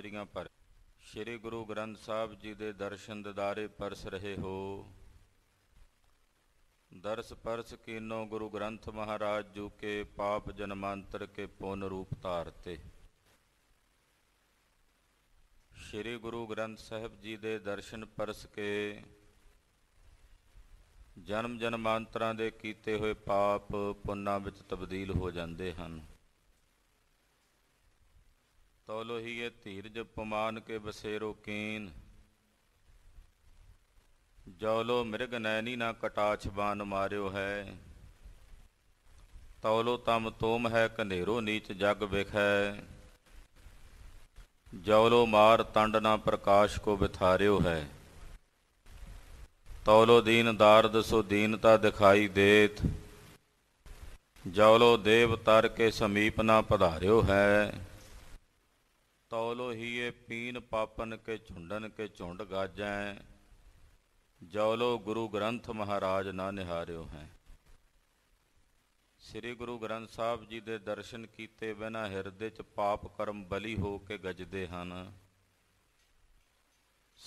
ਹਾਜ਼ਰੀਆਂ ਪਰ ਸ੍ਰੀ ਗੁਰੂ ਗ੍ਰੰਥ ਸਾਹਿਬ ਜੀ ਦੇ ਦਰਸ਼ਨ ਦਿਦਾਰੇ ਪਰਸ ਰਹੇ ਹੋ ਦਰਸ ਪਰਸ ਕੀਨੋ ਗੁਰੂ ਗ੍ਰੰਥ ਮਹਾਰਾਜ ਜੂ ਕੇ ਪਾਪ ਜਨਮਾਂਤਰ ਕੇ ਪੁਨ ਰੂਪ ਧਾਰਤੇ ਸ੍ਰੀ ਗੁਰੂ ਗ੍ਰੰਥ ਸਾਹਿਬ ਜੀ ਦੇ ਦਰਸ਼ਨ ਪਰਸ ਕੇ ਜਨਮ ਜਨਮਾਂਤਰਾਂ ਦੇ ਕੀਤੇ ਹੋਏ ਪਾਪ ਪੁੰਨਾਂ ਵਿੱਚ ਤਬਦੀਲ ਹੋ ਜਾਂਦੇ ਹਨ ਤੋ ਲੋਹੀਏ ਧੀਰਜ ਪਮਾਨ ਕੇ ਬਸੇਰੋ ਕੀਨ ਜੌਲੋ ਮਿਰਗ ਨੈਨੀ ਨਾ ਕਟਾਛ ਬਾਨ ਮਾਰਿਓ ਹੈ ਤੌਲੋ ਤਮ ਤੋਮ ਹੈ ਕੰਧੇਰੋ ਨੀਚ ਜਗ ਵਿਖੈ ਜੌਲੋ ਮਾਰ ਤੰਡ ਨਾ ਪ੍ਰਕਾਸ਼ ਕੋ ਬਿਥਾਰਿਓ ਹੈ ਤੌਲੋ ਦੀਨ ਦਾਰਦ ਸੋ ਦੀਨਤਾ ਦਿਖਾਈ ਦੇਤ ਜੌਲੋ ਦੇਵ ਤਰ ਕੇ ਸਮੀਪ ਨਾ ਪਧਾਰਿਓ ਹੈ ਤੌਲੋ ਹੀਏ ਪੀਨ ਪਾਪਨ ਕੇ ਝੁੰਡਨ ਕੇ ਝੁੰਡ ਗਾਜੈ ਜੌਲੋ ਗੁਰੂ ਗ੍ਰੰਥ ਮਹਾਰਾਜ ਨਾ ਨਿਹਾਰਿਓ ਹੈ ਸ੍ਰੀ ਗੁਰੂ ਗ੍ਰੰਥ ਸਾਹਿਬ ਜੀ ਦੇ ਦਰਸ਼ਨ ਕੀਤੇ ਬਿਨਾ ਹਿਰਦੇ 'ਚ ਪਾਪ ਕਰਮ ਬਲੀ ਹੋ ਕੇ ਗੱਜਦੇ ਹਨ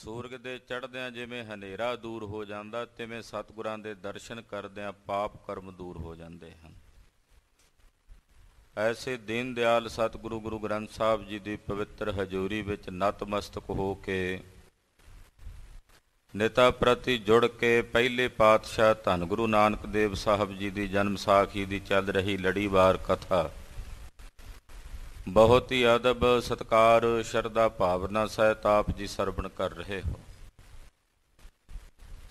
ਸੂਰਗ ਦੇ ਚੜਦਿਆਂ ਜਿਵੇਂ ਹਨੇਰਾ ਦੂਰ ਹੋ ਜਾਂਦਾ ਤਿਵੇਂ ਸਤਿਗੁਰਾਂ ਦੇ ਦਰਸ਼ਨ ਕਰਦਿਆਂ ਪਾਪ ਕਰਮ ਦੂਰ ਹੋ ਜਾਂਦੇ ਹਨ ਐਸੇ ਦਿਨ ਦਿਆਲ ਸਤਿਗੁਰੂ ਗੁਰੂ ਗ੍ਰੰਥ ਸਾਹਿਬ ਜੀ ਦੀ ਪਵਿੱਤਰ ਹਜ਼ੂਰੀ ਵਿੱਚ ਨਤਮਸਤਕ ਹੋ ਕੇ ਨੇਤਾ ਪ੍ਰਤੀ ਜੁੜ ਕੇ ਪਹਿਲੇ ਪਾਤਸ਼ਾਹ ਧੰਨ ਗੁਰੂ ਨਾਨਕ ਦੇਵ ਸਾਹਿਬ ਜੀ ਦੀ ਜਨਮ ਸਾਖੀ ਦੀ ਚੱਲ ਰਹੀ ਲੜੀਵਾਰ ਕਥਾ ਬਹੁਤ ਹੀ ਅਦਬ ਸਤਕਾਰ ਸ਼ਰਧਾ ਭਾਵਨਾ ਸਹਿਤ ਆਪ ਜੀ ਸਰਵਣ ਕਰ ਰਹੇ ਹੋ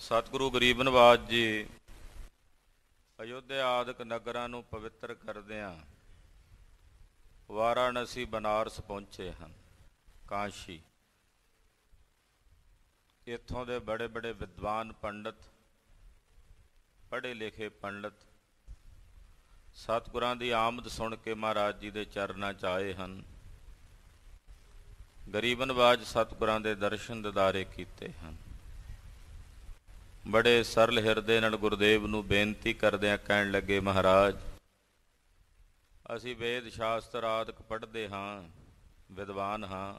ਸਤਿਗੁਰੂ ਗਰੀਬ ਨਵਾਜ ਜੀ ਅਯੋਧਿਆ ਆਦਿਕ ਨਗਰਾਂ ਨੂੰ ਪਵਿੱਤਰ ਕਰਦਿਆਂ ਵਾਰਾਣਸੀ ਬਨਾਰਸ ਪਹੁੰਚੇ ਹਨ ਕਾਸ਼ੀ ਇੱਥੋਂ ਦੇ ਬੜੇ ਬੜੇ ਵਿਦਵਾਨ ਪੰਡਤ ਪੜ੍ਹੇ ਲਿਖੇ ਪੰਡਤ ਸਤਿਗੁਰਾਂ ਦੀ ਆਮਦ ਸੁਣ ਕੇ ਮਹਾਰਾਜ ਜੀ ਦੇ ਚਰਨਾਂ 'ਚ ਆਏ ਹਨ ਗਰੀਬਨਵਾਜ ਸਤਿਗੁਰਾਂ ਦੇ ਦਰਸ਼ਨ ਦਿਦਾਰੇ ਕੀਤੇ ਹਨ ਬੜੇ ਸਰਲ ਹਿਰਦੇ ਨਾਲ ਗੁਰਦੇਵ ਨੂੰ ਬੇਨਤੀ ਕਰਦਿਆਂ ਕਹਿਣ ਲੱਗੇ ਮਹਾਰਾਜ ਅਸੀਂ ਵੇਦ ਸ਼ਾਸਤਰ ਆਦਿਕ ਪੜ੍ਹਦੇ ਹਾਂ ਵਿਦਵਾਨ ਹਾਂ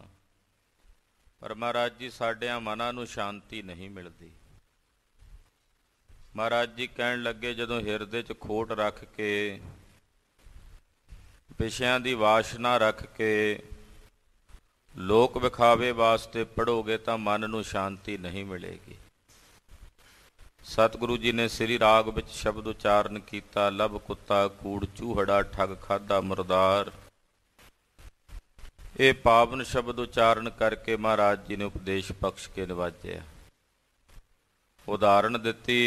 ਪਰ ਮਹਾਰਾਜ ਜੀ ਸਾਡਿਆਂ ਮਨਾਂ ਨੂੰ ਸ਼ਾਂਤੀ ਨਹੀਂ ਮਿਲਦੀ ਮਹਾਰਾਜ ਜੀ ਕਹਿਣ ਲੱਗੇ ਜਦੋਂ ਹਿਰਦੇ 'ਚ ਖੋਟ ਰੱਖ ਕੇ ਵਿਸ਼ਿਆਂ ਦੀ ਵਾਸ਼ਨਾ ਰੱਖ ਕੇ ਲੋਕ ਵਿਖਾਵੇ ਵਾਸਤੇ ਪੜੋਗੇ ਤਾਂ ਮਨ ਨੂੰ ਸ਼ਾਂਤੀ ਨਹੀਂ ਮਿਲੇਗੀ ਸਤਿਗੁਰੂ ਜੀ ਨੇ ਸ੍ਰੀ ਰਾਗ ਵਿੱਚ ਸ਼ਬਦ ਉਚਾਰਨ ਕੀਤਾ ਲਬ ਕੁੱਤਾ ਕੂੜ ਚੂਹੜਾ ਠੱਗ ਖਾਦਾ ਮਰਦਾਰ ਇਹ ਪਾਵਨ ਸ਼ਬਦ ਉਚਾਰਨ ਕਰਕੇ ਮਹਾਰਾਜ ਜੀ ਨੇ ਉਪਦੇਸ਼ ਬਖਸ਼ ਕੇ ਨਿਵਾਜਿਆ ਉਦਾਹਰਣ ਦਿੱਤੀ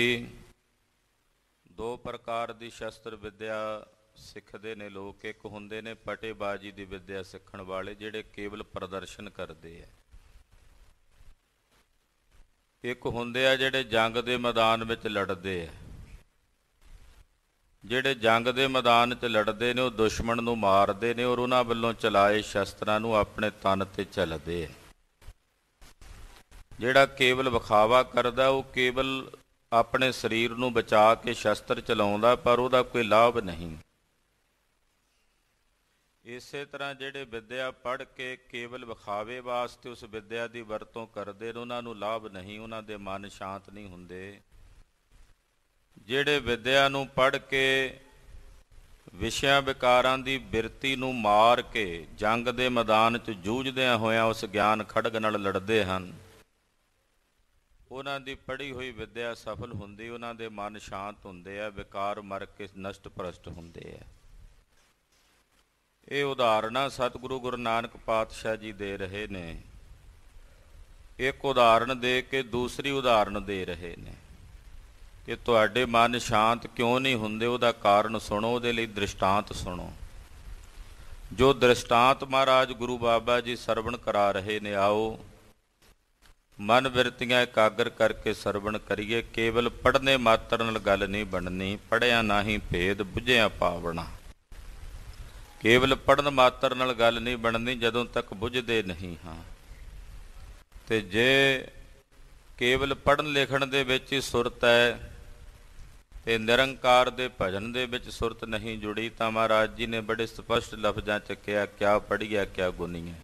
ਦੋ ਪ੍ਰਕਾਰ ਦੀ ਸ਼ਸਤਰ ਵਿਦਿਆ ਸਿੱਖਦੇ ਨੇ ਲੋਕ ਇੱਕ ਹੁੰਦੇ ਨੇ ਪਟੇਬਾਜੀ ਦੀ ਵਿਦਿਆ ਸਿੱਖਣ ਵਾਲੇ ਜਿਹੜੇ ਕੇਵਲ ਪ੍ਰਦਰਸ਼ਨ ਕਰਦੇ ਆ ਇੱਕ ਹੁੰਦੇ ਆ ਜਿਹੜੇ ਜੰਗ ਦੇ ਮੈਦਾਨ ਵਿੱਚ ਲੜਦੇ ਆ ਜਿਹੜੇ ਜੰਗ ਦੇ ਮੈਦਾਨ 'ਚ ਲੜਦੇ ਨੇ ਉਹ ਦੁਸ਼ਮਣ ਨੂੰ ਮਾਰਦੇ ਨੇ ਔਰ ਉਹਨਾਂ ਵੱਲੋਂ ਚਲਾਏ ਸ਼ਸਤਰਾਂ ਨੂੰ ਆਪਣੇ ਤਨ ਤੇ ਚੱਲਦੇ ਆ ਜਿਹੜਾ ਕੇਵਲ ਵਿਖਾਵਾ ਕਰਦਾ ਉਹ ਕੇਵਲ ਆਪਣੇ ਸਰੀਰ ਨੂੰ ਬਚਾ ਕੇ ਸ਼ਸਤਰ ਚਲਾਉਂਦਾ ਪਰ ਉਹਦਾ ਕੋਈ ਲਾਭ ਨਹੀਂ ਇਸੇ ਤਰ੍ਹਾਂ ਜਿਹੜੇ ਵਿਦਿਆ ਪੜ ਕੇ ਕੇਵਲ ਵਿਖਾਵੇ ਵਾਸਤੇ ਉਸ ਵਿਦਿਆ ਦੀ ਵਰਤੋਂ ਕਰਦੇ ਨੇ ਉਹਨਾਂ ਨੂੰ ਲਾਭ ਨਹੀਂ ਉਹਨਾਂ ਦੇ ਮਨ ਸ਼ਾਂਤ ਨਹੀਂ ਹੁੰਦੇ ਜਿਹੜੇ ਵਿਦਿਆ ਨੂੰ ਪੜ ਕੇ ਵਿਸ਼ਿਆਂ ਵਿਕਾਰਾਂ ਦੀ ਬਿਰਤੀ ਨੂੰ ਮਾਰ ਕੇ ਜੰਗ ਦੇ ਮੈਦਾਨ 'ਚ ਜੂਝਦਿਆਂ ਹੋਇਆਂ ਉਸ ਗਿਆਨ ਖੜਗ ਨਾਲ ਲੜਦੇ ਹਨ ਉਹਨਾਂ ਦੀ ਪੜ੍ਹੀ ਹੋਈ ਵਿਦਿਆ ਸਫਲ ਹੁੰਦੀ ਉਹਨਾਂ ਦੇ ਮਨ ਸ਼ਾਂਤ ਹੁੰਦੇ ਆ ਵਿਕਾਰ ਮਰ ਕੇ ਨਸ਼ਟ ਪ੍ਰਸਟ ਹੁੰਦੇ ਆ ਇਹ ਉਦਾਹਰਣਾ ਸਤਿਗੁਰੂ ਗੁਰੂ ਨਾਨਕ ਪਾਤਸ਼ਾਹ ਜੀ ਦੇ ਰਹੇ ਨੇ ਇੱਕ ਉਦਾਹਰਣ ਦੇ ਕੇ ਦੂਸਰੀ ਉਦਾਹਰਣ ਦੇ ਰਹੇ ਨੇ ਕਿ ਤੁਹਾਡੇ ਮਨ ਸ਼ਾਂਤ ਕਿਉਂ ਨਹੀਂ ਹੁੰਦੇ ਉਹਦਾ ਕਾਰਨ ਸੁਣੋ ਉਹਦੇ ਲਈ ਦ੍ਰਿਸ਼ਟਾਂਤ ਸੁਣੋ ਜੋ ਦ੍ਰਿਸ਼ਟਾਂਤ ਮਹਾਰਾਜ ਗੁਰੂ ਬਾਬਾ ਜੀ ਸਰਵਣ ਕਰਾ ਰਹੇ ਨੇ ਆਓ ਮਨ ਬਿਰਤੀਆਂ ਇਕਾਗਰ ਕਰਕੇ ਸਰਵਣ ਕਰੀਏ ਕੇਵਲ ਪੜਨੇ ਮਾਤਰ ਨਾਲ ਗੱਲ ਨਹੀਂ ਬਣਨੀ ਪੜਿਆ ਨਾਹੀਂ ਭੇਦ ਬੁਝਿਆ ਪਾਵਣਾ ਕੇਵਲ ਪੜਨ ਮਾਤਰ ਨਾਲ ਗੱਲ ਨਹੀਂ ਬਣਨੀ ਜਦੋਂ ਤੱਕ ਬੁੱਝਦੇ ਨਹੀਂ ਹਾਂ ਤੇ ਜੇ ਕੇਵਲ ਪੜਨ ਲਿਖਣ ਦੇ ਵਿੱਚ ਹੀ ਸੁਰਤ ਹੈ ਤੇ ਨਿਰੰਕਾਰ ਦੇ ਭਜਨ ਦੇ ਵਿੱਚ ਸੁਰਤ ਨਹੀਂ ਜੁੜੀ ਤਾਂ ਮਹਾਰਾਜ ਜੀ ਨੇ ਬੜੇ ਸਪਸ਼ਟ ਲਫ਼ਜ਼ਾਂ ਚ ਕਿਹਾ ਕਿਆ ਪੜੀਆ ਕਿਆ ਗੁਨੀਆ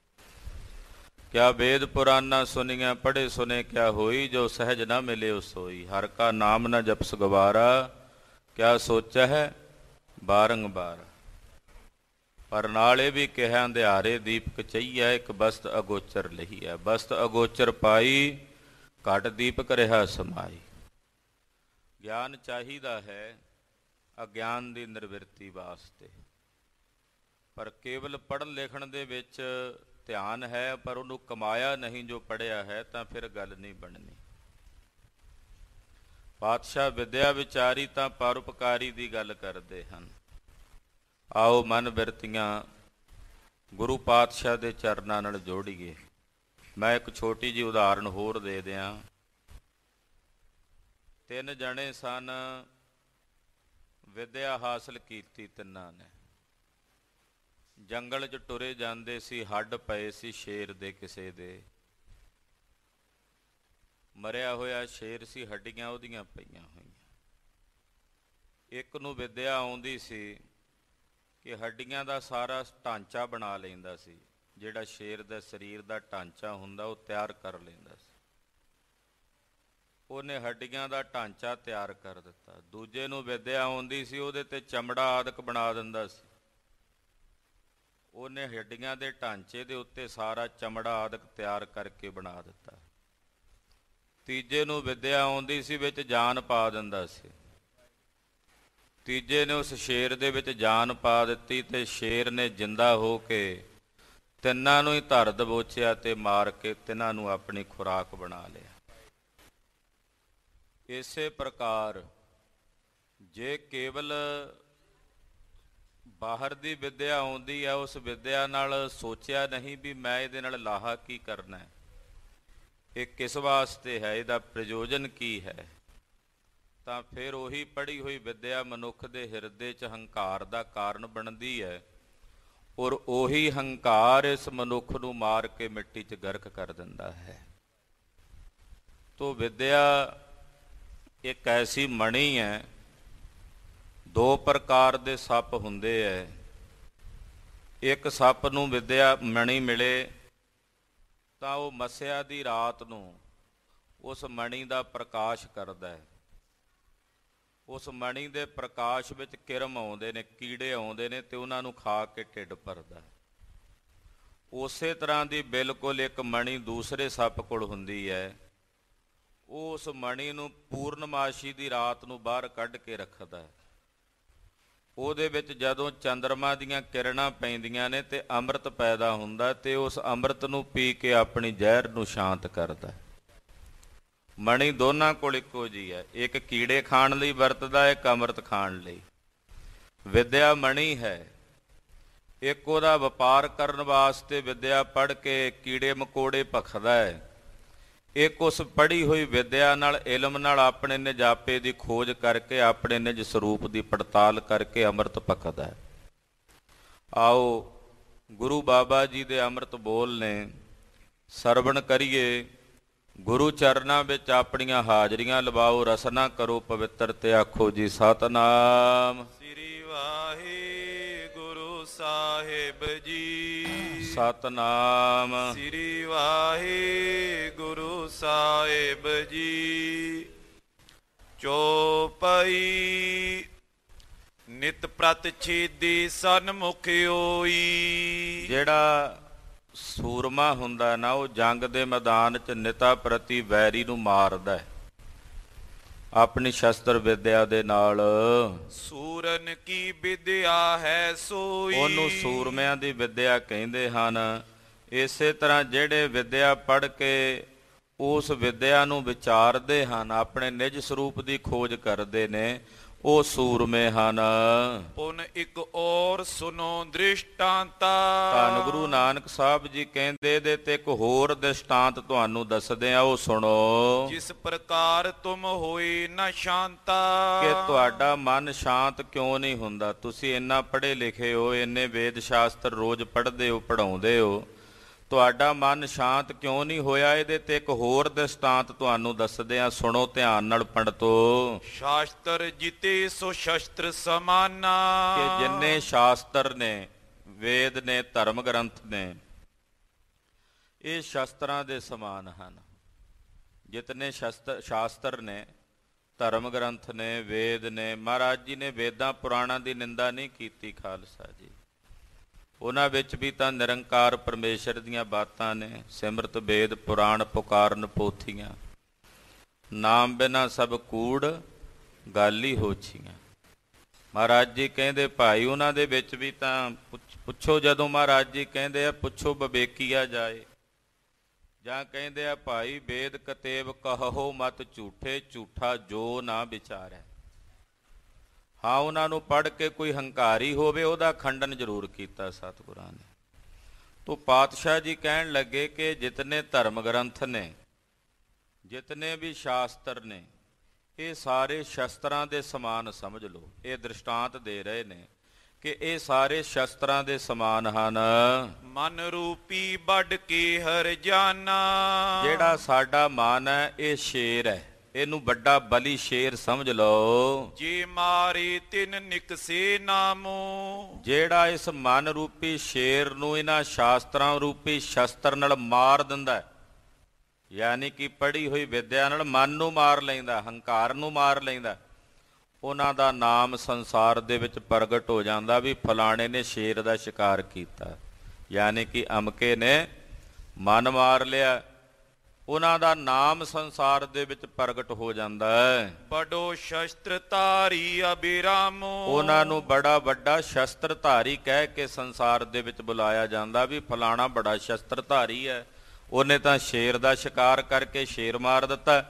ਕਿਆ ਵੇਦ ਪੁਰਾਨਾ ਸੁਨੀਆਂ ਪੜੇ ਸੁਨੇ ਕਿਆ ਹੋਈ ਜੋ ਸਹਜ ਨਾ ਮਿਲੇ ਉਸ ਹੋਈ ਹਰ ਕਾ ਨਾਮ ਨਾ ਜਪਸ ਗਵਾਰਾ ਕਿਆ ਸੋਚਾ ਹੈ ਬਾਰੰਗ ਬਾਰ ਪਰ ਨਾਲ ਇਹ ਵੀ ਕਿਹਾ ਅੰਧਿਆਰੇ ਦੀਪਕ ਚਈਆ ਇੱਕ ਬਸਤ ਅਗੋਚਰ ਲਹੀਐ ਬਸਤ ਅਗੋਚਰ ਪਾਈ ਘਟ ਦੀਪਕ ਰਹਾ ਸਮਾਈ ਗਿਆਨ ਚਾਹੀਦਾ ਹੈ ਅਗਿਆਨ ਦੀ ਨਿਰਵਿਰਤੀ ਵਾਸਤੇ ਪਰ ਕੇਵਲ ਪੜਨ ਲਿਖਣ ਦੇ ਵਿੱਚ ਧਿਆਨ ਹੈ ਪਰ ਉਹਨੂੰ ਕਮਾਇਆ ਨਹੀਂ ਜੋ ਪੜਿਆ ਹੈ ਤਾਂ ਫਿਰ ਗੱਲ ਨਹੀਂ ਬਣਨੀ ਪਾਤਸ਼ਾਹ ਵਿਦਿਆ ਵਿਚਾਰੀ ਤਾਂ ਪਰਉਪਕਾਰੀ ਦੀ ਗੱਲ ਕਰਦੇ ਹਨ ਆਓ ਮਨ ਬਿਰਤੀਆਂ ਗੁਰੂ ਪਾਤਸ਼ਾਹ ਦੇ ਚਰਨਾਂ ਨਾਲ ਜੋੜੀਏ ਮੈਂ ਇੱਕ ਛੋਟੀ ਜੀ ਉਦਾਹਰਣ ਹੋਰ ਦੇ ਦਿਆਂ ਤਿੰਨ ਜਣੇ ਸਨ ਵਿਦਿਆ ਹਾਸਲ ਕੀਤੀ ਤਿੰਨਾਂ ਨੇ ਜੰਗਲ 'ਚ ਟੁਰੇ ਜਾਂਦੇ ਸੀ ਹੱਡ ਪਏ ਸੀ ਸ਼ੇਰ ਦੇ ਕਿਸੇ ਦੇ ਮਰਿਆ ਹੋਇਆ ਸ਼ੇਰ ਸੀ ਹੱਡੀਆਂ ਉਹਦੀਆਂ ਪਈਆਂ ਹੋਈਆਂ ਇੱਕ ਨੂੰ ਵਿਦਿਆ ਆਉਂਦੀ ਸੀ ਕਿ ਹੱਡੀਆਂ ਦਾ ਸਾਰਾ ਢਾਂਚਾ ਬਣਾ ਲੈਂਦਾ ਸੀ ਜਿਹੜਾ ਸ਼ੇਰ ਦਾ ਸਰੀਰ ਦਾ ਢਾਂਚਾ ਹੁੰਦਾ ਉਹ ਤਿਆਰ ਕਰ ਲੈਂਦਾ ਸੀ ਉਹਨੇ ਹੱਡੀਆਂ ਦਾ ਢਾਂਚਾ ਤਿਆਰ ਕਰ ਦਿੱਤਾ ਦੂਜੇ ਨੂੰ ਵਿਦਿਆ ਆਉਂਦੀ ਸੀ ਉਹਦੇ ਤੇ ਚਮੜਾ ਆਦਿਕ ਬਣਾ ਦਿੰਦਾ ਸੀ ਉਹਨੇ ਹੱਡੀਆਂ ਦੇ ਢਾਂਚੇ ਦੇ ਉੱਤੇ ਸਾਰਾ ਚਮੜਾ ਆਦਿਕ ਤਿਆਰ ਕਰਕੇ ਬਣਾ ਦਿੱਤਾ ਤੀਜੇ ਨੂੰ ਵਿਦਿਆ ਆਉਂਦੀ ਸੀ ਵਿੱਚ ਜਾਨ ਪਾ ਦਿੰਦਾ ਸੀ ਤੀਜੇ ਨੇ ਉਸ ਸ਼ੇਰ ਦੇ ਵਿੱਚ ਜਾਨ ਪਾ ਦਿੱਤੀ ਤੇ ਸ਼ੇਰ ਨੇ ਜਿੰਦਾ ਹੋ ਕੇ ਤਿੰਨਾਂ ਨੂੰ ਹੀ ਧਰ ਦਬੋਚਿਆ ਤੇ ਮਾਰ ਕੇ ਤਿੰਨਾਂ ਨੂੰ ਆਪਣੀ ਖੁਰਾਕ ਬਣਾ ਲਿਆ ਇਸੇ ਪ੍ਰਕਾਰ ਜੇ ਕੇਵਲ ਬਾਹਰ ਦੀ ਵਿਦਿਆ ਆਉਂਦੀ ਆ ਉਸ ਵਿਦਿਆ ਨਾਲ ਸੋਚਿਆ ਨਹੀਂ ਵੀ ਮੈਂ ਇਹਦੇ ਨਾਲ ਲਾਹਾ ਕੀ ਕਰਨਾ ਹੈ ਇਹ ਕਿਸ ਵਾਸਤੇ ਹੈ ਇਹਦਾ ਪ੍ਰਯੋਜਨ ਕੀ ਹੈ ਤਾਂ ਫਿਰ ਉਹੀ ਪੜ੍ਹੀ ਹੋਈ ਵਿਦਿਆ ਮਨੁੱਖ ਦੇ ਹਿਰਦੇ 'ਚ ਹੰਕਾਰ ਦਾ ਕਾਰਨ ਬਣਦੀ ਹੈ ਔਰ ਉਹੀ ਹੰਕਾਰ ਇਸ ਮਨੁੱਖ ਨੂੰ ਮਾਰ ਕੇ ਮਿੱਟੀ 'ਚ ਗਰਕ ਕਰ ਦਿੰਦਾ ਹੈ ਤੋ ਵਿਦਿਆ ਇੱਕ ਐਸੀ ਮਣੀ ਹੈ ਦੋ ਪ੍ਰਕਾਰ ਦੇ ਸੱਪ ਹੁੰਦੇ ਐ ਇੱਕ ਸੱਪ ਨੂੰ ਵਿਦਿਆ ਮਣੀ ਮਿਲੇ ਤਾਂ ਉਹ ਮਸਿਆ ਦੀ ਰਾਤ ਨੂੰ ਉਸ ਮਣੀ ਦਾ ਪ੍ਰਕਾਸ਼ ਕਰਦਾ ਹੈ ਉਸ ਮਣੀ ਦੇ ਪ੍ਰਕਾਸ਼ ਵਿੱਚ ਕਿਰਮ ਆਉਂਦੇ ਨੇ ਕੀੜੇ ਆਉਂਦੇ ਨੇ ਤੇ ਉਹਨਾਂ ਨੂੰ ਖਾ ਕੇ ਢਿੱਡ ਭਰਦਾ ਉਸੇ ਤਰ੍ਹਾਂ ਦੀ ਬਿਲਕੁਲ ਇੱਕ ਮਣੀ ਦੂਸਰੇ ਸੱਪ ਕੋਲ ਹੁੰਦੀ ਹੈ ਉਸ ਮਣੀ ਨੂੰ ਪੂਰਨਮਾਸ਼ੀ ਦੀ ਰਾਤ ਨੂੰ ਬਾਹਰ ਕੱਢ ਕੇ ਰੱਖਦਾ ਉਹਦੇ ਵਿੱਚ ਜਦੋਂ ਚੰਦਰਮਾ ਦੀਆਂ ਕਿਰਨਾਂ ਪੈਂਦੀਆਂ ਨੇ ਤੇ ਅੰਮ੍ਰਿਤ ਪੈਦਾ ਹੁੰਦਾ ਤੇ ਉਸ ਅੰਮ੍ਰਿਤ ਨੂੰ ਪੀ ਕੇ ਆਪਣੀ ਜ਼ਹਿਰ ਨੂੰ ਸ਼ਾਂਤ ਕਰਦਾ ਮਣੀ ਦੋਨਾਂ ਕੋਲ ਇੱਕੋ ਜੀ ਹੈ ਇੱਕ ਕੀੜੇ ਖਾਣ ਲਈ ਵਰਤਦਾ ਹੈ ਕਮਰਤ ਖਾਣ ਲਈ ਵਿਦਿਆ ਮਣੀ ਹੈ ਇੱਕ ਉਹਦਾ ਵਪਾਰ ਕਰਨ ਵਾਸਤੇ ਵਿਦਿਆ ਪੜ ਕੇ ਕੀੜੇ ਮਕੋੜੇ ਭਖਦਾ ਹੈ ਇੱਕ ਉਸ ਪੜ੍ਹੀ ਹੋਈ ਵਿਦਿਆ ਨਾਲ ਇਲਮ ਨਾਲ ਆਪਣੇ ਨਿਜਾਪੇ ਦੀ ਖੋਜ ਕਰਕੇ ਆਪਣੇ ਨਿਜ ਸਰੂਪ ਦੀ ਪੜਤਾਲ ਕਰਕੇ ਅੰਮ੍ਰਿਤ ਭਖਦਾ ਹੈ ਆਓ ਗੁਰੂ ਬਾਬਾ ਜੀ ਦੇ ਅੰਮ੍ਰਿਤ ਬੋਲ ਨੇ ਸਰਵਣ ਕਰੀਏ ਗੁਰੂ ਚਰਨਾਂ ਵਿੱਚ ਆਪਣੀਆਂ ਹਾਜ਼ਰੀਆਂ ਲਵਾਓ ਰਸਨਾ ਕਰੋ ਪਵਿੱਤਰ ਤੇ ਆਖੋ ਜੀ ਸਤਨਾਮ ਸ੍ਰੀ ਵਾਹਿਗੁਰੂ ਸਾਹਿਬ ਜੀ ਸਤਨਾਮ ਸ੍ਰੀ ਵਾਹਿਗੁਰੂ ਸਾਹਿਬ ਜੀ ਚੋਪਈ ਨਿਤ ਪ੍ਰਤਿਛੇਦੀ ਸਨਮੁਖ ਹੋਈ ਜਿਹੜਾ ਸੂਰਮਾ ਹੁੰਦਾ ਨਾ ਉਹ ਜੰਗ ਦੇ ਮੈਦਾਨ 'ਚ ਨਿਤਾ ਪ੍ਰਤੀ ਵੈਰੀ ਨੂੰ ਮਾਰਦਾ ਹੈ ਆਪਣੀ ਸ਼ਸਤਰ ਵਿਦਿਆ ਦੇ ਨਾਲ ਸੂਰਨ ਕੀ ਵਿਦਿਆ ਹੈ ਸੋਈ ਉਹਨੂੰ ਸੂਰਮਿਆਂ ਦੀ ਵਿਦਿਆ ਕਹਿੰਦੇ ਹਨ ਇਸੇ ਤਰ੍ਹਾਂ ਜਿਹੜੇ ਵਿਦਿਆ ਪੜ੍ਹ ਕੇ ਉਸ ਵਿਦਿਆ ਨੂੰ ਵਿਚਾਰਦੇ ਹਨ ਆਪਣੇ ਨਿਜ ਸਰੂਪ ਦੀ ਖੋਜ ਕਰਦੇ ਨੇ ਉਹ ਸੂਰਮੇ ਹਨ ਪੁਨ ਇੱਕ ਔਰ ਸੁਨੋ ਦ੍ਰਿਸ਼ਟਾਂਤਾ ਧੰਨ ਗੁਰੂ ਨਾਨਕ ਸਾਹਿਬ ਜੀ ਕਹਿੰਦੇ ਦੇ ਤੇ ਇੱਕ ਹੋਰ ਦ੍ਰਿਸ਼ਟਾਂਤ ਤੁਹਾਨੂੰ ਦੱਸਦੇ ਆ ਉਹ ਸੁਣੋ ਜਿਸ ਪ੍ਰਕਾਰ ਤੁਮ ਹੋਈ ਨਾ ਸ਼ਾਂਤਾ ਕਿ ਤੁਹਾਡਾ ਮਨ ਸ਼ਾਂਤ ਕਿਉਂ ਨਹੀਂ ਹੁੰਦਾ ਤੁਸੀਂ ਇੰਨਾ ਪੜ੍ਹੇ ਲਿਖੇ ਹੋ ਇੰਨੇ ਵੇਦ ਸ਼ਾਸਤਰ ਰੋਜ਼ ਪੜ੍ਹਦੇ ਹੋ ਪੜਾਉਂਦੇ ਹੋ ਤੁਹਾਡਾ ਮਨ ਸ਼ਾਂਤ ਕਿਉਂ ਨਹੀਂ ਹੋਇਆ ਇਹਦੇ ਤੇ ਇੱਕ ਹੋਰ ਦਸਤਾਂਤ ਤੁਹਾਨੂੰ ਦੱਸਦੇ ਆ ਸੁਣੋ ਧਿਆਨ ਨਾਲ ਪੜਤੋ ਸ਼ਾਸਤਰ ਜਿਤੇ ਸੋ ਸ਼ਸਤਰ ਸਮਾਨਾ ਕਿ ਜਿੰਨੇ ਸ਼ਾਸਤਰ ਨੇ ਵੇਦ ਨੇ ਧਰਮ ਗ੍ਰੰਥ ਨੇ ਇਹ ਸ਼ਸਤਰਾਂ ਦੇ ਸਮਾਨ ਹਨ ਜਿਤਨੇ ਸ਼ਸਤਰ ਸ਼ਾਸਤਰ ਨੇ ਧਰਮ ਗ੍ਰੰਥ ਨੇ ਵੇਦ ਨੇ ਮਹਾਰਾਜ ਜੀ ਨੇ ਵੇਦਾਂ ਪੁਰਾਣਾਂ ਦੀ ਨਿੰਦਾ ਨਹੀਂ ਕੀਤੀ ਖਾਲਸਾ ਜੀ ਉਹਨਾਂ ਵਿੱਚ ਵੀ ਤਾਂ ਨਿਰੰਕਾਰ ਪਰਮੇਸ਼ਰ ਦੀਆਂ ਬਾਤਾਂ ਨੇ ਸਿਮਰਤ ਵੇਦ ਪੁਰਾਣ ਪੁਕਾਰਨ ਪੋਥੀਆਂ ਨਾਮ ਬਿਨਾ ਸਭ ਕੂੜ ਗੱਲ ਹੀ ਹੋਛੀਆਂ ਮਹਾਰਾਜ ਜੀ ਕਹਿੰਦੇ ਭਾਈ ਉਹਨਾਂ ਦੇ ਵਿੱਚ ਵੀ ਤਾਂ ਪੁੱਛੋ ਜਦੋਂ ਮਹਾਰਾਜ ਜੀ ਕਹਿੰਦੇ ਆ ਪੁੱਛੋ ਬਵੇਕੀਆ ਜਾਏ ਜਾਂ ਕਹਿੰਦੇ ਆ ਭਾਈ ਵੇਦ ਕਤੇਬ ਕਹੋ ਮਤ ਝੂਠੇ ਝੂਠਾ ਜੋ ਨਾ ਵਿਚਾਰੈ ਹਾਂ ਉਹਨਾਂ ਨੂੰ ਪੜ ਕੇ ਕੋਈ ਹੰਕਾਰੀ ਹੋਵੇ ਉਹਦਾ ਖੰਡਨ ਜ਼ਰੂਰ ਕੀਤਾ ਸਤਿਗੁਰਾਂ ਨੇ ਤੋਂ ਪਾਤਸ਼ਾਹ ਜੀ ਕਹਿਣ ਲੱਗੇ ਕਿ ਜਿਤਨੇ ਧਰਮ ਗ੍ਰੰਥ ਨੇ ਜਿਤਨੇ ਵੀ ਸ਼ਾਸਤਰ ਨੇ ਇਹ ਸਾਰੇ ਸ਼ਸਤਰਾਂ ਦੇ ਸਮਾਨ ਸਮਝ ਲਓ ਇਹ ਦ੍ਰਿਸ਼ਟਾਂਤ ਦੇ ਰਹੇ ਨੇ ਕਿ ਇਹ ਸਾਰੇ ਸ਼ਸਤਰਾਂ ਦੇ ਸਮਾਨ ਹਨ ਮਨ ਰੂਪੀ ਵੱਡ ਕੇ ਹਰ ਜਾਨਾ ਜਿਹੜਾ ਸਾਡਾ ਮਨ ਹੈ ਇਹ ਸ਼ੇਰ ਹੈ ਇਹਨੂੰ ਵੱਡਾ ਬਲੀ ਸ਼ੇਰ ਸਮਝ ਲਓ ਜੀ ਮਾਰੀ ਤਿੰਨ ਨਿਕਸੇ ਨਾਮੋ ਜਿਹੜਾ ਇਸ ਮਨ ਰੂਪੀ ਸ਼ੇਰ ਨੂੰ ਇਹਨਾਂ ਸ਼ਾਸਤਰਾਂ ਰੂਪੀ ਸ਼ਸਤਰ ਨਾਲ ਮਾਰ ਦਿੰਦਾ ਹੈ ਯਾਨੀ ਕਿ ਪੜੀ ਹੋਈ ਵਿਦਿਆ ਨਾਲ ਮਨ ਨੂੰ ਮਾਰ ਲੈਂਦਾ ਹੰਕਾਰ ਨੂੰ ਮਾਰ ਲੈਂਦਾ ਉਹਨਾਂ ਦਾ ਨਾਮ ਸੰਸਾਰ ਦੇ ਵਿੱਚ ਪ੍ਰਗਟ ਹੋ ਜਾਂਦਾ ਵੀ ਫਲਾਣੇ ਨੇ ਸ਼ੇਰ ਦਾ ਸ਼ਿਕਾਰ ਕੀਤਾ ਯਾਨੀ ਕਿ ਅਮਕੇ ਨੇ ਮਨ ਮਾਰ ਲਿਆ ਉਹਨਾਂ ਦਾ ਨਾਮ ਸੰਸਾਰ ਦੇ ਵਿੱਚ ਪ੍ਰਗਟ ਹੋ ਜਾਂਦਾ ਹੈ ਬੜੋ ਸ਼ਸਤਰ ਧਾਰੀ ਅਬਿਰਾਮੋ ਉਹਨਾਂ ਨੂੰ ਬੜਾ ਵੱਡਾ ਸ਼ਸਤਰ ਧਾਰੀ ਕਹਿ ਕੇ ਸੰਸਾਰ ਦੇ ਵਿੱਚ ਬੁਲਾਇਆ ਜਾਂਦਾ ਵੀ ਫਲਾਣਾ ਬੜਾ ਸ਼ਸਤਰ ਧਾਰੀ ਹੈ ਉਹਨੇ ਤਾਂ ਸ਼ੇਰ ਦਾ ਸ਼ਿਕਾਰ ਕਰਕੇ ਸ਼ੇਰ ਮਾਰ ਦਿੱਤਾ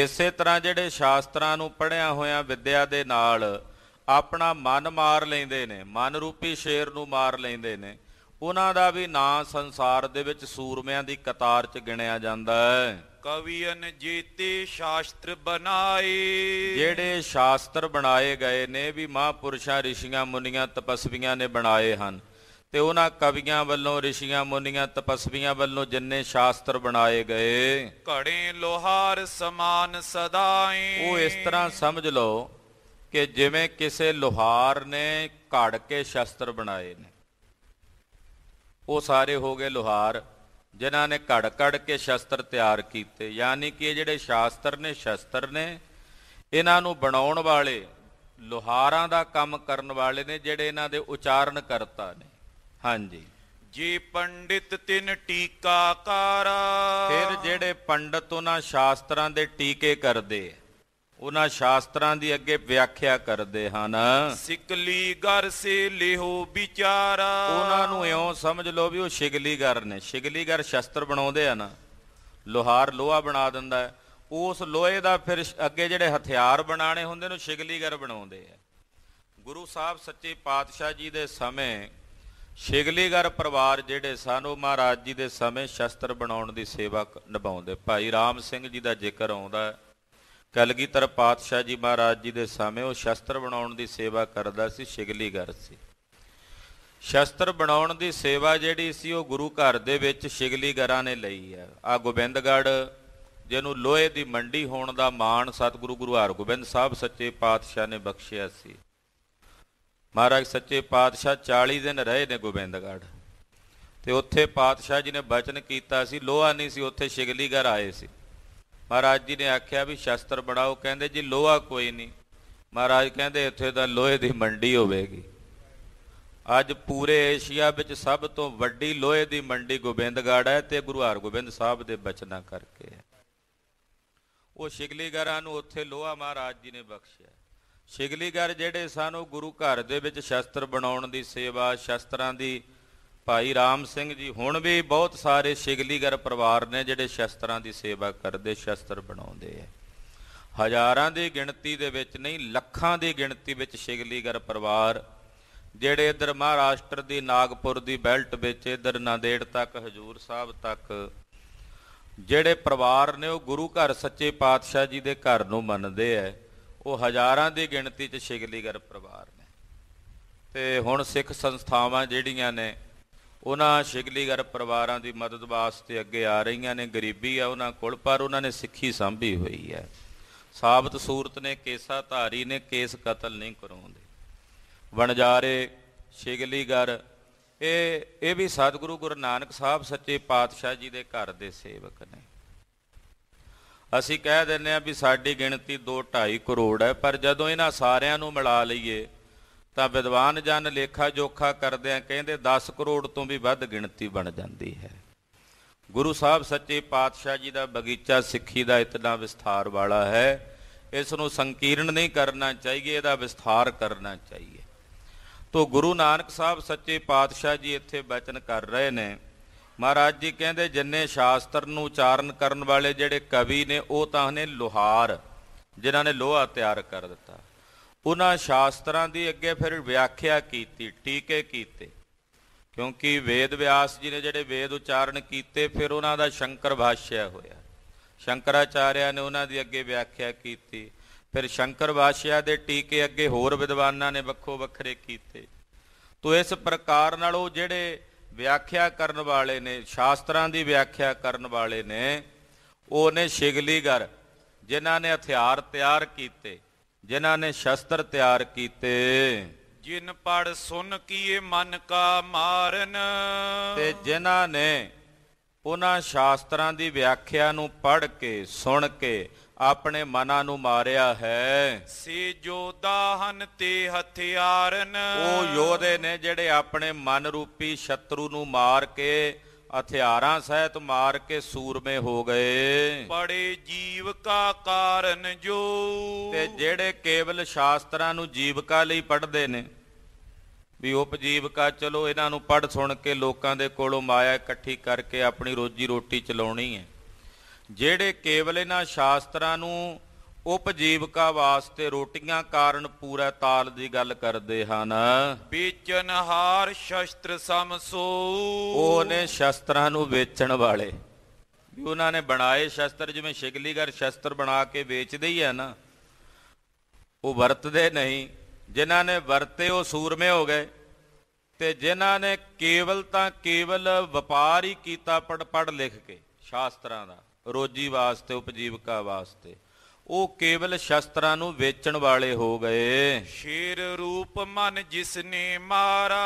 ਇਸੇ ਤਰ੍ਹਾਂ ਜਿਹੜੇ ਸ਼ਾਸਤਰਾਂ ਨੂੰ ਪੜਿਆ ਹੋਇਆ ਵਿਦਿਆ ਦੇ ਨਾਲ ਆਪਣਾ ਮਨ ਮਾਰ ਲੈਂਦੇ ਨੇ ਮਨ ਰੂਪੀ ਸ਼ੇਰ ਨੂੰ ਮਾਰ ਲੈਂਦੇ ਨੇ ਉਹਨਾਂ ਦਾ ਵੀ ਨਾਂ ਸੰਸਾਰ ਦੇ ਵਿੱਚ ਸੂਰਮਿਆਂ ਦੀ ਕਤਾਰ 'ਚ ਗਿਣਿਆ ਜਾਂਦਾ ਹੈ ਕਵੀਨ ਜੀਤੇ ਸ਼ਾਸਤਰ ਬਣਾਏ ਜਿਹੜੇ ਸ਼ਾਸਤਰ ਬਣਾਏ ਗਏ ਨੇ ਵੀ ਮਹਾਪੁਰਸ਼ਾਂ ਰਿਸ਼ੀਆਂ ਮੁਨੀਆਂ ਤਪਸਵੀਆਂ ਨੇ ਬਣਾਏ ਹਨ ਤੇ ਉਹਨਾਂ ਕਵੀਆਂ ਵੱਲੋਂ ਰਿਸ਼ੀਆਂ ਮੁਨੀਆਂ ਤਪਸਵੀਆਂ ਵੱਲੋਂ ਜਿੰਨੇ ਸ਼ਾਸਤਰ ਬਣਾਏ ਗਏ ਘੜੇ ਲੋਹਾਰ ਸਮਾਨ ਸਦਾਏ ਉਹ ਇਸ ਤਰ੍ਹਾਂ ਸਮਝ ਲਓ ਕਿ ਜਿਵੇਂ ਕਿਸੇ ਲੋਹਾਰ ਨੇ ਘੜ ਕੇ ਸ਼ਾਸਤਰ ਬਣਾਏ ਨੇ ਉਹ ਸਾਰੇ ਹੋ ਗਏ ਲੋਹਾਰ ਜਿਨ੍ਹਾਂ ਨੇ ਘੜ ਘੜ ਕੇ ਸ਼ਸਤਰ ਤਿਆਰ ਕੀਤੇ ਯਾਨੀ ਕਿ ਇਹ ਜਿਹੜੇ ਸ਼ਾਸਤਰ ਨੇ ਸ਼ਸਤਰ ਨੇ ਇਹਨਾਂ ਨੂੰ ਬਣਾਉਣ ਵਾਲੇ ਲੋਹਾਰਾਂ ਦਾ ਕੰਮ ਕਰਨ ਵਾਲੇ ਨੇ ਜਿਹੜੇ ਇਹਨਾਂ ਦੇ ਉਚਾਰਨ ਕਰਤਾ ਨੇ ਹਾਂਜੀ ਜੀ ਪੰਡਿਤ ਤਿੰਨ ਟੀਕਾਕਾਰਾ ਫਿਰ ਜਿਹੜੇ ਪੰਡਤ ਉਹਨਾਂ ਸ਼ਾਸਤਰਾਂ ਦੇ ਟੀਕੇ ਕਰਦੇ ਉਹਨਾਂ ਸ਼ਾਸਤਰਾਂ ਦੀ ਅੱਗੇ ਵਿਆਖਿਆ ਕਰਦੇ ਹਨ ਸਿਕਲੀ ਗਰ ਸੇ ਲਿਹੋ ਵਿਚਾਰਾ ਉਹਨਾਂ ਨੂੰ ਇਉਂ ਸਮਝ ਲਓ ਵੀ ਉਹ ਸ਼ਿਗਲੀਗਰ ਨੇ ਸ਼ਿਗਲੀਗਰ ਸ਼ਸਤਰ ਬਣਾਉਂਦੇ ਆ ਨਾ ਲੋਹਾਰ ਲੋਹਾ ਬਣਾ ਦਿੰਦਾ ਉਸ ਲੋਹੇ ਦਾ ਫਿਰ ਅੱਗੇ ਜਿਹੜੇ ਹਥਿਆਰ ਬਣਾਣੇ ਹੁੰਦੇ ਨੇ ਉਹ ਸ਼ਿਗਲੀਗਰ ਬਣਾਉਂਦੇ ਆ ਗੁਰੂ ਸਾਹਿਬ ਸੱਚੇ ਪਾਤਸ਼ਾਹ ਜੀ ਦੇ ਸਮੇਂ ਸ਼ਿਗਲੀਗਰ ਪਰਿਵਾਰ ਜਿਹੜੇ ਸਨ ਉਹ ਮਹਾਰਾਜ ਜੀ ਦੇ ਸਮੇਂ ਸ਼ਸਤਰ ਬਣਾਉਣ ਦੀ ਸੇਵਾ ਨਿਭਾਉਂਦੇ ਭਾਈ ਰਾਮ ਸਿੰਘ ਜੀ ਦਾ ਜ਼ਿਕਰ ਆਉਂਦਾ ਹੈ ਕਲਗੀਧਰ ਪਾਤਸ਼ਾਹ ਜੀ ਮਹਾਰਾਜ ਜੀ ਦੇ ਸਮੇਂ ਉਹ ਸ਼ਸਤਰ ਬਣਾਉਣ ਦੀ ਸੇਵਾ ਕਰਦਾ ਸੀ ਸ਼ਿਗਲੀਗਰ ਸੀ ਸ਼ਸਤਰ ਬਣਾਉਣ ਦੀ ਸੇਵਾ ਜਿਹੜੀ ਸੀ ਉਹ ਗੁਰੂ ਘਰ ਦੇ ਵਿੱਚ ਸ਼ਿਗਲੀਗਰਾਂ ਨੇ ਲਈ ਆ ਆ ਗੋਬਿੰਦਗੜ ਜਿਹਨੂੰ ਲੋਹੇ ਦੀ ਮੰਡੀ ਹੋਣ ਦਾ ਮਾਣ ਸਤਿਗੁਰੂ ਗੁਰੂ ਹਰਗੋਬਿੰਦ ਸਾਹਿਬ ਸੱਚੇ ਪਾਤਸ਼ਾਹ ਨੇ ਬਖਸ਼ਿਆ ਸੀ ਮਹਾਰਾਜ ਸੱਚੇ ਪਾਤਸ਼ਾਹ 40 ਦਿਨ ਰਹੇ ਨੇ ਗੋਬਿੰਦਗੜ ਤੇ ਉੱਥੇ ਪਾਤਸ਼ਾਹ ਜੀ ਨੇ ਬਚਨ ਕੀਤਾ ਸੀ ਲੋਹਾ ਨਹੀਂ ਸੀ ਉੱਥੇ ਸ਼ਿਗਲੀਗਰ ਆਏ ਸੀ ਮਹਾਰਾਜ ਜੀ ਨੇ ਆਖਿਆ ਵੀ ਸ਼ਸਤਰ ਬਣਾਓ ਕਹਿੰਦੇ ਜੀ ਲੋਹਾ ਕੋਈ ਨਹੀਂ ਮਹਾਰਾਜ ਕਹਿੰਦੇ ਇੱਥੇ ਤਾਂ ਲੋਹੇ ਦੀ ਮੰਡੀ ਹੋਵੇਗੀ ਅੱਜ ਪੂਰੇ ਏਸ਼ੀਆ ਵਿੱਚ ਸਭ ਤੋਂ ਵੱਡੀ ਲੋਹੇ ਦੀ ਮੰਡੀ ਗੋਬਿੰਦਗੜ ਹੈ ਤੇ ਗੁਰੂ ਹਰਗੋਬਿੰਦ ਸਾਹਿਬ ਦੇ ਬਚਨਾਂ ਕਰਕੇ ਉਹ ਸ਼ਿਗਲੀਗਰਾਂ ਨੂੰ ਉੱਥੇ ਲੋਹਾ ਮਹਾਰਾਜ ਜੀ ਨੇ ਬਖਸ਼ਿਆ ਸ਼ਿਗਲੀਗਰ ਜਿਹੜੇ ਸਾਨੂੰ ਗੁਰੂ ਘਰ ਦੇ ਵਿੱਚ ਸ਼ਸਤਰ ਬਣਾਉਣ ਦੀ ਸੇਵਾ ਸ਼ਸਤਰਾਂ ਦੀ ਭਾਈ ਰਾਮ ਸਿੰਘ ਜੀ ਹੁਣ ਵੀ ਬਹੁਤ ਸਾਰੇ ਸ਼ਿਗਲੀਗਰ ਪਰਿਵਾਰ ਨੇ ਜਿਹੜੇ ਸ਼ਸਤਰਾਂ ਦੀ ਸੇਵਾ ਕਰਦੇ ਸ਼ਸਤਰ ਬਣਾਉਂਦੇ ਆ ਹਜ਼ਾਰਾਂ ਦੀ ਗਿਣਤੀ ਦੇ ਵਿੱਚ ਨਹੀਂ ਲੱਖਾਂ ਦੀ ਗਿਣਤੀ ਵਿੱਚ ਸ਼ਿਗਲੀਗਰ ਪਰਿਵਾਰ ਜਿਹੜੇ ਇਧਰ ਮਹਾਰਾਸ਼ਟਰ ਦੀ ਨਾਗਪੁਰ ਦੀ ਬੈਲਟ ਵਿੱਚ ਇਧਰ ਨਾਂਦੇੜ ਤੱਕ ਹਜੂਰ ਸਾਹਿਬ ਤੱਕ ਜਿਹੜੇ ਪਰਿਵਾਰ ਨੇ ਉਹ ਗੁਰੂ ਘਰ ਸੱਚੇ ਪਾਤਸ਼ਾਹ ਜੀ ਦੇ ਘਰ ਨੂੰ ਮੰਨਦੇ ਐ ਉਹ ਹਜ਼ਾਰਾਂ ਦੀ ਗਿਣਤੀ 'ਚ ਸ਼ਿਗਲੀਗਰ ਪਰਿਵਾਰ ਨੇ ਤੇ ਹੁਣ ਸਿੱਖ ਸੰਸਥਾਵਾਂ ਜਿਹੜੀਆਂ ਨੇ ਉਹਨਾਂ ਸ਼ਿਗਲੀਗਰ ਪਰਿਵਾਰਾਂ ਦੀ ਮਦਦ ਵਾਸਤੇ ਅੱਗੇ ਆ ਰਹੀਆਂ ਨੇ ਗਰੀਬੀ ਆ ਉਹਨਾਂ ਕੋਲ ਪਰ ਉਹਨਾਂ ਨੇ ਸਿੱਖੀ ਸੰਭੀ ਹੋਈ ਹੈ ਸਾਬਤ ਸੂਰਤ ਨੇ ਕੇਸਾ ਧਾਰੀ ਨੇ ਕੇਸ ਕਤਲ ਨਹੀਂ ਕਰਾਉਂਦੇ ਵਣਜਾਰੇ ਸ਼ਿਗਲੀਗਰ ਇਹ ਇਹ ਵੀ ਸਤਿਗੁਰੂ ਗੁਰੂ ਨਾਨਕ ਸਾਹਿਬ ਸੱਚੇ ਪਾਤਸ਼ਾਹ ਜੀ ਦੇ ਘਰ ਦੇ ਸੇਵਕ ਨੇ ਅਸੀਂ ਕਹਿ ਦਿੰਨੇ ਆ ਵੀ ਸਾਡੀ ਗਿਣਤੀ 2.5 ਕਰੋੜ ਹੈ ਪਰ ਜਦੋਂ ਇਹਨਾਂ ਸਾਰਿਆਂ ਨੂੰ ਮਿਲਾ ਲਈਏ ਤਾਂ ਵਿਦਵਾਨ ਜਨ ਲੇਖਾ ਜੋਖਾ ਕਰਦੇ ਆ ਕਹਿੰਦੇ 10 ਕਰੋੜ ਤੋਂ ਵੀ ਵੱਧ ਗਿਣਤੀ ਬਣ ਜਾਂਦੀ ਹੈ ਗੁਰੂ ਸਾਹਿਬ ਸੱਚੇ ਪਾਤਸ਼ਾਹ ਜੀ ਦਾ ਬਗੀਚਾ ਸਿੱਖੀ ਦਾ ਇਤਨਾ ਵਿਸਥਾਰ ਵਾਲਾ ਹੈ ਇਸ ਨੂੰ ਸੰਕੀਰਣ ਨਹੀਂ ਕਰਨਾ ਚਾਹੀਏ ਇਹਦਾ ਵਿਸਥਾਰ ਕਰਨਾ ਚਾਹੀਏ ਤੋਂ ਗੁਰੂ ਨਾਨਕ ਸਾਹਿਬ ਸੱਚੇ ਪਾਤਸ਼ਾਹ ਜੀ ਇੱਥੇ ਬਚਨ ਕਰ ਰਹੇ ਨੇ ਮਹਾਰਾਜ ਜੀ ਕਹਿੰਦੇ ਜਿੰਨੇ ਸ਼ਾਸਤਰ ਨੂੰ ਉਚਾਰਨ ਕਰਨ ਵਾਲੇ ਜਿਹੜੇ ਕਵੀ ਨੇ ਉਹ ਤਾਂ ਨੇ ਲੋਹਾਰ ਜਿਨ੍ਹਾਂ ਨੇ ਲੋਹਾ ਤਿਆਰ ਕਰ ਦਿੱਤਾ ਉਹਨਾਂ ਸ਼ਾਸਤਰਾਂ ਦੀ ਅੱਗੇ ਫਿਰ ਵਿਆਖਿਆ ਕੀਤੀ ਟੀਕੇ ਕੀਤੇ ਕਿਉਂਕਿ ਵੇਦ ਵਿਆਸ ਜੀ ਨੇ ਜਿਹੜੇ ਵੇਦ ਉਚਾਰਨ ਕੀਤੇ ਫਿਰ ਉਹਨਾਂ ਦਾ ਸ਼ੰਕਰ ਭਾਸ਼ਿਆ ਹੋਇਆ ਸ਼ੰਕਰਾਚਾਰਿਆ ਨੇ ਉਹਨਾਂ ਦੀ ਅੱਗੇ ਵਿਆਖਿਆ ਕੀਤੀ ਫਿਰ ਸ਼ੰਕਰ ਭਾਸ਼ਿਆ ਦੇ ਟੀਕੇ ਅੱਗੇ ਹੋਰ ਵਿਦਵਾਨਾਂ ਨੇ ਵੱਖੋ ਵੱਖਰੇ ਕੀਤੇ ਤੋ ਇਸ ਪ੍ਰਕਾਰ ਨਾਲ ਉਹ ਜਿਹੜੇ ਵਿਆਖਿਆ ਕਰਨ ਵਾਲੇ ਨੇ ਸ਼ਾਸਤਰਾਂ ਦੀ ਵਿਆਖਿਆ ਕਰਨ ਵਾਲੇ ਨੇ ਉਹ ਨੇ ਸ਼ਿਗਲੀਗਰ ਜਿਨ੍ਹਾਂ ਨੇ ਹਥਿਆਰ ਤਿਆਰ ਕੀਤੇ ਜਿਨ੍ਹਾਂ ਨੇ ਸ਼ਸਤਰ ਤਿਆਰ ਕੀਤੇ ਜਿਨ ਪੜ ਸੁਨ ਕੀਏ ਮਨ ਕਾ ਮਾਰਨ ਤੇ ਜਿਨ੍ਹਾਂ ਨੇ ਉਹਨਾਂ ਸ਼ਾਸਤਰਾਂ ਦੀ ਵਿਆਖਿਆ ਨੂੰ ਪੜ ਕੇ ਸੁਣ ਕੇ ਆਪਣੇ ਮਨਾਂ ਨੂੰ ਮਾਰਿਆ ਹੈ ਸੇ ਜੋਦਾਹਨ ਤੇ ਹਥਿਆਰਨ ਉਹ ਯੋਧੇ ਨੇ ਜਿਹੜੇ ਆਪਣੇ ਮਨ ਰੂਪੀ ਸ਼ਤਰੂ ਨੂੰ ਮਾਰ ਕੇ ਹਥਿਆਰਾਂ ਸਹਿਤ ਮਾਰ ਕੇ ਸੂਰਮੇ ਹੋ ਗਏ ਬੜੇ ਜੀਵਕਾ ਕਾਰਨ ਜੋ ਤੇ ਜਿਹੜੇ ਕੇਵਲ ਸ਼ਾਸਤਰਾਂ ਨੂੰ ਜੀਵਕਾ ਲਈ ਪੜ੍ਹਦੇ ਨੇ ਵੀ ਉਪਜੀਵਕਾ ਚਲੋ ਇਹਨਾਂ ਨੂੰ ਪੜ੍ਹ ਸੁਣ ਕੇ ਲੋਕਾਂ ਦੇ ਕੋਲੋਂ ਮਾਇਆ ਇਕੱਠੀ ਕਰਕੇ ਆਪਣੀ ਰੋਜੀ ਰੋਟੀ ਚਲਾਉਣੀ ਹੈ ਜਿਹੜੇ ਕੇਵਲ ਇਹਨਾਂ ਸ਼ਾਸਤਰਾਂ ਨੂੰ ਉਪਜੀਵਕਾ ਵਾਸਤੇ ਰੋਟੀਆਂ ਕਾਰਨ ਪੂਰਾ ਤਾਲ ਦੀ ਗੱਲ ਕਰਦੇ ਹਨ ਹਾਰ ਸ਼ਸਤਰ ਸਮਸੋ ਨੇ ਸ਼ਸਤਰਾਂ ਨੂੰ ਵੇਚਣ ਵਾਲੇ ਵੀ ਉਹਨਾਂ ਨੇ ਬਣਾਏ ਸ਼ਸਤਰ ਜਿਵੇਂ ਸ਼ਿਗਲੀਗਰ ਸ਼ਸਤਰ ਬਣਾ ਕੇ ਵੇਚਦੇ ਹੀ ਆ ਨਾ ਉਹ ਵਰਤਦੇ ਨਹੀਂ ਜਿਨ੍ਹਾਂ ਨੇ ਵਰਤੇ ਉਹ ਸੂਰਮੇ ਹੋ ਗਏ ਤੇ ਜਿਨ੍ਹਾਂ ਨੇ ਕੇਵਲ ਤਾਂ ਕੇਵਲ ਵਪਾਰ ਹੀ ਕੀਤਾ ਪੜ ਪੜ ਲਿਖ ਕੇ ਸ਼ਾਸਤਰਾਂ ਦਾ ਰੋਜੀ ਵਾਸਤੇ ਉਪਜੀਵਕਾ ਵਾਸਤੇ ਉਹ ਕੇਵਲ ਸ਼ਸਤਰਾਂ ਨੂੰ ਵੇਚਣ ਵਾਲੇ ਹੋ ਗਏ ਸ਼ੇਰ ਰੂਪ ਮਨ ਜਿਸ ਨੇ ਮਾਰਾ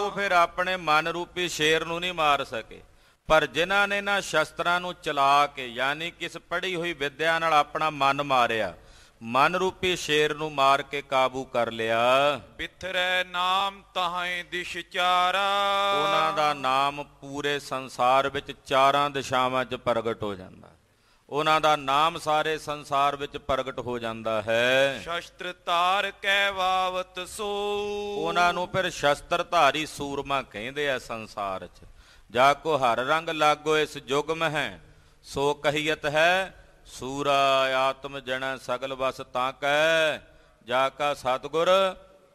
ਉਹ ਫਿਰ ਆਪਣੇ ਮਨ ਰੂਪੀ ਸ਼ੇਰ ਨੂੰ ਨਹੀਂ ਮਾਰ ਸਕੇ ਪਰ ਜਿਨ੍ਹਾਂ ਨੇ ਨਾ ਸ਼ਸਤਰਾਂ ਨੂੰ ਚਲਾ ਕੇ ਯਾਨੀ ਕਿਸ ਪੜ੍ਹੀ ਹੋਈ ਵਿਦਿਆ ਨਾਲ ਆਪਣਾ ਮਨ ਮਾਰਿਆ ਮਨ ਰੂਪੀ ਸ਼ੇਰ ਨੂੰ ਮਾਰ ਕੇ ਕਾਬੂ ਕਰ ਲਿਆ ਬਿਥਰੇ ਨਾਮ ਤਹਾਂ ਦਿਸ਼ ਚਾਰਾ ਉਹਨਾਂ ਦਾ ਨਾਮ ਪੂਰੇ ਸੰਸਾਰ ਵਿੱਚ ਚਾਰਾਂ ਦਿਸ਼ਾਵਾਂ 'ਚ ਪ੍ਰਗਟ ਹੋ ਜਾਂਦਾ ਉਹਨਾਂ ਦਾ ਨਾਮ ਸਾਰੇ ਸੰਸਾਰ ਵਿੱਚ ਪ੍ਰਗਟ ਹੋ ਜਾਂਦਾ ਹੈ ਸ਼ਸਤਰ ਧਾਰ ਕੈ ਵਾਵਤ ਸੋ ਉਹਨਾਂ ਨੂੰ ਫਿਰ ਸ਼ਸਤਰ ਧਾਰੀ ਸੂਰਮਾ ਕਹਿੰਦੇ ਆ ਸੰਸਾਰ 'ਚ ਜਾ ਕੋ ਹਰ ਰੰਗ ਲਾਗੋ ਇਸ ਜੁਗ ਮਹਿ ਸੋ ਕਹੀਤ ਹੈ ਸੂਰਾ ਆਤਮ ਜਣਾ ਸਗਲ ਵਸ ਤਾਂ ਕੈ ਜਾ ਕਾ ਸਤਗੁਰ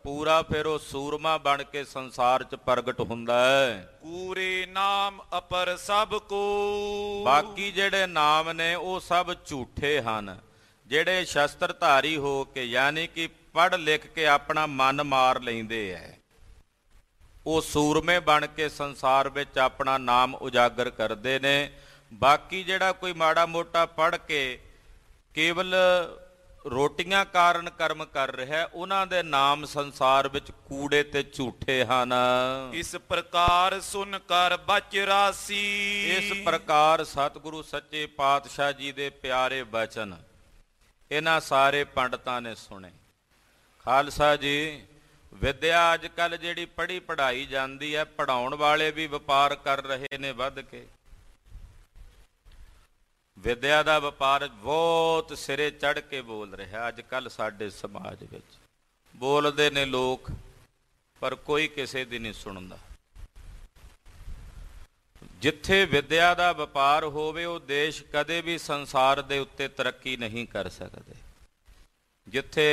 ਪੂਰਾ ਫਿਰ ਉਹ ਸੂਰਮਾ ਬਣ ਕੇ ਸੰਸਾਰ 'ਚ ਪ੍ਰਗਟ ਹੁੰਦਾ ਹੈ ਪੂਰੇ ਨਾਮ ਅਪਰ ਸਭ ਕੋ ਬਾਕੀ ਜਿਹੜੇ ਨਾਮ ਨੇ ਉਹ ਸਭ ਝੂਠੇ ਹਨ ਜਿਹੜੇ ਸ਼ਸਤਰਧਾਰੀ ਹੋ ਕੇ ਯਾਨੀ ਕਿ ਪੜ ਲਿਖ ਕੇ ਆਪਣਾ ਮਨ ਮਾਰ ਲੈਂਦੇ ਐ ਉਹ ਸੂਰਮੇ ਬਣ ਕੇ ਸੰਸਾਰ ਵਿੱਚ ਆਪਣਾ ਨਾਮ ਉਜਾਗਰ ਕਰਦੇ ਨੇ ਬਾਕੀ ਜਿਹੜਾ ਕੋਈ ਮਾੜਾ ਮੋਟਾ ਪੜ ਕੇ ਕੇਵਲ ਰੋਟੀਆਂ ਕਾਰਨ ਕਰਮ ਕਰ ਰਿਹਾ ਉਹਨਾਂ ਦੇ ਨਾਮ ਸੰਸਾਰ ਵਿੱਚ ਕੂੜੇ ਤੇ ਝੂਠੇ ਹਨ ਇਸ ਪ੍ਰਕਾਰ ਸੁਨ ਕਰ ਬਚ ਰਾਸੀ ਇਸ ਪ੍ਰਕਾਰ ਸਤਿਗੁਰੂ ਸੱਚੇ ਪਾਤਸ਼ਾਹ ਜੀ ਦੇ ਪਿਆਰੇ ਬਚਨ ਇਹਨਾਂ ਸਾਰੇ ਪੰਡਤਾਂ ਨੇ ਸੁਣੇ ਖਾਲਸਾ ਜੀ ਵਿਦਿਆ ਅੱਜ ਕੱਲ ਜਿਹੜੀ ਪੜ੍ਹੀ ਪੜ੍ਹਾਈ ਜਾਂਦੀ ਹੈ ਪੜਾਉਣ ਵਾਲੇ ਵੀ ਵਪਾਰ ਕਰ ਰਹੇ ਨੇ ਵੱਧ ਕੇ ਵਿਦਿਆ ਦਾ ਵਪਾਰ ਬਹੁਤ ਸਿਰੇ ਚੜ ਕੇ ਬੋਲ ਰਿਹਾ ਅੱਜ ਕੱਲ ਸਾਡੇ ਸਮਾਜ ਵਿੱਚ ਬੋਲਦੇ ਨੇ ਲੋਕ ਪਰ ਕੋਈ ਕਿਸੇ ਦੀ ਨਹੀਂ ਸੁਣਦਾ ਜਿੱਥੇ ਵਿਦਿਆ ਦਾ ਵਪਾਰ ਹੋਵੇ ਉਹ ਦੇਸ਼ ਕਦੇ ਵੀ ਸੰਸਾਰ ਦੇ ਉੱਤੇ ਤਰੱਕੀ ਨਹੀਂ ਕਰ ਸਕਦੇ ਜਿੱਥੇ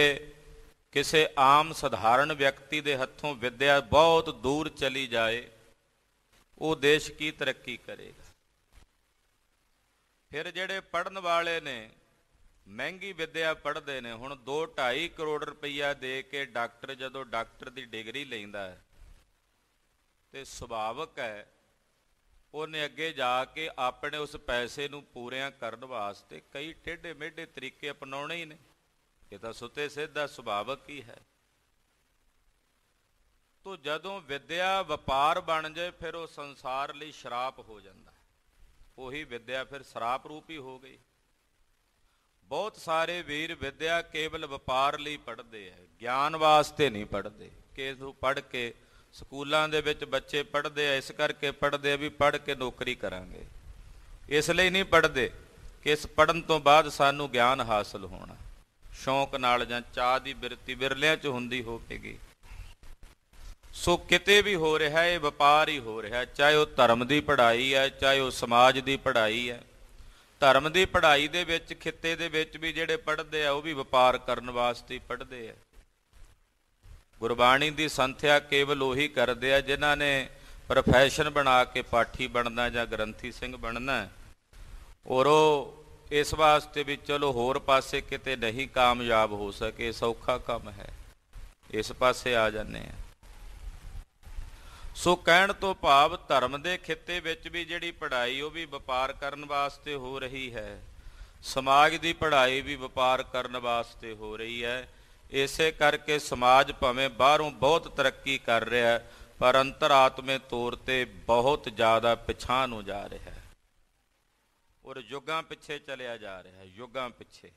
ਕਿਸੇ ਆਮ ਸਧਾਰਨ ਵਿਅਕਤੀ ਦੇ ਹੱਥੋਂ ਵਿਦਿਆ ਬਹੁਤ ਦੂਰ ਚਲੀ ਜਾਏ ਉਹ ਦੇਸ਼ ਕੀ ਤਰੱਕੀ ਕਰੇਗਾ ਫਿਰ ਜਿਹੜੇ ਪੜਨ ਵਾਲੇ ਨੇ ਮਹਿੰਗੀ ਵਿੱਦਿਆ ਪੜਦੇ ਨੇ ਹੁਣ 2.5 ਕਰੋੜ ਰੁਪਈਆ ਦੇ ਕੇ ਡਾਕਟਰ ਜਦੋਂ ਡਾਕਟਰ ਦੀ ਡਿਗਰੀ ਲੈਂਦਾ ਹੈ ਤੇ ਸੁਭਾਵਕ ਹੈ ਉਹਨੇ ਅੱਗੇ ਜਾ ਕੇ ਆਪਣੇ ਉਸ ਪੈਸੇ ਨੂੰ ਪੂਰਿਆਂ ਕਰਨ ਵਾਸਤੇ ਕਈ ਟੇਢੇ ਮੇਢੇ ਤਰੀਕੇ ਅਪਣਾਉਣੇ ਹੀ ਨੇ ਇਹ ਤਾਂ ਸੁੱਤੇ ਸਿੱਧਾ ਸੁਭਾਵਕ ਹੀ ਹੈ ਤੋ ਜਦੋਂ ਵਿੱਦਿਆ ਵਪਾਰ ਬਣ ਜਾਏ ਫਿਰ ਉਹ ਸੰਸਾਰ ਲਈ ਸ਼ਰਾਪ ਹੋ ਜਾਂਦਾ ਉਹੀ ਵਿਦਿਆ ਫਿਰ ਸਰਾਪ ਰੂਪ ਹੀ ਹੋ ਗਈ ਬਹੁਤ ਸਾਰੇ ਵੀਰ ਵਿਦਿਆ ਕੇਵਲ ਵਪਾਰ ਲਈ ਪੜ੍ਹਦੇ ਆ ਗਿਆਨ ਵਾਸਤੇ ਨਹੀਂ ਪੜ੍ਹਦੇ ਕੇਸ ਨੂੰ ਪੜ੍ਹ ਕੇ ਸਕੂਲਾਂ ਦੇ ਵਿੱਚ ਬੱਚੇ ਪੜ੍ਹਦੇ ਆ ਇਸ ਕਰਕੇ ਪੜ੍ਹਦੇ ਆ ਵੀ ਪੜ੍ਹ ਕੇ ਨੌਕਰੀ ਕਰਾਂਗੇ ਇਸ ਲਈ ਨਹੀਂ ਪੜ੍ਹਦੇ ਕਿ ਇਸ ਪੜਨ ਤੋਂ ਬਾਅਦ ਸਾਨੂੰ ਗਿਆਨ ਹਾਸਲ ਹੋਣਾ ਸ਼ੌਂਕ ਨਾਲ ਜਾਂ ਚਾਹ ਦੀ ਬਿਰਤੀ ਵਿਰਲਿਆਂ 'ਚ ਹੁੰਦੀ ਹੋਵੇਗੀ ਸੋ ਕਿਤੇ ਵੀ ਹੋ ਰਿਹਾ ਹੈ ਇਹ ਵਪਾਰ ਹੀ ਹੋ ਰਿਹਾ ਚਾਹੇ ਉਹ ਧਰਮ ਦੀ ਪੜ੍ਹਾਈ ਹੈ ਚਾਹੇ ਉਹ ਸਮਾਜ ਦੀ ਪੜ੍ਹਾਈ ਹੈ ਧਰਮ ਦੀ ਪੜ੍ਹਾਈ ਦੇ ਵਿੱਚ ਖਿੱਤੇ ਦੇ ਵਿੱਚ ਵੀ ਜਿਹੜੇ ਪੜ੍ਹਦੇ ਆ ਉਹ ਵੀ ਵਪਾਰ ਕਰਨ ਵਾਸਤੇ ਪੜ੍ਹਦੇ ਆ ਗੁਰਬਾਣੀ ਦੀ ਸੰਥਿਆ ਕੇਵਲ ਉਹੀ ਕਰਦੇ ਆ ਜਿਨ੍ਹਾਂ ਨੇ ਪ੍ਰੋਫੈਸ਼ਨ ਬਣਾ ਕੇ ਪਾਠੀ ਬਣਨਾ ਜਾਂ ਗ੍ਰੰਥੀ ਸਿੰਘ ਬਣਨਾ ਔਰ ਉਹ ਇਸ ਵਾਸਤੇ ਵੀ ਚਲੋ ਹੋਰ ਪਾਸੇ ਕਿਤੇ ਨਹੀਂ ਕਾਮਯਾਬ ਹੋ ਸਕੇ ਸੌਖਾ ਕੰਮ ਹੈ ਇਸ ਪਾਸੇ ਆ ਜਾਂਦੇ ਆ ਸੋ ਕਹਿਣ ਤੋਂ ਭਾਵ ਧਰਮ ਦੇ ਖਿੱਤੇ ਵਿੱਚ ਵੀ ਜਿਹੜੀ ਪੜ੍ਹਾਈ ਉਹ ਵੀ ਵਪਾਰ ਕਰਨ ਵਾਸਤੇ ਹੋ ਰਹੀ ਹੈ ਸਮਾਜ ਦੀ ਪੜ੍ਹਾਈ ਵੀ ਵਪਾਰ ਕਰਨ ਵਾਸਤੇ ਹੋ ਰਹੀ ਹੈ ਇਸੇ ਕਰਕੇ ਸਮਾਜ ਭਾਵੇਂ ਬਾਹਰੋਂ ਬਹੁਤ ਤਰੱਕੀ ਕਰ ਰਿਹਾ ਹੈ ਪਰ ਅੰਤਰਾਤਮੇ ਤੌਰ ਤੇ ਬਹੁਤ ਜ਼ਿਆਦਾ ਪਿਛਾਂ ਨੂੰ ਜਾ ਰਿਹਾ ਹੈ ਔਰ ਯੁੱਗਾਂ ਪਿੱਛੇ ਚਲਿਆ ਜਾ ਰਿਹਾ ਹੈ ਯੁੱਗਾਂ ਪਿੱਛੇ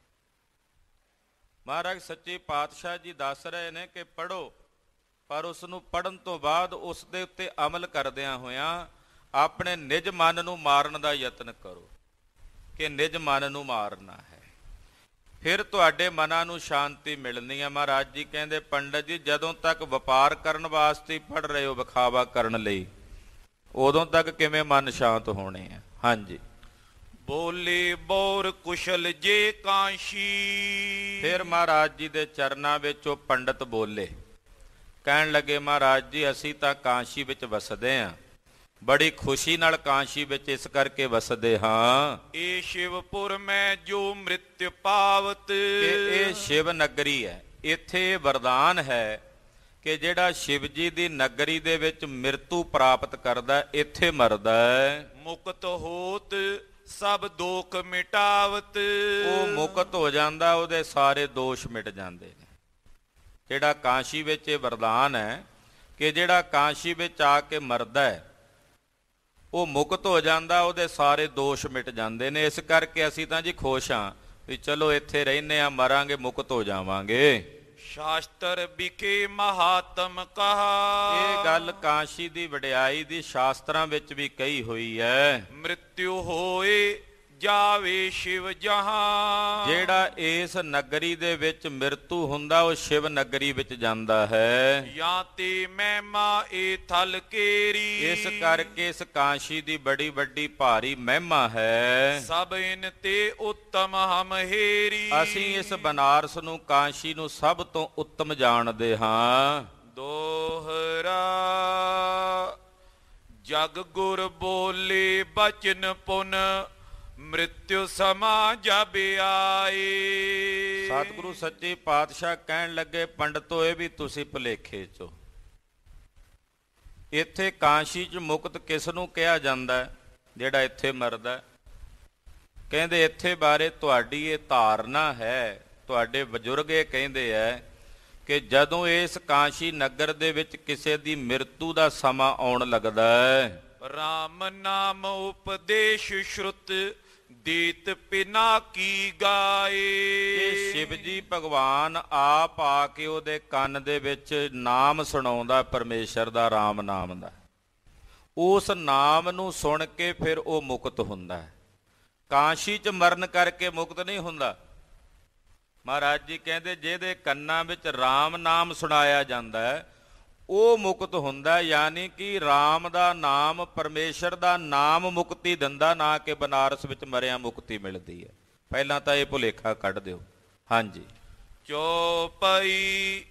ਮਹਾਰਾਜ ਸੱਚੇ ਪਾਤਸ਼ਾਹ ਜੀ ਦੱਸ ਰਹੇ ਨੇ ਕਿ ਪੜੋ ਪਰ ਉਸ ਨੂੰ ਪੜਨ ਤੋਂ ਬਾਅਦ ਉਸ ਦੇ ਉੱਤੇ ਅਮਲ ਕਰਦਿਆਂ ਹੋਇਆਂ ਆਪਣੇ ਨਿਜ ਮਨ ਨੂੰ ਮਾਰਨ ਦਾ ਯਤਨ ਕਰੋ ਕਿ ਨਿਜ ਮਨ ਨੂੰ ਮਾਰਨਾ ਹੈ ਫਿਰ ਤੁਹਾਡੇ ਮਨਾਂ ਨੂੰ ਸ਼ਾਂਤੀ ਮਿਲਣੀ ਹੈ ਮਹਾਰਾਜ ਜੀ ਕਹਿੰਦੇ ਪੰਡਤ ਜੀ ਜਦੋਂ ਤੱਕ ਵਪਾਰ ਕਰਨ ਵਾਸਤੇ ਪੜ ਰਹੇ ਹੋ ਵਿਖਾਵਾ ਕਰਨ ਲਈ ਉਦੋਂ ਤੱਕ ਕਿਵੇਂ ਮਨ ਸ਼ਾਂਤ ਹੋਣੇ ਆ ਹਾਂਜੀ ਬੋਲੇ ਬੋਰ ਕੁਸ਼ਲ ਜੇ ਕਾਂਸ਼ੀ ਫਿਰ ਮਹਾਰਾਜ ਜੀ ਦੇ ਚਰਨਾਂ ਵਿੱਚ ਉਹ ਪੰਡਤ ਬੋਲੇ ਕਹਿਣ ਲੱਗੇ ਮਹਾਰਾਜ ਜੀ ਅਸੀਂ ਤਾਂ ਕਾਂਸ਼ੀ ਵਿੱਚ ਵਸਦੇ ਆਂ ਬੜੀ ਖੁਸ਼ੀ ਨਾਲ ਕਾਂਸ਼ੀ ਵਿੱਚ ਇਸ ਕਰਕੇ ਵਸਦੇ ਹਾਂ ਇਹ ਸ਼ਿਵਪੁਰ ਮੈਂ ਜੋ ਮ੍ਰਿਤਿ ਪਾਵਤ ਇਹ ਸ਼ਿਵ ਨਗਰੀ ਹੈ ਇੱਥੇ ਵਰਦਾਨ ਹੈ ਕਿ ਜਿਹੜਾ ਸ਼ਿਵ ਜੀ ਦੀ ਨਗਰੀ ਦੇ ਵਿੱਚ ਮਿਰਤੂ ਪ੍ਰਾਪਤ ਕਰਦਾ ਇੱਥੇ ਮਰਦਾ ਮੁਕਤ ਹੋਤ ਸਭ ਦੋਖ ਮਿਟਾਵਤ ਉਹ ਮੁਕਤ ਹੋ ਜਾਂਦਾ ਉਹਦੇ ਸਾਰੇ ਦੋਸ਼ ਮਿਟ ਜਾਂਦੇ ਨੇ ਜਿਹੜਾ ਕਾਂਸ਼ੀ ਵਿੱਚ ਇਹ ਵਰਦਾਨ ਹੈ ਕਿ ਜਿਹੜਾ ਕਾਂਸ਼ੀ ਵਿੱਚ ਆ ਕੇ ਮਰਦਾ ਹੈ ਉਹ ਮੁਕਤ ਹੋ ਜਾਂਦਾ ਉਹਦੇ ਸਾਰੇ ਦੋਸ਼ ਮਿਟ ਜਾਂਦੇ ਨੇ ਇਸ ਕਰਕੇ ਅਸੀਂ ਤਾਂ ਜੀ ਖੁਸ਼ ਆ ਵੀ ਚਲੋ ਇੱਥੇ ਰਹਿੰਨੇ ਆ ਮਰਾਂਗੇ ਮੁਕਤ ਹੋ ਜਾਵਾਂਗੇ ਸ਼ਾਸਤਰ ਵਿਕੇ ਮਹਾਤਮ ਕਹਾ ਇਹ ਗੱਲ ਕਾਂਸ਼ੀ ਦੀ ਵਡਿਆਈ ਦੀ ਸ਼ਾਸਤਰਾਂ ਵਿੱਚ ਵੀ ਕਹੀ ਹੋਈ ਹੈ ਮ੍ਰਿਤਿਉ ਹੋਏ ਜਾਵੇ ਸ਼ਿਵ ਜਹਾਂ ਜਿਹੜਾ ਇਸ ਨਗਰੀ ਦੇ ਵਿੱਚ ਮਿਰਤੂ ਹੁੰਦਾ ਉਹ ਸ਼ਿਵ ਨਗਰੀ ਵਿੱਚ ਜਾਂਦਾ ਹੈ ਜਾਂ ਤੇ ਮਹਿਮਾ ਏ ਥਲ ਕੇਰੀ ਇਸ ਕਰਕੇ ਇਸ ਕਾਂਸ਼ੀ ਦੀ ਬੜੀ ਵੱਡੀ ਭਾਰੀ ਮਹਿਮਾ ਹੈ ਸਭ ਇਨ ਤੇ ਉੱਤਮ ਹਮ ਹੇਰੀ ਅਸੀਂ ਇਸ ਬਨਾਰਸ ਨੂੰ ਕਾਂਸ਼ੀ ਨੂੰ ਸਭ ਤੋਂ ਉੱਤਮ ਜਾਣਦੇ ਹਾਂ ਦੋਹਰਾ ਜਗ ਗੁਰ ਬੋਲੇ ਬਚਨ ਪੁਨ ਮ੍ਰਿਤਿਉ ਸਮਾ ਜਬ ਆਈ ਸਤਿਗੁਰੂ ਸੱਚੇ ਪਾਤਸ਼ਾਹ ਕਹਿਣ ਲੱਗੇ ਪੰਡਤੋ ਇਹ ਵੀ ਤੁਸੀਂ ਭਲੇਖੇ ਚੋ ਇੱਥੇ ਕਾਂਸ਼ੀ ਚ ਮੁਕਤ ਕਿਸ ਨੂੰ ਕਿਹਾ ਜਾਂਦਾ ਜਿਹੜਾ ਇੱਥੇ ਮਰਦਾ ਕਹਿੰਦੇ ਇੱਥੇ ਬਾਰੇ ਤੁਹਾਡੀ ਇਹ ਧਾਰਨਾ ਹੈ ਤੁਹਾਡੇ ਬਜ਼ੁਰਗ ਇਹ ਕਹਿੰਦੇ ਐ ਕਿ ਜਦੋਂ ਇਸ ਕਾਂਸ਼ੀ ਨਗਰ ਦੇ ਵਿੱਚ ਕਿਸੇ ਦੀ ਮ੍ਰਿਤੂ ਦਾ ਸਮਾਂ ਆਉਣ ਲੱਗਦਾ ਹੈ ਰਾਮ ਨਾਮ ਉਪਦੇਸ਼ ਸ਼ਰੁਤ ਦੀਤ ਪਿਨਾ ਕੀ ਗਾਏ ਇਹ ਸ਼ਿਵ ਜੀ ਭਗਵਾਨ ਆਪ ਆ ਕੇ ਉਹਦੇ ਕੰਨ ਦੇ ਵਿੱਚ ਨਾਮ ਸੁਣਾਉਂਦਾ ਪਰਮੇਸ਼ਰ ਦਾ RAM ਨਾਮ ਦਾ ਉਸ ਨਾਮ ਨੂੰ ਸੁਣ ਕੇ ਫਿਰ ਉਹ ਮੁਕਤ ਹੁੰਦਾ ਹੈ ਕਾਂਸ਼ੀ ਚ ਮਰਨ ਕਰਕੇ ਮੁਕਤ ਨਹੀਂ ਹੁੰਦਾ ਮਹਾਰਾਜ ਜੀ ਕਹਿੰਦੇ ਜਿਹਦੇ ਕੰਨਾਂ ਵਿੱਚ RAM ਨਾਮ ਸੁਣਾਇਆ ਜਾਂਦਾ ਹੈ ਉਹ ਮੁਕਤ ਹੁੰਦਾ ਯਾਨੀ ਕਿ RAM ਦਾ ਨਾਮ ਪਰਮੇਸ਼ਰ ਦਾ ਨਾਮ ਮੁਕਤੀ ਦਿੰਦਾ ਨਾ ਕਿ ਬਨਾਰਸ ਵਿੱਚ ਮਰਿਆ ਮੁਕਤੀ ਮਿਲਦੀ ਹੈ ਪਹਿਲਾਂ ਤਾਂ ਇਹ ਭੁਲੇਖਾ ਕੱਢ ਦਿਓ ਹਾਂਜੀ ਚੋਪਈ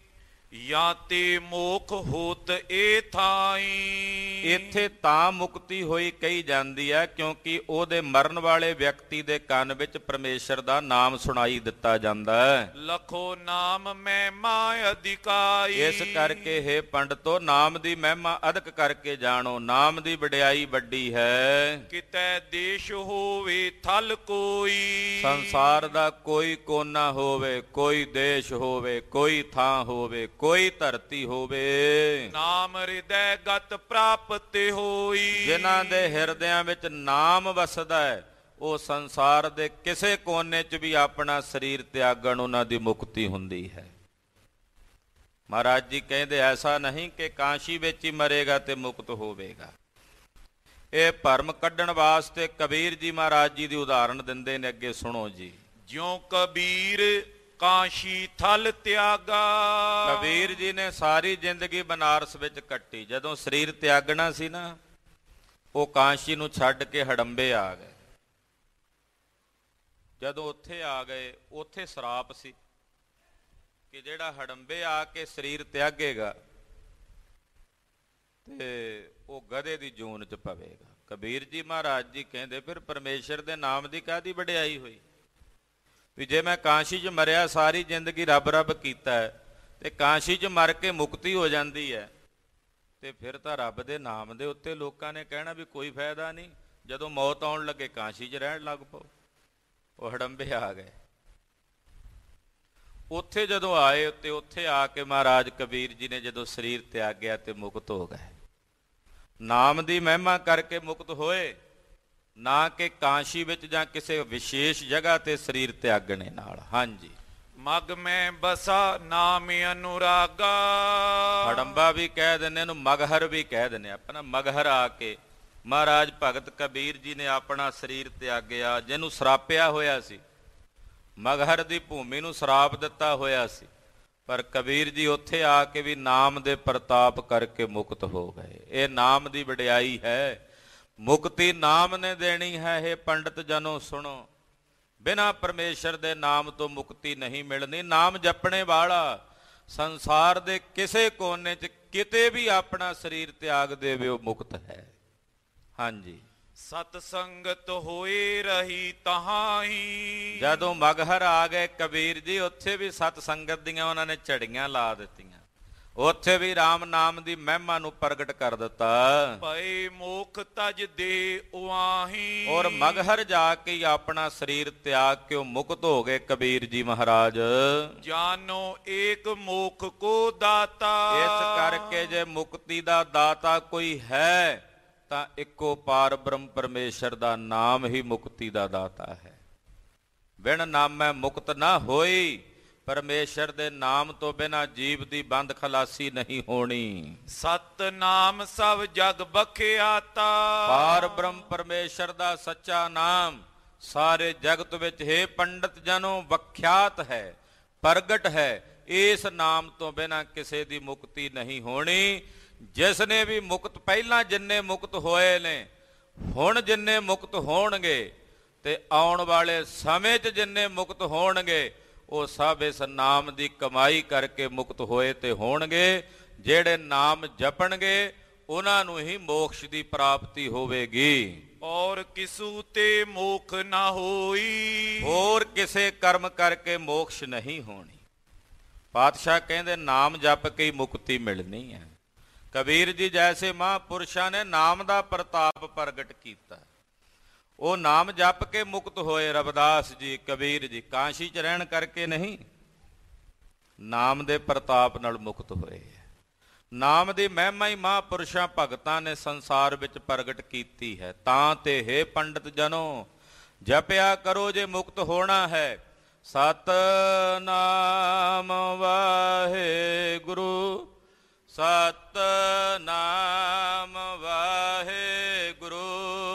ਯਾਤੇ ਮੋਖ ਹੋਤ ਏ ਥਾਈ ਇੱਥੇ ਤਾਂ ਮੁਕਤੀ ਹੋਈ ਕਹੀ ਜਾਂਦੀ ਹੈ ਕਿਉਂਕਿ ਉਹਦੇ ਮਰਨ ਵਾਲੇ ਵਿਅਕਤੀ ਦੇ ਕੰਨ ਵਿੱਚ ਪਰਮੇਸ਼ਰ ਦਾ ਨਾਮ ਸੁਣਾਈ ਦਿੱਤਾ ਜਾਂਦਾ ਹੈ ਲਖੋ ਨਾਮ ਮਹਿਮਾ ਅਧਿਕਾਈ ਇਸ ਕਰਕੇ ਹੈ ਪੰਡਤੋ ਨਾਮ ਦੀ ਮਹਿਮਾ ਅਧਿਕ ਕਰਕੇ ਜਾਣੋ ਨਾਮ ਦੀ ਵਡਿਆਈ ਵੱਡੀ ਹੈ ਕਿਤੇ ਦੇਸ਼ ਹੋਵੇ ਥਲ ਕੋਈ ਸੰਸਾਰ ਦਾ ਕੋਈ ਕੋਨਾ ਹੋਵੇ ਕੋਈ ਦੇਸ਼ ਹੋਵੇ ਕੋਈ ਥਾਂ ਹੋਵੇ ਕੋਈ ਧਰਤੀ ਹੋਵੇ ਨਾਮ ਹਿਰਦੈ ਗਤ ਪ੍ਰਾਪਤ ਹੋਈ ਜਿਨ੍ਹਾਂ ਦੇ ਹਿਰਦਿਆਂ ਵਿੱਚ ਨਾਮ ਵਸਦਾ ਹੈ ਉਹ ਸੰਸਾਰ ਦੇ ਕਿਸੇ ਕੋਨੇ 'ਚ ਵੀ ਆਪਣਾ ਸਰੀਰ ਤਿਆਗਣ ਉਹਨਾਂ ਦੀ ਮੁਕਤੀ ਹੁੰਦੀ ਹੈ ਮਹਾਰਾਜ ਜੀ ਕਹਿੰਦੇ ਐਸਾ ਨਹੀਂ ਕਿ ਕਾਂਸ਼ੀ ਵਿੱਚ ਹੀ ਮਰੇਗਾ ਤੇ ਮੁਕਤ ਹੋਵੇਗਾ ਇਹ ਭਰਮ ਕੱਢਣ ਵਾਸਤੇ ਕਬੀਰ ਜੀ ਮਹਾਰਾਜ ਜੀ ਦੀ ਉਦਾਹਰਣ ਦਿੰਦੇ ਨੇ ਅੱਗੇ ਸੁਣੋ ਜੀ ਜਿਉਂ ਕਬੀਰ ਕਾਂਸ਼ੀ ਥਲ ਤਿਆਗਾ ਕਬੀਰ ਜੀ ਨੇ ਸਾਰੀ ਜ਼ਿੰਦਗੀ ਬਨਾਰਸ ਵਿੱਚ ਕੱਟੀ ਜਦੋਂ ਸਰੀਰ ਤਿਆਗਣਾ ਸੀ ਨਾ ਉਹ ਕਾਂਸ਼ੀ ਨੂੰ ਛੱਡ ਕੇ ਹੜੰਬੇ ਆ ਗਏ ਜਦੋਂ ਉੱਥੇ ਆ ਗਏ ਉੱਥੇ ਸਰਾਪ ਸੀ ਕਿ ਜਿਹੜਾ ਹੜੰਬੇ ਆ ਕੇ ਸਰੀਰ ਤਿਆਗੇਗਾ ਤੇ ਉਹ ਗਧੇ ਦੀ ਜੂਨ 'ਚ ਪਵੇਗਾ ਕਬੀਰ ਜੀ ਮਹਾਰਾਜ ਜੀ ਕਹਿੰਦੇ ਫਿਰ ਪਰਮੇਸ਼ਰ ਦੇ ਨਾਮ ਦੀ ਕਾਦੀ ਵਡਿਆਈ ਹੋਈ ਵੀ ਜੇ ਮੈਂ ਕਾਂਸ਼ੀ 'ਚ ਮਰਿਆ ਸਾਰੀ ਜ਼ਿੰਦਗੀ ਰੱਬ ਰੱਬ ਕੀਤਾ ਤੇ ਕਾਂਸ਼ੀ 'ਚ ਮਰ ਕੇ ਮੁਕਤੀ ਹੋ ਜਾਂਦੀ ਹੈ ਤੇ ਫਿਰ ਤਾਂ ਰੱਬ ਦੇ ਨਾਮ ਦੇ ਉੱਤੇ ਲੋਕਾਂ ਨੇ ਕਹਿਣਾ ਵੀ ਕੋਈ ਫਾਇਦਾ ਨਹੀਂ ਜਦੋਂ ਮੌਤ ਆਉਣ ਲੱਗੇ ਕਾਂਸ਼ੀ 'ਚ ਰਹਿਣ ਲੱਗ ਪਓ ਉਹ ਹੜੰਬੇ ਆ ਗਏ ਉੱਥੇ ਜਦੋਂ ਆਏ ਤੇ ਉੱਥੇ ਆ ਕੇ ਮਹਾਰਾਜ ਕਬੀਰ ਜੀ ਨੇ ਜਦੋਂ ਸਰੀਰ ਤਿਆਗਿਆ ਤੇ ਮੁਕਤ ਹੋ ਗਏ ਨਾਮ ਦੀ ਮਹਿਮਾ ਕਰਕੇ ਮੁਕਤ ਹੋਏ ਨਾ ਕਿ ਕਾਂਸ਼ੀ ਵਿੱਚ ਜਾਂ ਕਿਸੇ ਵਿਸ਼ੇਸ਼ ਜਗ੍ਹਾ ਤੇ ਸਰੀਰ ਤਿਆਗਣੇ ਨਾਲ ਹਾਂਜੀ ਮਗ ਮੈਂ ਬਸਾ ਨਾਮ ਅਨੁਰਾਗਾ ਹੜੰਬਾ ਵੀ ਕਹਿ ਦਿੰਨੇ ਨੂੰ ਮਗਹਰ ਵੀ ਕਹਿ ਦਿੰਨੇ ਆਪਣਾ ਮਗਹਰ ਆ ਕੇ ਮਹਾਰਾਜ ਭਗਤ ਕਬੀਰ ਜੀ ਨੇ ਆਪਣਾ ਸਰੀਰ ਤਿਆਗਿਆ ਜਿਹਨੂੰ ਸਰਾਪਿਆ ਹੋਇਆ ਸੀ ਮਗਹਰ ਦੀ ਭੂਮੀ ਨੂੰ ਸਰਾਪ ਦਿੱਤਾ ਹੋਇਆ ਸੀ ਪਰ ਕਬੀਰ ਜੀ ਉੱਥੇ ਆ ਕੇ ਵੀ ਨਾਮ ਦੇ ਪ੍ਰਤਾਪ ਕਰਕੇ ਮੁਕਤ ਹੋ ਗਏ ਇਹ ਨਾਮ ਦੀ ਵਡਿਆਈ ਹੈ ਮੁਕਤੀ ਨਾਮ ਨੇ ਦੇਣੀ ਹੈ ਇਹ ਪੰਡਤ ਜਨੋ ਸੁਣੋ ਬਿਨਾ ਪਰਮੇਸ਼ਰ ਦੇ ਨਾਮ ਤੋਂ ਮੁਕਤੀ ਨਹੀਂ ਮਿਲਣੀ ਨਾਮ ਜਪਣੇ ਵਾਲਾ ਸੰਸਾਰ ਦੇ ਕਿਸੇ ਕੋਨੇ 'ਚ ਕਿਤੇ ਵੀ ਆਪਣਾ ਸਰੀਰ ਤਿਆਗ ਦੇਵੇ ਉਹ ਮੁਕਤ ਹੈ ਹਾਂਜੀ ਸਤ ਸੰਗਤ ਹੋਏ ਰਹੀ ਤਹਾਈ ਜਦੋਂ ਮਗਹਰ ਆ ਗਏ ਕਬੀਰ ਜੀ ਉੱਥੇ ਵੀ ਸਤ ਸੰਗਤ ਦੀਆਂ ਉਹਨਾਂ ਨੇ ਝੜੀਆਂ ਲਾ ਦਿੱਤੀਆਂ ਉੱਥੇ ਵੀ RAM ਨਾਮ ਦੀ ਮਹਿਮਾ ਨੂੰ ਪ੍ਰਗਟ ਕਰ ਦਿੱਤਾ ਭਈ ਮੋਖ ਤਜ ਦੇ ਉਆਹੀ ਔਰ ਮਗਹਰ ਜਾ ਕੇ ਆਪਣਾ ਸਰੀਰ ਤਿਆਗ ਕੇ ਉਹ ਮੁਕਤ ਹੋ ਗਏ ਕਬੀਰ ਜੀ ਮਹਾਰਾਜ ਜਾਨੋ ਏਕ ਮੋਖ ਕੋ ਦਾਤਾ ਇਸ ਕਰਕੇ ਜੇ ਮੁਕਤੀ ਦਾ ਦਾਤਾ ਕੋਈ ਹੈ ਤਾਂ ਇੱਕੋ ਪਾਰ ਬ੍ਰਹਮ ਪਰਮੇਸ਼ਰ ਦਾ ਨਾਮ ਹੀ ਮੁਕਤੀ ਦਾ ਦਾਤਾ ਹੈ ਬਿਨ ਨਾਮੈ ਮੁਕਤ ਨਾ ਹੋਈ ਪਰਮੇਸ਼ਰ ਦੇ ਨਾਮ ਤੋਂ ਬਿਨਾ ਜੀਵ ਦੀ ਬੰਦ ਖਲਾਸੀ ਨਹੀਂ ਹੋਣੀ ਸਤ ਨਾਮ ਸਭ ਜਗ ਬਖਿਆਤਾ ਪਾਰ ਬ੍ਰਹਮ ਪਰਮੇਸ਼ਰ ਦਾ ਸੱਚਾ ਨਾਮ ਸਾਰੇ ਜਗਤ ਵਿੱਚ ਹੈ ਪੰਡਤ ਜਨੋ ਵਖਿਆਤ ਹੈ ਪ੍ਰਗਟ ਹੈ ਇਸ ਨਾਮ ਤੋਂ ਬਿਨਾ ਕਿਸੇ ਦੀ ਮੁਕਤੀ ਨਹੀਂ ਹੋਣੀ ਜਿਸ ਨੇ ਵੀ ਮੁਕਤ ਪਹਿਲਾਂ ਜਿੰਨੇ ਮੁਕਤ ਹੋਏ ਨੇ ਹੁਣ ਜਿੰਨੇ ਮੁਕਤ ਹੋਣਗੇ ਤੇ ਆਉਣ ਵਾਲੇ ਸਮੇਂ 'ਚ ਜਿੰਨੇ ਮੁਕਤ ਹੋਣਗੇ ਉਹ ਸਭ ਇਸ ਨਾਮ ਦੀ ਕਮਾਈ ਕਰਕੇ ਮੁਕਤ ਹੋਏ ਤੇ ਹੋਣਗੇ ਜਿਹੜੇ ਨਾਮ ਜਪਣਗੇ ਉਹਨਾਂ ਨੂੰ ਹੀ ਮੋਕਸ਼ ਦੀ ਪ੍ਰਾਪਤੀ ਹੋਵੇਗੀ ਔਰ ਕਿਸੂ ਤੇ ਮੋਖ ਨਾ ਹੋਈ ਹੋਰ ਕਿਸੇ ਕਰਮ ਕਰਕੇ ਮੋਕਸ਼ ਨਹੀਂ ਹੋਣੀ ਪਾਤਸ਼ਾਹ ਕਹਿੰਦੇ ਨਾਮ ਜਪ ਕੇ ਹੀ ਮੁਕਤੀ ਮਿਲਣੀ ਹੈ ਕਬੀਰ ਜੀ ਜੈਸੇ ਮਹਾਪੁਰਸ਼ਾਂ ਨੇ ਨਾਮ ਦਾ ਪ੍ਰਤਾਪ ਪ੍ਰਗਟ ਕੀਤਾ ਉਹ ਨਾਮ ਜਪ ਕੇ ਮੁਕਤ ਹੋਏ ਰਬਦਾਸ ਜੀ ਕਬੀਰ ਜੀ ਕਾਂਸ਼ੀ ਚ ਰਹਿਣ ਕਰਕੇ ਨਹੀਂ ਨਾਮ ਦੇ ਪ੍ਰਤਾਪ ਨਾਲ ਮੁਕਤ ਹੋਏ ਨਾਮ ਦੀ ਮਹਿਮਾ ਹੀ ਮਹਾਪੁਰਸ਼ਾਂ ਭਗਤਾਂ ਨੇ ਸੰਸਾਰ ਵਿੱਚ ਪ੍ਰਗਟ ਕੀਤੀ ਹੈ ਤਾਂ ਤੇ ਹੈ ਪੰਡਤ ਜਨੋ ਜਪਿਆ ਕਰੋ ਜੇ ਮੁਕਤ ਹੋਣਾ ਹੈ ਸਤ ਨਾਮ ਵਾਹੇ ਗੁਰੂ ਸਤ ਨਾਮ ਵਾਹੇ ਗੁਰੂ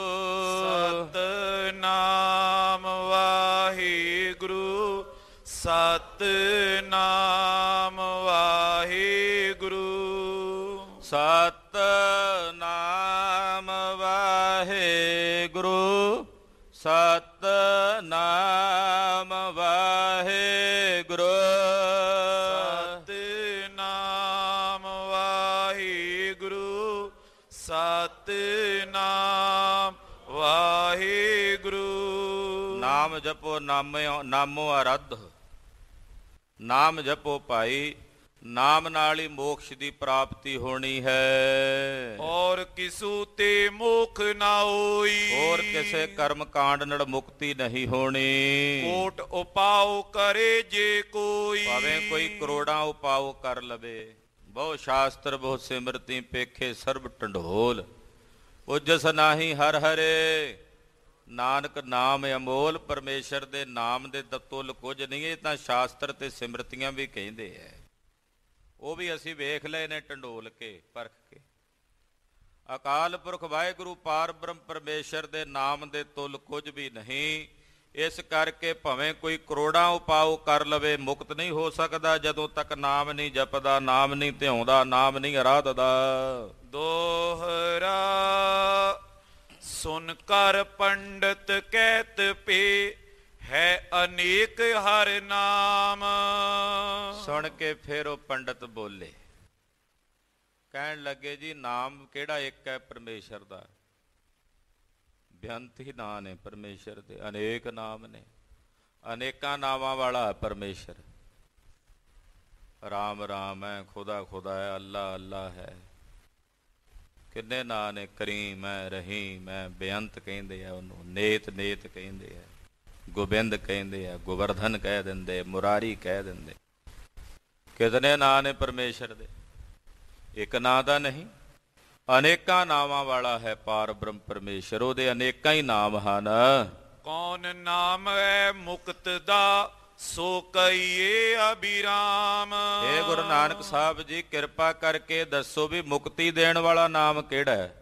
ਸਤਨਾਮ ਵਾਹਿਗੁਰੂ ਸਤਨਾਮ ਵਾਹਿਗੁਰੂ ਸਤਨਾਮ ਵਾਹਿਗੁਰੂ ਸਤਨਾਮ ਵਾਹਿਗੁਰੂ ਸਤਨਾਮ ਵਾਹਿਗੁਰੂ ਨਾਮ ਜਪੋ ਨਾਮੋ ਨਾਮੋ ਅਰਧ ਨਾਮ ਜਪੋ ਭਾਈ ਨਾਮ ਨਾਲ ਹੀ ਮੋਕਸ਼ ਦੀ ਪ੍ਰਾਪਤੀ ਹੋਣੀ ਹੈ ਔਰ ਕਿਸੂ ਤੇ ਮੁਖ ਨਾ ਹੋਈ ਔਰ ਕਿਸੇ ਕਰਮ ਕਾਂਡ ਨਾਲ ਮੁਕਤੀ ਨਹੀਂ ਹੋਣੀ ਕੋਟ ਉਪਾਉ ਕਰੇ ਜੇ ਕੋਈ ਭਾਵੇਂ ਕੋਈ ਕਰੋੜਾਂ ਉਪਾਉ ਕਰ ਲਵੇ ਬਹੁ ਸ਼ਾਸਤਰ ਬਹੁ ਸਿਮਰਤੀ ਪੇਖੇ ਸਰਬ ਟੰਡੋਲ ਉਜਸ ਨਾਹੀ ਹਰ ਹਰੇ ਨਾਨਕ ਨਾਮ ਅਮੋਲ ਪਰਮੇਸ਼ਰ ਦੇ ਨਾਮ ਦੇ ਤਤੁਲ ਕੁਝ ਨਹੀਂ ਇਹ ਤਾਂ ਸ਼ਾਸਤਰ ਤੇ ਸਿਮਰਤੀਆਂ ਵੀ ਕਹਿੰਦੇ ਐ ਉਹ ਵੀ ਅਸੀਂ ਵੇਖ ਲਏ ਨੇ ਟੰਡੋਲ ਕੇ ਪਰਖ ਕੇ ਅਕਾਲ ਪੁਰਖ ਵਾਹਿਗੁਰੂ ਪਾਰਬ੍ਰਹਮ ਪਰਮੇਸ਼ਰ ਦੇ ਨਾਮ ਦੇ ਤੁਲ ਕੁਝ ਵੀ ਨਹੀਂ ਇਸ ਕਰਕੇ ਭਵੇਂ ਕੋਈ ਕਰੋੜਾਂ ਉਪਾਅ ਕਰ ਲਵੇ ਮੁਕਤ ਨਹੀਂ ਹੋ ਸਕਦਾ ਜਦੋਂ ਤੱਕ ਨਾਮ ਨਹੀਂ ਜਪਦਾ ਨਾਮ ਨਹੀਂ ਧਿਆਉਂਦਾ ਨਾਮ ਨਹੀਂ ਅਰਾਧਦਾ ਦੋਹਰਾ ਸੁਨ ਕਰ ਪੰਡਤ ਕਹਿਤ ਪੇ ਹੈ ਅਨੇਕ ਹਰ ਨਾਮ ਸੁਣ ਕੇ ਫਿਰ ਉਹ ਪੰਡਤ ਬੋਲੇ ਕਹਿਣ ਲੱਗੇ ਜੀ ਨਾਮ ਕਿਹੜਾ ਇੱਕ ਹੈ ਪਰਮੇਸ਼ਰ ਦਾ ਬਿਆੰਤ ਹੀ ਨਾਮ ਨੇ ਪਰਮੇਸ਼ਰ ਦੇ ਅਨੇਕ ਨਾਮ ਨੇ ਅਨੇਕਾਂ ਨਾਵਾਂ ਵਾਲਾ ਪਰਮੇਸ਼ਰ ਰਾਮ ਰਾਮ ਹੈ ਖੁਦਾ ਖੁਦਾ ਹੈ ਅੱਲਾ ਅੱਲਾ ਹੈ ਕਿੰਨੇ ਨਾਂ ਨੇ ਕਰੀਮ ਹੈ ਰਹੀਮ ਹੈ ਬੇਅੰਤ ਕਹਿੰਦੇ ਆ ਉਹਨੂੰ ਨੇਤ ਨੇਤ ਕਹਿੰਦੇ ਆ ਗੋਬਿੰਦ ਕਹਿੰਦੇ ਆ ਗੋਵਰਧਨ ਕਹਿ ਦਿੰਦੇ ਮੁਰਾਰੀ ਕਹਿ ਦਿੰਦੇ ਕਿਤਨੇ ਨਾਂ ਨੇ ਪਰਮੇਸ਼ਰ ਦੇ ਇੱਕ ਨਾਂ ਦਾ ਨਹੀਂ ਅਨੇਕਾਂ ਨਾਵਾਂ ਵਾਲਾ ਹੈ ਪਾਰ ਬ੍ਰਹਮ ਪਰਮੇਸ਼ਰ ਉਹਦੇ ਅਨੇਕਾਂ ਹੀ ਨਾਮ ਹਨ ਕੌਣ ਨਾਮ ਹੈ ਮੁਕਤ ਦਾ ਸੋ ਕਈਏ ਅਬਿਰਾਮ ਏ ਗੁਰੂ ਨਾਨਕ ਸਾਹਿਬ ਜੀ ਕਿਰਪਾ ਕਰਕੇ ਦੱਸੋ ਵੀ ਮੁਕਤੀ ਦੇਣ ਵਾਲਾ ਨਾਮ ਕਿਹੜਾ ਹੈ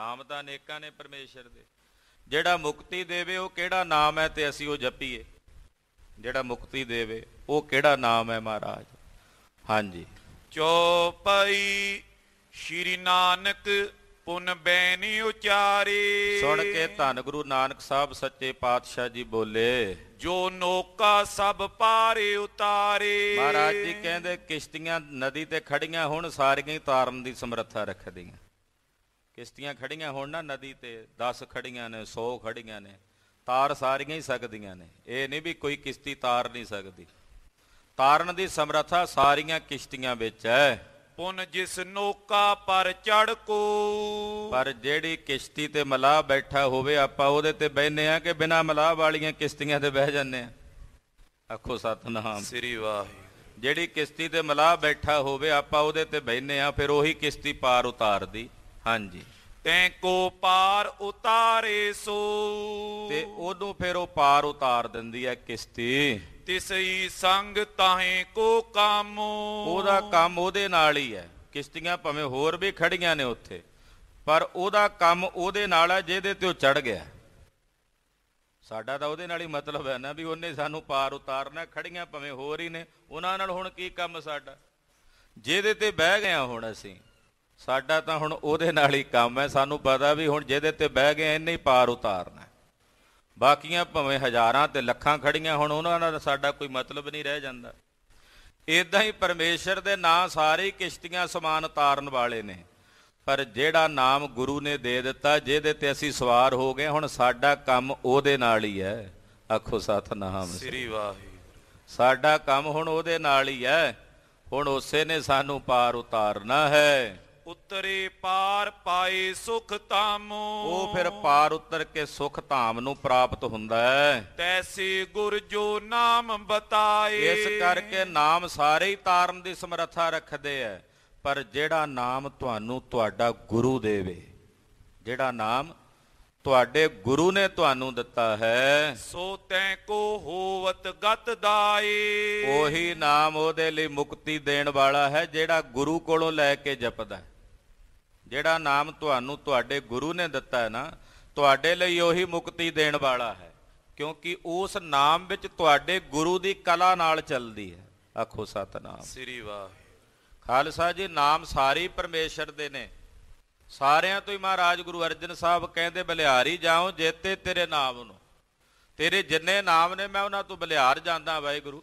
ਨਾਮ ਤਾਂ ਅਨੇਕਾਂ ਨੇ ਪਰਮੇਸ਼ਰ ਦੇ ਜਿਹੜਾ ਮੁਕਤੀ ਦੇਵੇ ਉਹ ਕਿਹੜਾ ਨਾਮ ਹੈ ਤੇ ਅਸੀਂ ਉਹ ਜਪੀਏ ਜਿਹੜਾ ਮੁਕਤੀ ਦੇਵੇ ਉਹ ਕਿਹੜਾ ਨਾਮ ਹੈ ਮਹਾਰਾਜ ਹਾਂਜੀ ਚੋਪਈ ਸ਼੍ਰੀ ਨਾਨਕ ਪੁਨ ਬੈਨੀ ਉਚਾਰੇ ਸੁਣ ਕੇ ਧੰਨ ਗੁਰੂ ਨਾਨਕ ਸਾਹਿਬ ਸੱਚੇ ਪਾਤਸ਼ਾਹ ਜੀ ਬੋਲੇ ਜੋ ਨੋਕਾ ਸਭ ਪਾਰੇ ਉਤਾਰੇ ਮਹਾਰਾਜ ਜੀ ਕਹਿੰਦੇ ਕਿਸ਼ਤੀਆਂ ਨਦੀ ਤੇ ਖੜੀਆਂ ਹੁਣ ਸਾਰੀਆਂ ਹੀ ਤਾਰਨ ਦੀ ਸਮਰੱਥਾ ਰੱਖਦੀਆਂ ਕਿਸ਼ਤੀਆਂ ਖੜੀਆਂ ਹੋਣ ਨਾ ਨਦੀ ਤੇ 10 ਖੜੀਆਂ ਨੇ 100 ਖੜੀਆਂ ਨੇ ਤਾਰ ਸਾਰੀਆਂ ਹੀ ਸਕਦੀਆਂ ਨੇ ਇਹ ਨਹੀਂ ਵੀ ਕੋਈ ਕਿਸ਼ਤੀ ਤਾਰ ਨਹੀਂ ਸਕਦੀ ਤਾਰਨ ਦੀ ਸਮਰੱਥਾ ਸਾਰੀਆਂ ਕਿਸ਼ਤੀਆਂ ਵਿੱਚ ਹੈ ਪੁਨ ਜਿਸ ਨੋਕਾ ਪਰ ਚੜ ਕੋ ਪਰ ਜਿਹੜੀ ਕਿਸ਼ਤੀ ਤੇ ਮਲਾਹ ਬੈਠਾ ਹੋਵੇ ਆਪਾਂ ਉਹਦੇ ਤੇ ਬੈਨੇ ਆ ਕਿ ਬਿਨਾ ਮਲਾਹ ਵਾਲੀਆਂ ਕਿਸ਼ਤੀਆਂ ਤੇ ਬਹਿ ਜਾਂਦੇ ਆ ਆਖੋ ਸਤਨਾਮ ਸ੍ਰੀ ਵਾਹਿਗੁਰੂ ਜਿਹੜੀ ਕਿਸ਼ਤੀ ਤੇ ਮਲਾਹ ਬੈਠਾ ਹੋਵੇ ਆਪਾਂ ਉਹਦੇ ਤੇ ਬੈਨੇ ਆ ਫਿਰ ਉਹੀ ਕਿਸ਼ਤੀ ਪਾਰ ਉਤਾਰਦੀ ਹਾਂਜੀ ਤੈ ਕੋ ਪਾਰ ਉਤਾਰੇ ਸੋ ਤੇ ਉਦੋਂ ਫਿਰ ਉਹ ਪਾਰ ਉਤਾਰ ਦਿੰਦੀ ਹੈ ਕਿਸ਼ਤੀ ਤਿਸਈ ਸੰਗ ਤਾਹੇ ਕੋ ਕਾਮੋ ਉਹਦਾ ਕੰਮ ਉਹਦੇ ਨਾਲ ਹੀ ਹੈ ਕਿਸ਼ਤੀਆਂ ਭਵੇਂ ਹੋਰ ਵੀ ਖੜੀਆਂ ਨੇ ਉੱਥੇ ਪਰ ਉਹਦਾ ਕੰਮ ਉਹਦੇ ਨਾਲ ਹੈ ਜਿਹਦੇ ਤੇ ਉਹ ਚੜ ਗਿਆ ਸਾਡਾ ਤਾਂ ਉਹਦੇ ਨਾਲ ਹੀ ਮਤਲਬ ਹੈ ਨਾ ਵੀ ਉਹਨੇ ਸਾਨੂੰ ਪਾਰ ਉਤਾਰਨਾ ਖੜੀਆਂ ਭਵੇਂ ਹੋਰ ਹੀ ਨੇ ਉਹਨਾਂ ਨਾਲ ਹੁਣ ਕੀ ਕੰਮ ਸਾਡਾ ਜਿਹਦੇ ਤੇ ਬਹਿ ਗਏ ਹੁਣ ਅਸੀਂ ਸਾਡਾ ਤਾਂ ਹੁਣ ਉਹਦੇ ਨਾਲ ਹੀ ਕੰਮ ਹੈ ਸਾਨੂੰ ਪਤਾ ਵੀ ਹੁਣ ਜਿਹਦੇ ਤੇ ਬਹਿ ਗਏ ਇੰਨੇ ਹੀ ਪਾਰ ਉਤਾਰਨਾ ਬਾਕੀਆਂ ਭਵੇਂ ਹਜ਼ਾਰਾਂ ਤੇ ਲੱਖਾਂ ਖੜੀਆਂ ਹੁਣ ਉਹਨਾਂ ਨਾਲ ਸਾਡਾ ਕੋਈ ਮਤਲਬ ਨਹੀਂ ਰਹਿ ਜਾਂਦਾ ਇਦਾਂ ਹੀ ਪਰਮੇਸ਼ਰ ਦੇ ਨਾਂ ਸਾਰੇ ਕਿਸ਼ਤੀਆਂ ਸਮਾਨ ਤਾਰਨ ਵਾਲੇ ਨੇ ਪਰ ਜਿਹੜਾ ਨਾਮ ਗੁਰੂ ਨੇ ਦੇ ਦਿੱਤਾ ਜਿਹਦੇ ਤੇ ਅਸੀਂ ਸਵਾਰ ਹੋ ਗਏ ਹੁਣ ਸਾਡਾ ਕੰਮ ਉਹਦੇ ਨਾਲ ਹੀ ਹੈ ਆਖੋ ਸਤਨਾਮ ਸ੍ਰੀ ਵਾਹਿਗੁਰੂ ਸਾਡਾ ਕੰਮ ਹੁਣ ਉਹਦੇ ਨਾਲ ਹੀ ਹੈ ਹੁਣ ਉਸੇ ਨੇ ਸਾਨੂੰ ਪਾਰ ਉਤਾਰਨਾ ਹੈ ਉਤਰੇ ਪਾਰ ਪਾਏ ਸੁਖ ਧਾਮ ਉਹ ਫਿਰ ਪਾਰ ਉਤਰ ਕੇ ਸੁਖ ਧਾਮ ਨੂੰ ਪ੍ਰਾਪਤ ਹੁੰਦਾ ਹੈ ਤੈਸੀ ਗੁਰ ਜੋ ਨਾਮ ਬਤਾਏ ਇਸ ਕਰਕੇ ਨਾਮ ਸਾਰੇ ਹੀ ਤਾਰਨ ਦੀ ਸਮਰੱਥਾ ਰੱਖਦੇ ਐ ਪਰ ਜਿਹੜਾ ਨਾਮ ਤੁਹਾਨੂੰ ਤੁਹਾਡਾ ਗੁਰੂ ਦੇਵੇ ਜਿਹੜਾ ਨਾਮ ਤੁਹਾਡੇ ਗੁਰੂ ਨੇ ਤੁਹਾਨੂੰ ਦਿੱਤਾ ਹੈ ਸੋ ਤੈ ਕੋ ਹੋਵਤ ਗਤ ਦਾਏ ਉਹੀ ਨਾਮ ਉਹਦੇ ਲਈ ਮੁਕਤੀ ਦੇਣ ਵਾਲਾ ਹੈ ਜਿਹੜਾ ਗੁਰੂ ਕੋਲੋਂ ਲੈ ਕੇ ਜਪਦਾ ਹੈ ਜਿਹੜਾ ਨਾਮ ਤੁਹਾਨੂੰ ਤੁਹਾਡੇ ਗੁਰੂ ਨੇ ਦਿੱਤਾ ਹੈ ਨਾ ਤੁਹਾਡੇ ਲਈ ਉਹੀ ਮੁਕਤੀ ਦੇਣ ਵਾਲਾ ਹੈ ਕਿਉਂਕਿ ਉਸ ਨਾਮ ਵਿੱਚ ਤੁਹਾਡੇ ਗੁਰੂ ਦੀ ਕਲਾ ਨਾਲ ਚੱਲਦੀ ਹੈ ਆਖੋ ਸਤਨਾਮ ਸ੍ਰੀ ਵਾਹਿਗੁਰੂ ਖਾਲਸਾ ਜੀ ਨਾਮ ਸਾਰੇ ਪਰਮੇਸ਼ਰ ਦੇ ਨੇ ਸਾਰਿਆਂ ਤੋਂ ਹੀ ਮਹਾਰਾਜ ਗੁਰੂ ਅਰਜਨ ਸਾਹਿਬ ਕਹਿੰਦੇ ਬਲਿਹਾਰੀ ਜਾਉ ਜੇਤੇ ਤੇਰੇ ਨਾਮ ਨੂੰ ਤੇਰੇ ਜਿੰਨੇ ਨਾਮ ਨੇ ਮੈਂ ਉਹਨਾਂ ਤੋਂ ਬਲਿਹਾਰ ਜਾਂਦਾ ਵਾਹਿਗੁਰੂ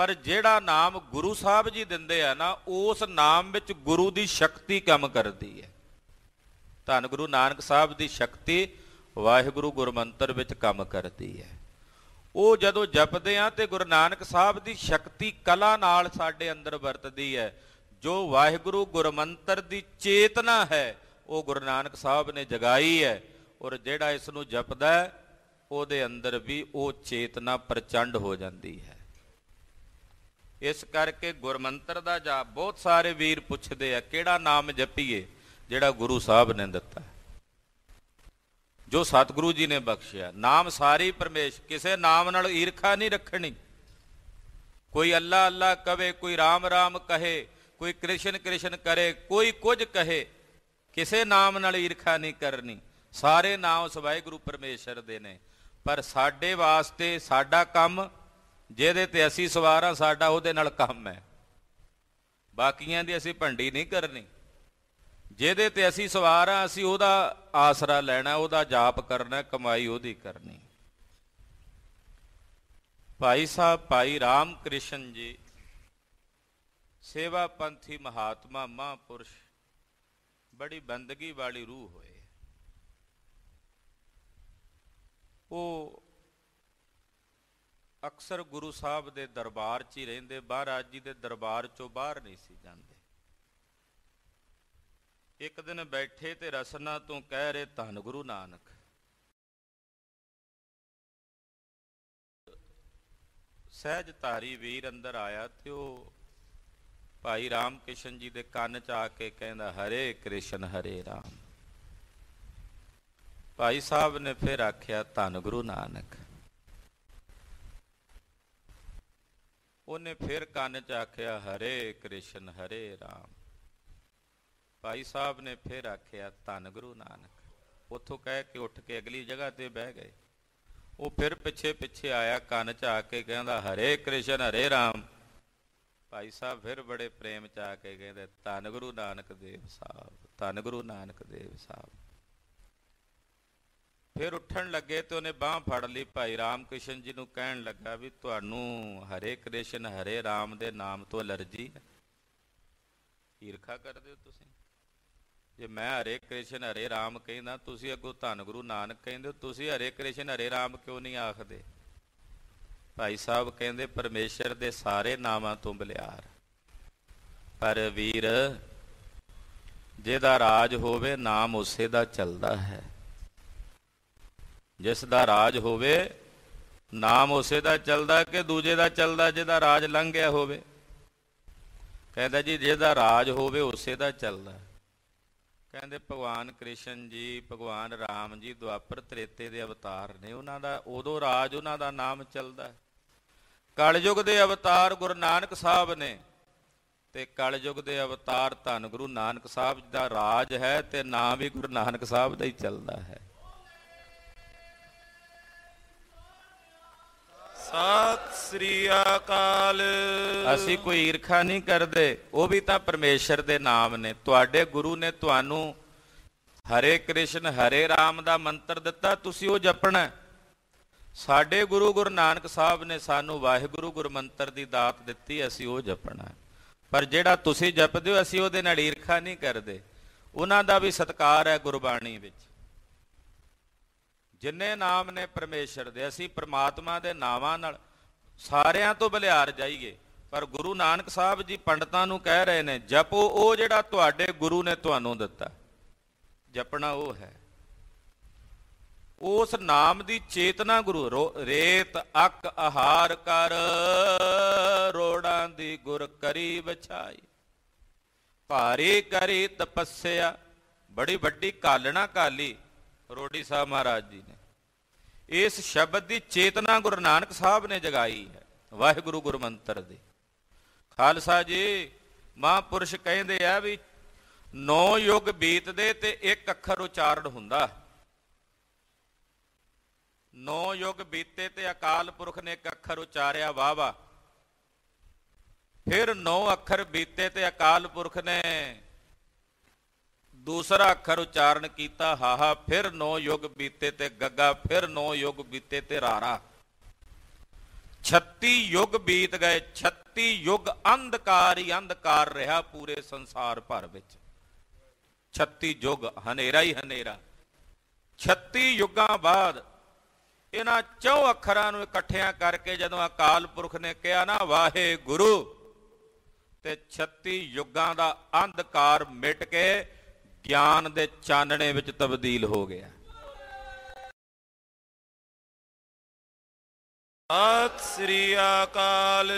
ਪਰ ਜਿਹੜਾ ਨਾਮ ਗੁਰੂ ਸਾਹਿਬ ਜੀ ਦਿੰਦੇ ਆ ਨਾ ਉਸ ਨਾਮ ਵਿੱਚ ਗੁਰੂ ਦੀ ਸ਼ਕਤੀ ਕੰਮ ਕਰਦੀ ਹੈ ਧੰਨ ਗੁਰੂ ਨਾਨਕ ਸਾਹਿਬ ਦੀ ਸ਼ਕਤੀ ਵਾਹਿਗੁਰੂ ਗੁਰਮੰਤਰ ਵਿੱਚ ਕੰਮ ਕਰਦੀ ਹੈ ਉਹ ਜਦੋਂ ਜਪਦੇ ਆ ਤੇ ਗੁਰੂ ਨਾਨਕ ਸਾਹਿਬ ਦੀ ਸ਼ਕਤੀ ਕਲਾ ਨਾਲ ਸਾਡੇ ਅੰਦਰ ਵਰਤਦੀ ਹੈ ਜੋ ਵਾਹਿਗੁਰੂ ਗੁਰਮੰਤਰ ਦੀ ਚੇਤਨਾ ਹੈ ਉਹ ਗੁਰੂ ਨਾਨਕ ਸਾਹਿਬ ਨੇ ਜਗਾਈ ਹੈ ਔਰ ਜਿਹੜਾ ਇਸ ਨੂੰ ਜਪਦਾ ਹੈ ਉਹਦੇ ਅੰਦਰ ਵੀ ਉਹ ਚੇਤਨਾ ਪ੍ਰਚੰਡ ਹੋ ਜਾਂਦੀ ਹੈ ਇਸ ਕਰਕੇ ਗੁਰਮੰਤਰ ਦਾ ਜਾਪ ਬਹੁਤ ਸਾਰੇ ਵੀਰ ਪੁੱਛਦੇ ਆ ਕਿਹੜਾ ਨਾਮ ਜਪੀਏ ਜਿਹੜਾ ਗੁਰੂ ਸਾਹਿਬ ਨੇ ਦਿੱਤਾ ਜੋ ਸਤਿਗੁਰੂ ਜੀ ਨੇ ਬਖਸ਼ਿਆ ਨਾਮ ਸਾਰੀ ਪਰਮੇਸ਼ ਕਿਸੇ ਨਾਮ ਨਾਲ ਈਰਖਾ ਨਹੀਂ ਰੱਖਣੀ ਕੋਈ ਅੱਲਾ ਅੱਲਾ ਕਵੇ ਕੋਈ ਰਾਮ ਰਾਮ ਕਹੇ ਕੋਈ ਕ੍ਰਿਸ਼ਨ ਕ੍ਰਿਸ਼ਨ ਕਰੇ ਕੋਈ ਕੁਝ ਕਹੇ ਕਿਸੇ ਨਾਮ ਨਾਲ ਈਰਖਾ ਨਹੀਂ ਕਰਨੀ ਸਾਰੇ ਨਾਮ ਸਵਾਏ ਗੁਰੂ ਪਰਮੇਸ਼ਰ ਦੇ ਨੇ ਪਰ ਸਾਡੇ ਵਾਸਤੇ ਸਾਡਾ ਕੰਮ ਜਿਹਦੇ ਤੇ ਅਸੀਂ ਸਵਾਰ ਆ ਸਾਡਾ ਉਹਦੇ ਨਾਲ ਕੰਮ ਹੈ ਬਾਕੀਆਂ ਦੀ ਅਸੀਂ ਭੰਡੀ ਨਹੀਂ ਕਰਨੀ ਜਿਹਦੇ ਤੇ ਅਸੀਂ ਸਵਾਰ ਆ ਅਸੀਂ ਉਹਦਾ ਆਸਰਾ ਲੈਣਾ ਉਹਦਾ ਜਾਪ ਕਰਨਾ ਕਮਾਈ ਉਹਦੀ ਕਰਨੀ ਭਾਈ ਸਾਹਿਬ ਭਾਈ ਰਾਮ ਕ੍ਰਿਸ਼ਨ ਜੀ ਸੇਵਾ ਪੰਥੀ ਮਹਾਤਮਾ ਮਹਾਪੁਰਸ਼ ਬੜੀ ਬੰਦਗੀ ਵਾਲੀ ਰੂਹ ਹੋਏ ਉਹ ਅਕਸਰ ਗੁਰੂ ਸਾਹਿਬ ਦੇ ਦਰਬਾਰ 'ਚ ਹੀ ਰਹਿੰਦੇ ਮਹਾਰਾਜ ਜੀ ਦੇ ਦਰਬਾਰ 'ਚੋਂ ਬਾਹਰ ਨਹੀਂ ਸੀ ਜਾਂਦੇ ਇੱਕ ਦਿਨ ਬੈਠੇ ਤੇ ਰਸਨਾ ਤੋਂ ਕਹਿ ਰਹੇ ਧੰਨ ਗੁਰੂ ਨਾਨਕ ਸਹਿਜ ਧਾਰੀ ਵੀਰ ਅੰਦਰ ਆਇਆ ਤੇ ਉਹ ਭਾਈ ਰਾਮ ਕਿਸ਼ਨ ਜੀ ਦੇ ਕੰਨ 'ਚ ਆ ਕੇ ਕਹਿੰਦਾ ਹਰੇ ਕ੍ਰਿਸ਼ਨ ਹਰੇ ਰਾਮ ਭਾਈ ਸਾਹਿਬ ਨੇ ਫਿਰ ਆਖਿਆ ਧੰਨ ਗੁਰੂ ਨਾਨਕ ਉਹਨੇ ਫਿਰ ਕੰਨ 'ਚ ਆਖਿਆ ਹਰੇ ਕ੍ਰਿਸ਼ਨ ਹਰੇ ਰਾਮ ਭਾਈ ਸਾਹਿਬ ਨੇ ਫਿਰ ਆਖਿਆ ਧੰਨ ਗੁਰੂ ਨਾਨਕ ਉਥੋਂ ਕਹਿ ਕੇ ਉੱਠ ਕੇ ਅਗਲੀ ਜਗ੍ਹਾ ਤੇ ਬਹਿ ਗਏ ਉਹ ਫਿਰ ਪਿੱਛੇ ਪਿੱਛੇ ਆਇਆ ਕੰਨ 'ਚ ਆ ਕੇ ਕਹਿੰਦਾ ਹਰੇ ਕ੍ਰਿਸ਼ਨ ਹਰੇ ਰਾਮ ਭਾਈ ਸਾਹਿਬ ਫਿਰ ਬੜੇ ਪ੍ਰੇਮ 'ਚ ਆ ਕੇ ਕਹਿੰਦੇ ਧੰਨ ਗੁਰੂ ਨਾਨਕ ਦੇਵ ਸਾਹਿਬ ਧੰਨ ਗੁਰੂ ਨਾਨਕ ਦੇਵ ਸਾਹਿਬ ਫਿਰ ਉੱਠਣ ਲੱਗੇ ਤੇ ਉਹਨੇ ਬਾਹ ਫੜ ਲਈ ਭਾਈ ਰਾਮਕ੍ਰਿਸ਼ਨ ਜੀ ਨੂੰ ਕਹਿਣ ਲੱਗਾ ਵੀ ਤੁਹਾਨੂੰ ਹਰੇ ਕ੍ਰਿਸ਼ਨ ਹਰੇ ਰਾਮ ਦੇ ਨਾਮ ਤੋਂ ਅਲਰਜੀ ਹੈ ਈਰਖਾ ਕਰਦੇ ਹੋ ਤੁਸੀਂ ਜੇ ਮੈਂ ਹਰੇ ਕ੍ਰਿਸ਼ਨ ਹਰੇ ਰਾਮ ਕਹਿੰਦਾ ਤੁਸੀਂ ਅੱਗੋਂ ਧੰਨ ਗੁਰੂ ਨਾਨਕ ਕਹਿੰਦੇ ਹੋ ਤੁਸੀਂ ਹਰੇ ਕ੍ਰਿਸ਼ਨ ਹਰੇ ਰਾਮ ਕਿਉਂ ਨਹੀਂ ਆਖਦੇ ਭਾਈ ਸਾਹਿਬ ਕਹਿੰਦੇ ਪਰਮੇਸ਼ਰ ਦੇ ਸਾਰੇ ਨਾਵਾਂ ਤੋਂ ਬਲਿਆਰ ਪਰ ਵੀਰ ਜਿਹਦਾ ਰਾਜ ਹੋਵੇ ਨਾਮ ਉਸੇ ਦਾ ਚੱਲਦਾ ਹੈ ਜਿਸ ਦਾ ਰਾਜ ਹੋਵੇ ਨਾਮ ਉਸੇ ਦਾ ਚੱਲਦਾ ਕਿ ਦੂਜੇ ਦਾ ਚੱਲਦਾ ਜਿਹਦਾ ਰਾਜ ਲੰਘ ਗਿਆ ਹੋਵੇ ਕਹਿੰਦਾ ਜੀ ਜਿਹਦਾ ਰਾਜ ਹੋਵੇ ਉਸੇ ਦਾ ਚੱਲਦਾ ਕਹਿੰਦੇ ਭਗਵਾਨ ਕ੍ਰਿਸ਼ਨ ਜੀ ਭਗਵਾਨ ਰਾਮ ਜੀ ਦੁਆਪਰ ਤ੍ਰੇਤੇ ਦੇ ਅਵਤਾਰ ਨੇ ਉਹਨਾਂ ਦਾ ਉਦੋਂ ਰਾਜ ਉਹਨਾਂ ਦਾ ਨਾਮ ਚੱਲਦਾ ਕਲਯੁਗ ਦੇ ਅਵਤਾਰ ਗੁਰੂ ਨਾਨਕ ਸਾਹਿਬ ਨੇ ਤੇ ਕਲਯੁਗ ਦੇ ਅਵਤਾਰ ਧੰਨ ਗੁਰੂ ਨਾਨਕ ਸਾਹਿਬ ਦਾ ਰਾਜ ਹੈ ਤੇ ਨਾਮ ਵੀ ਗੁਰੂ ਨਾਨਕ ਸਾਹਿਬ ਦਾ ਹੀ ਚੱਲਦਾ ਹੈ ਸਤਿ ਸ੍ਰੀ ਅਕਾਲ ਅਸੀਂ ਕੋਈ ਈਰਖਾ ਨਹੀਂ ਕਰਦੇ ਉਹ ਵੀ ਤਾਂ ਪਰਮੇਸ਼ਰ ਦੇ ਨਾਮ ਨੇ ਤੁਹਾਡੇ ਗੁਰੂ ਨੇ ਤੁਹਾਨੂੰ ਹਰੇ ਕ੍ਰਿਸ਼ਨ ਹਰੇ ਰਾਮ ਦਾ ਮੰਤਰ ਦਿੱਤਾ ਤੁਸੀਂ ਉਹ ਜਪਣਾ ਸਾਡੇ ਗੁਰੂ ਗੁਰੂ ਨਾਨਕ ਸਾਹਿਬ ਨੇ ਸਾਨੂੰ ਵਾਹਿਗੁਰੂ ਗੁਰਮੰਤਰ ਦੀ ਦਾਤ ਦਿੱਤੀ ਅਸੀਂ ਉਹ ਜਪਣਾ ਪਰ ਜਿਹੜਾ ਤੁਸੀਂ ਜਪਦੇ ਹੋ ਅਸੀਂ ਉਹਦੇ ਨਾਲ ਈਰਖਾ ਨਹੀਂ ਕਰਦੇ ਉਹਨਾਂ ਦਾ ਵੀ ਸਤਕਾਰ ਹੈ ਗੁਰਬਾਣੀ ਵਿੱਚ ਜਿੰਨੇ ਨਾਮ ਨੇ ਪਰਮੇਸ਼ਰ ਦੇ ਅਸੀਂ ਪ੍ਰਮਾਤਮਾ ਦੇ ਨਾਵਾਂ ਨਾਲ ਸਾਰਿਆਂ ਤੋਂ ਬਲਿਹਾਰ ਜਾਈਏ ਪਰ ਗੁਰੂ ਨਾਨਕ ਸਾਹਿਬ ਜੀ ਪੰਡਤਾਂ ਨੂੰ ਕਹਿ ਰਹੇ ਨੇ ਜਪੋ ਉਹ ਜਿਹੜਾ ਤੁਹਾਡੇ ਗੁਰੂ ਨੇ ਤੁਹਾਨੂੰ ਦਿੱਤਾ ਜਪਣਾ ਉਹ ਹੈ ਉਸ ਨਾਮ ਦੀ ਚੇਤਨਾ ਗੁਰੂ ਰੇਤ ਅਕ ਆਹਾਰ ਕਰ ਰੋੜਾਂ ਦੀ ਗੁਰ ਕਰੀ ਵਿਛਾਈ ਭਾਰੀ ਕਰੀ ਤਪੱਸਿਆ ਬੜੀ ਵੱਡੀ ਕਾਲਣਾ ਕਾਲੀ ਰੋੜੀ ਸਾਹਿਬ ਮਹਾਰਾਜ ਜੀ ਨੇ ਇਸ ਸ਼ਬਦ ਦੀ ਚੇਤਨਾ ਗੁਰੂ ਨਾਨਕ ਸਾਹਿਬ ਨੇ ਜਗਾਈ ਹੈ ਵਾਹਿਗੁਰੂ ਗੁਰਮੰਤਰ ਦੇ ਖਾਲਸਾ ਜੀ ਮਹਾਪੁਰਸ਼ ਕਹਿੰਦੇ ਆ ਵੀ ਨੌ ਯੁੱਗ ਬੀਤਦੇ ਤੇ ਇੱਕ ਅੱਖਰ ਉਚਾਰਨ ਹੁੰਦਾ ਨੌ ਯੁੱਗ ਬੀਤੇ ਤੇ ਅਕਾਲ ਪੁਰਖ ਨੇ ਇੱਕ ਅੱਖਰ ਉਚਾਰਿਆ ਵਾਵਾ ਫਿਰ ਨੌ ਅੱਖਰ ਬੀਤੇ ਤੇ ਅਕਾਲ ਪੁਰਖ ਨੇ ਦੂਸਰਾ ਅੱਖਰ ਉਚਾਰਨ ਕੀਤਾ ਹਾਹਾ ਫਿਰ ਨੌ ਯੁਗ ਬੀਤੇ ਤੇ ਗੱਗਾ ਫਿਰ ਨੌ ਯੁਗ ਬੀਤੇ ਤੇ ਰਾਰਾ 36 ਯੁਗ ਬੀਤ ਗਏ 36 ਯੁਗ ਅੰਧਕਾਰ ਹੀ ਅੰਧਕਾਰ ਰਿਹਾ ਪੂਰੇ ਸੰਸਾਰ ਭਰ ਵਿੱਚ 36 ਯੁਗ ਹਨੇਰਾ ਹੀ ਹਨੇਰਾ 36 ਯੁੱਗਾਂ ਬਾਅਦ ਇਹਨਾਂ ਚੌ ਅੱਖਰਾਂ ਨੂੰ ਇਕੱਠਿਆਂ ਕਰਕੇ ਜਦੋਂ ਅਕਾਲ ਪੁਰਖ ਨੇ ਕਿਹਾ ਨਾ ਵਾਹਿਗੁਰੂ ਤੇ 36 ਯੁੱਗਾਂ ਦਾ ਅੰਧਕਾਰ ਮਿਟ ਕੇ ਗਿਆਨ ਦੇ ਚਾਨਣੇ ਵਿੱਚ ਤਬਦੀਲ ਹੋ ਗਿਆ ਅਤ ਸ੍ਰੀ ਅਕਾਲ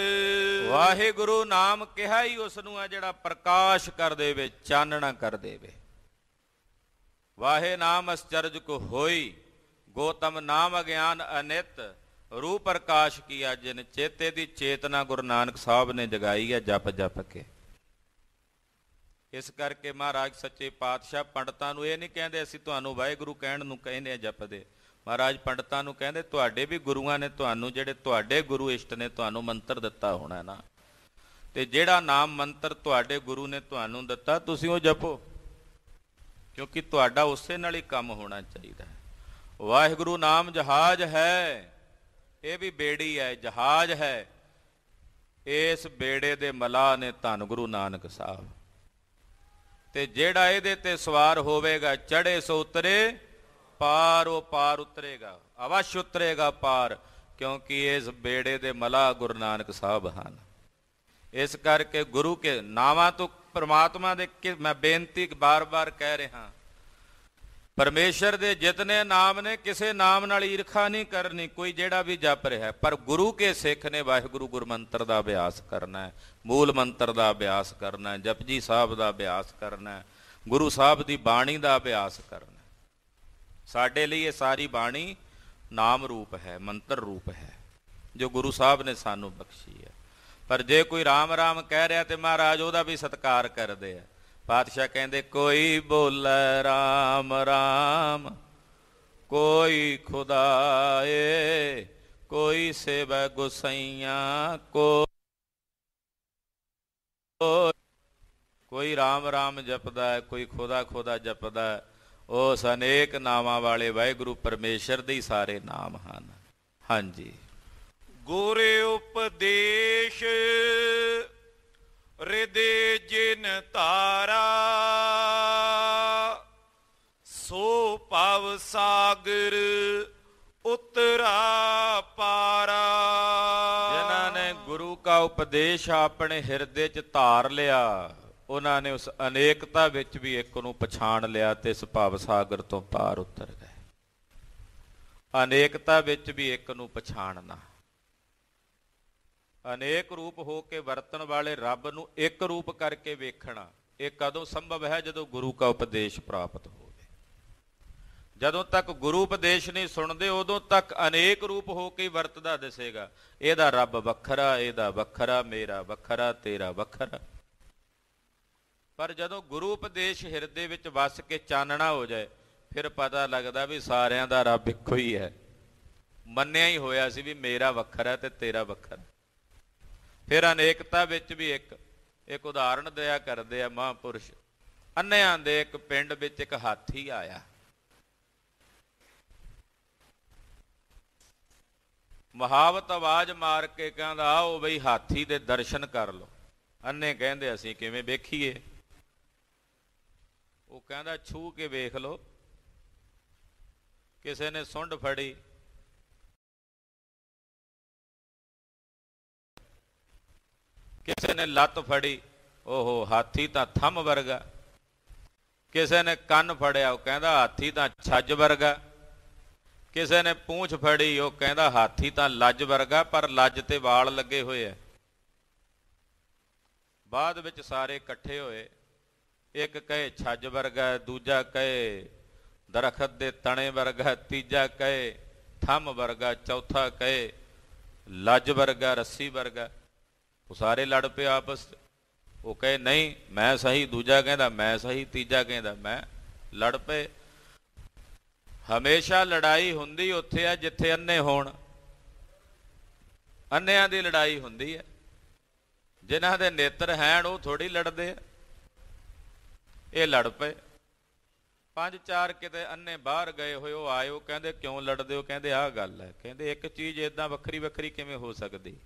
ਵਾਹਿਗੁਰੂ ਨਾਮ ਕਿਹਾ ਹੀ ਉਸ ਨੂੰ ਆ ਜਿਹੜਾ ਪ੍ਰਕਾਸ਼ ਕਰ ਦੇਵੇ ਚਾਨਣਾ ਕਰ ਦੇਵੇ ਵਾਹੇ ਨਾਮ ਅਸਚਰਜ ਕੋ ਹੋਈ ਗੋਤਮ ਨਾਮ ਅਗਿਆਨ ਅਨਿਤ ਰੂਪ ਪ੍ਰਕਾਸ਼ ਕੀਆ ਜਿਨ ਚੇਤੇ ਦੀ ਚੇਤਨਾ ਗੁਰੂ ਨਾਨਕ ਸਾਹਿਬ ਨੇ ਜਗਾਈ ਹੈ ਜਪ ਜਪ ਕੇ ਇਸ ਕਰਕੇ ਮਹਾਰਾਜ ਸੱਚੇ ਪਾਤਸ਼ਾਹ ਪੰਡਤਾਂ ਨੂੰ ਇਹ ਨਹੀਂ ਕਹਿੰਦੇ ਅਸੀਂ ਤੁਹਾਨੂੰ ਵਾਹਿਗੁਰੂ ਕਹਿਣ ਨੂੰ ਕਹਿੰਦੇ ਆ ਜਪਦੇ ਮਹਾਰਾਜ ਪੰਡਤਾਂ ਨੂੰ ਕਹਿੰਦੇ ਤੁਹਾਡੇ ਵੀ ਗੁਰੂਆਂ ਨੇ ਤੁਹਾਨੂੰ ਜਿਹੜੇ ਤੁਹਾਡੇ ਗੁਰੂ ਇਸ਼ਟ ਨੇ ਤੁਹਾਨੂੰ ਮੰਤਰ ਦਿੱਤਾ ਹੋਣਾ ਨਾ ਤੇ ਜਿਹੜਾ ਨਾਮ ਮੰਤਰ ਤੁਹਾਡੇ ਗੁਰੂ ਨੇ ਤੁਹਾਨੂੰ ਦਿੱਤਾ ਤੁਸੀਂ ਉਹ ਜਪੋ ਕਿਉਂਕਿ ਤੁਹਾਡਾ ਉਸੇ ਨਾਲ ਹੀ ਕੰਮ ਹੋਣਾ ਚਾਹੀਦਾ ਹੈ ਵਾਹਿਗੁਰੂ ਨਾਮ ਜਹਾਜ਼ ਹੈ ਇਹ ਵੀ ਬੇੜੀ ਹੈ ਜਹਾਜ਼ ਹੈ ਇਸ ਬੇੜੇ ਦੇ ਮਲਾ ਨੇ ਧੰਨ ਗੁਰੂ ਨਾਨਕ ਸਾਹਿਬ ਤੇ ਜਿਹੜਾ ਇਹਦੇ ਤੇ ਸਵਾਰ ਹੋਵੇਗਾ ਚੜੇ ਸੋ ਉਤਰੇ ਪਾਰ ਉਹ ਪਾਰ ਉਤਰੇਗਾ ਅਵਸ਼ ਉਤਰੇਗਾ ਪਾਰ ਕਿਉਂਕਿ ਇਸ ਬੇੜੇ ਦੇ ਮਲਾ ਗੁਰੂ ਨਾਨਕ ਸਾਹਿਬ ਹਨ ਇਸ ਕਰਕੇ ਗੁਰੂ ਕੇ ਨਾਵਾਂ ਤੋਂ ਪ੍ਰਮਾਤਮਾ ਦੇ ਮੈਂ ਬੇਨਤੀ ਬਾਰ-ਬਾਰ ਕਹਿ ਰਿਹਾ ਪਰਮੇਸ਼ਰ ਦੇ ਜਿਤਨੇ ਨਾਮ ਨੇ ਕਿਸੇ ਨਾਮ ਨਾਲ ਈਰਖਾ ਨਹੀਂ ਕਰਨੀ ਕੋਈ ਜਿਹੜਾ ਵੀ ਜਪ ਰਿਹਾ ਪਰ ਗੁਰੂ ਕੇ ਸਿੱਖ ਨੇ ਵਾਹਿਗੁਰੂ ਗੁਰਮੰਤਰ ਦਾ ਅਭਿਆਸ ਕਰਨਾ ਹੈ ਮੂਲ ਮੰਤਰ ਦਾ ਅਭਿਆਸ ਕਰਨਾ ਹੈ ਜਪਜੀ ਸਾਹਿਬ ਦਾ ਅਭਿਆਸ ਕਰਨਾ ਹੈ ਗੁਰੂ ਸਾਹਿਬ ਦੀ ਬਾਣੀ ਦਾ ਅਭਿਆਸ ਕਰਨਾ ਸਾਡੇ ਲਈ ਇਹ ਸਾਰੀ ਬਾਣੀ ਨਾਮ ਰੂਪ ਹੈ ਮੰਤਰ ਰੂਪ ਹੈ ਜੋ ਗੁਰੂ ਸਾਹਿਬ ਨੇ ਸਾਨੂੰ ਬਖਸ਼ੀ ਹੈ ਪਰ ਜੇ ਕੋਈ RAM RAM ਕਹਿ ਰਿਹਾ ਤੇ ਮਹਾਰਾਜ ਉਹਦਾ ਵੀ ਸਤਿਕਾਰ ਕਰਦੇ ਆ ਪਾਤਸ਼ਾਹ ਕਹਿੰਦੇ ਕੋਈ ਬੋਲੇ RAM RAM ਕੋਈ ਖੁਦਾਏ ਕੋਈ ਸੇਵਾ ਗੁਸਈਆਂ ਕੋ ਕੋਈ RAM RAM ਜਪਦਾ ਹੈ ਕੋਈ ਖੁਦਾ ਖੁਦਾ ਜਪਦਾ ਹੈ ਉਸ ਅਨੇਕ ਨਾਵਾਂ ਵਾਲੇ ਵਾਹਿਗੁਰੂ ਪਰਮੇਸ਼ਰ ਦੇ ਹੀ ਸਾਰੇ ਨਾਮ ਹਨ ਹਾਂਜੀ ਗੁਰ ਉਪਦੇਸ਼ ਰਿਦੇ ਜਿਨ ਧਾਰਾ ਸੋ ਪਵ ਸਾਗਰ ਉਤਰਾ ਪਾਰਾ ਜਿਨ੍ਹਾਂ ਨੇ ਗੁਰੂ ਕਾ ਉਪਦੇਸ਼ ਆਪਣੇ ਹਿਰਦੇ 'ਚ ਧਾਰ ਲਿਆ ਉਹਨਾਂ ਨੇ ਉਸ ਅਨੇਕਤਾ ਵਿੱਚ ਵੀ ਇੱਕ ਨੂੰ ਪਛਾਣ ਲਿਆ ਤੇ ਇਸ ਭਵ ਸਾਗਰ ਤੋਂ ਪਾਰ ਉਤਰ ਗਏ ਅਨੇਕਤਾ ਵਿੱਚ ਵੀ ਇੱਕ ਨੂੰ ਪਛਾਣਨਾ ਅਨੇਕ ਰੂਪ ਹੋ ਕੇ ਵਰਤਣ ਵਾਲੇ ਰੱਬ ਨੂੰ ਇੱਕ ਰੂਪ ਕਰਕੇ ਵੇਖਣਾ ਇਹ ਕਦੋਂ ਸੰਭਵ ਹੈ ਜਦੋਂ ਗੁਰੂ ਦਾ ਉਪਦੇਸ਼ ਪ੍ਰਾਪਤ ਹੋਵੇ ਜਦੋਂ ਤੱਕ ਗੁਰੂ ਉਪਦੇਸ਼ ਨਹੀਂ ਸੁਣਦੇ ਉਦੋਂ ਤੱਕ ਅਨੇਕ ਰੂਪ ਹੋ ਕੇ ਵਰਤਦਾ ਦਿਸੇਗਾ ਇਹਦਾ ਰੱਬ ਵੱਖਰਾ ਇਹਦਾ ਵੱਖਰਾ ਮੇਰਾ ਵੱਖਰਾ ਤੇਰਾ ਵੱਖਰਾ ਪਰ ਜਦੋਂ ਗੁਰੂ ਉਪਦੇਸ਼ ਹਿਰਦੇ ਵਿੱਚ ਵਸ ਕੇ ਚਾਨਣਾ ਹੋ ਜਾਏ ਫਿਰ ਪਤਾ ਲੱਗਦਾ ਵੀ ਸਾਰਿਆਂ ਦਾ ਰੱਬ ਇੱਕੋ ਹੀ ਹੈ ਮੰਨਿਆ ਹੀ ਹੋਇਆ ਸੀ ਵੀ ਮੇਰਾ ਵੱਖਰਾ ਤੇ ਤੇਰਾ ਵੱਖਰਾ ਫਿਰ ਅਨੇਕਤਾ ਵਿੱਚ ਵੀ ਇੱਕ ਇੱਕ ਉਦਾਹਰਣ ਦਿਆ ਕਰਦੇ ਆ ਮਹਾਪੁਰਸ਼ ਅੰਨਿਆਂ ਦੇ ਇੱਕ ਪਿੰਡ ਵਿੱਚ ਇੱਕ ਹਾਥੀ ਆਇਆ ਮਹਾਵਤ ਆਵਾਜ਼ ਮਾਰ ਕੇ ਕਹਿੰਦਾ ਆਓ ਬਈ ਹਾਥੀ ਦੇ ਦਰਸ਼ਨ ਕਰ ਲਓ ਅੰਨੇ ਕਹਿੰਦੇ ਅਸੀਂ ਕਿਵੇਂ ਵੇਖੀਏ ਉਹ ਕਹਿੰਦਾ ਛੂ ਕੇ ਵੇਖ ਲਓ ਕਿਸੇ ਨੇ ਸੁੰਡ ਫੜੀ ਕਿਸੇ ਨੇ ਲੱਤ ਫੜੀ ਓਹੋ ਹਾਥੀ ਤਾਂ ਥੰਮ ਵਰਗਾ ਕਿਸੇ ਨੇ ਕੰਨ ਫੜਿਆ ਉਹ ਕਹਿੰਦਾ ਹਾਥੀ ਤਾਂ ਛੱਜ ਵਰਗਾ ਕਿਸੇ ਨੇ ਪੂੰਛ ਫੜੀ ਉਹ ਕਹਿੰਦਾ ਹਾਥੀ ਤਾਂ ਲੱਜ ਵਰਗਾ ਪਰ ਲੱਜ ਤੇ ਵਾਲ ਲੱਗੇ ਹੋਏ ਐ ਬਾਅਦ ਵਿੱਚ ਸਾਰੇ ਇਕੱਠੇ ਹੋਏ ਇੱਕ ਕਹੇ ਛੱਜ ਵਰਗਾ ਦੂਜਾ ਕਹੇ ਦਰਖਤ ਦੇ ਤਣੇ ਵਰਗਾ ਤੀਜਾ ਕਹੇ ਥੰਮ ਵਰਗਾ ਚੌਥਾ ਕਹੇ ਲੱਜ ਵਰਗਾ ਰੱਸੀ ਵਰਗਾ ਉਹ ਸਾਰੇ ਲੜ ਪਏ ਆਪਸ ਉਹ ਕਹੇ ਨਹੀਂ ਮੈਂ ਸਹੀ ਦੂਜਾ ਕਹਿੰਦਾ ਮੈਂ ਸਹੀ ਤੀਜਾ ਕਹਿੰਦਾ ਮੈਂ ਲੜ ਪਏ ਹਮੇਸ਼ਾ ਲੜਾਈ ਹੁੰਦੀ ਉੱਥੇ ਆ ਜਿੱਥੇ ਅੰਨੇ ਹੋਣ ਅੰਨਿਆਂ ਦੀ ਲੜਾਈ ਹੁੰਦੀ ਹੈ ਜਿਨ੍ਹਾਂ ਦੇ ਨੇਤਰ ਹੈਣ ਉਹ ਥੋੜੀ ਲੜਦੇ ਆ ਇਹ ਲੜ ਪਏ ਪੰਜ ਚਾਰ ਕਿਤੇ ਅੰਨੇ ਬਾਹਰ ਗਏ ਹੋਏ ਉਹ ਆਇਓ ਕਹਿੰਦੇ ਕਿਉਂ ਲੜਦੇ ਹੋ ਕਹਿੰਦੇ ਆਹ ਗੱਲ ਹੈ ਕਹਿੰਦੇ ਇੱਕ ਚੀਜ਼ ਇਦਾਂ ਵੱਖਰੀ ਵੱਖਰੀ ਕਿਵੇਂ ਹੋ ਸਕਦੀ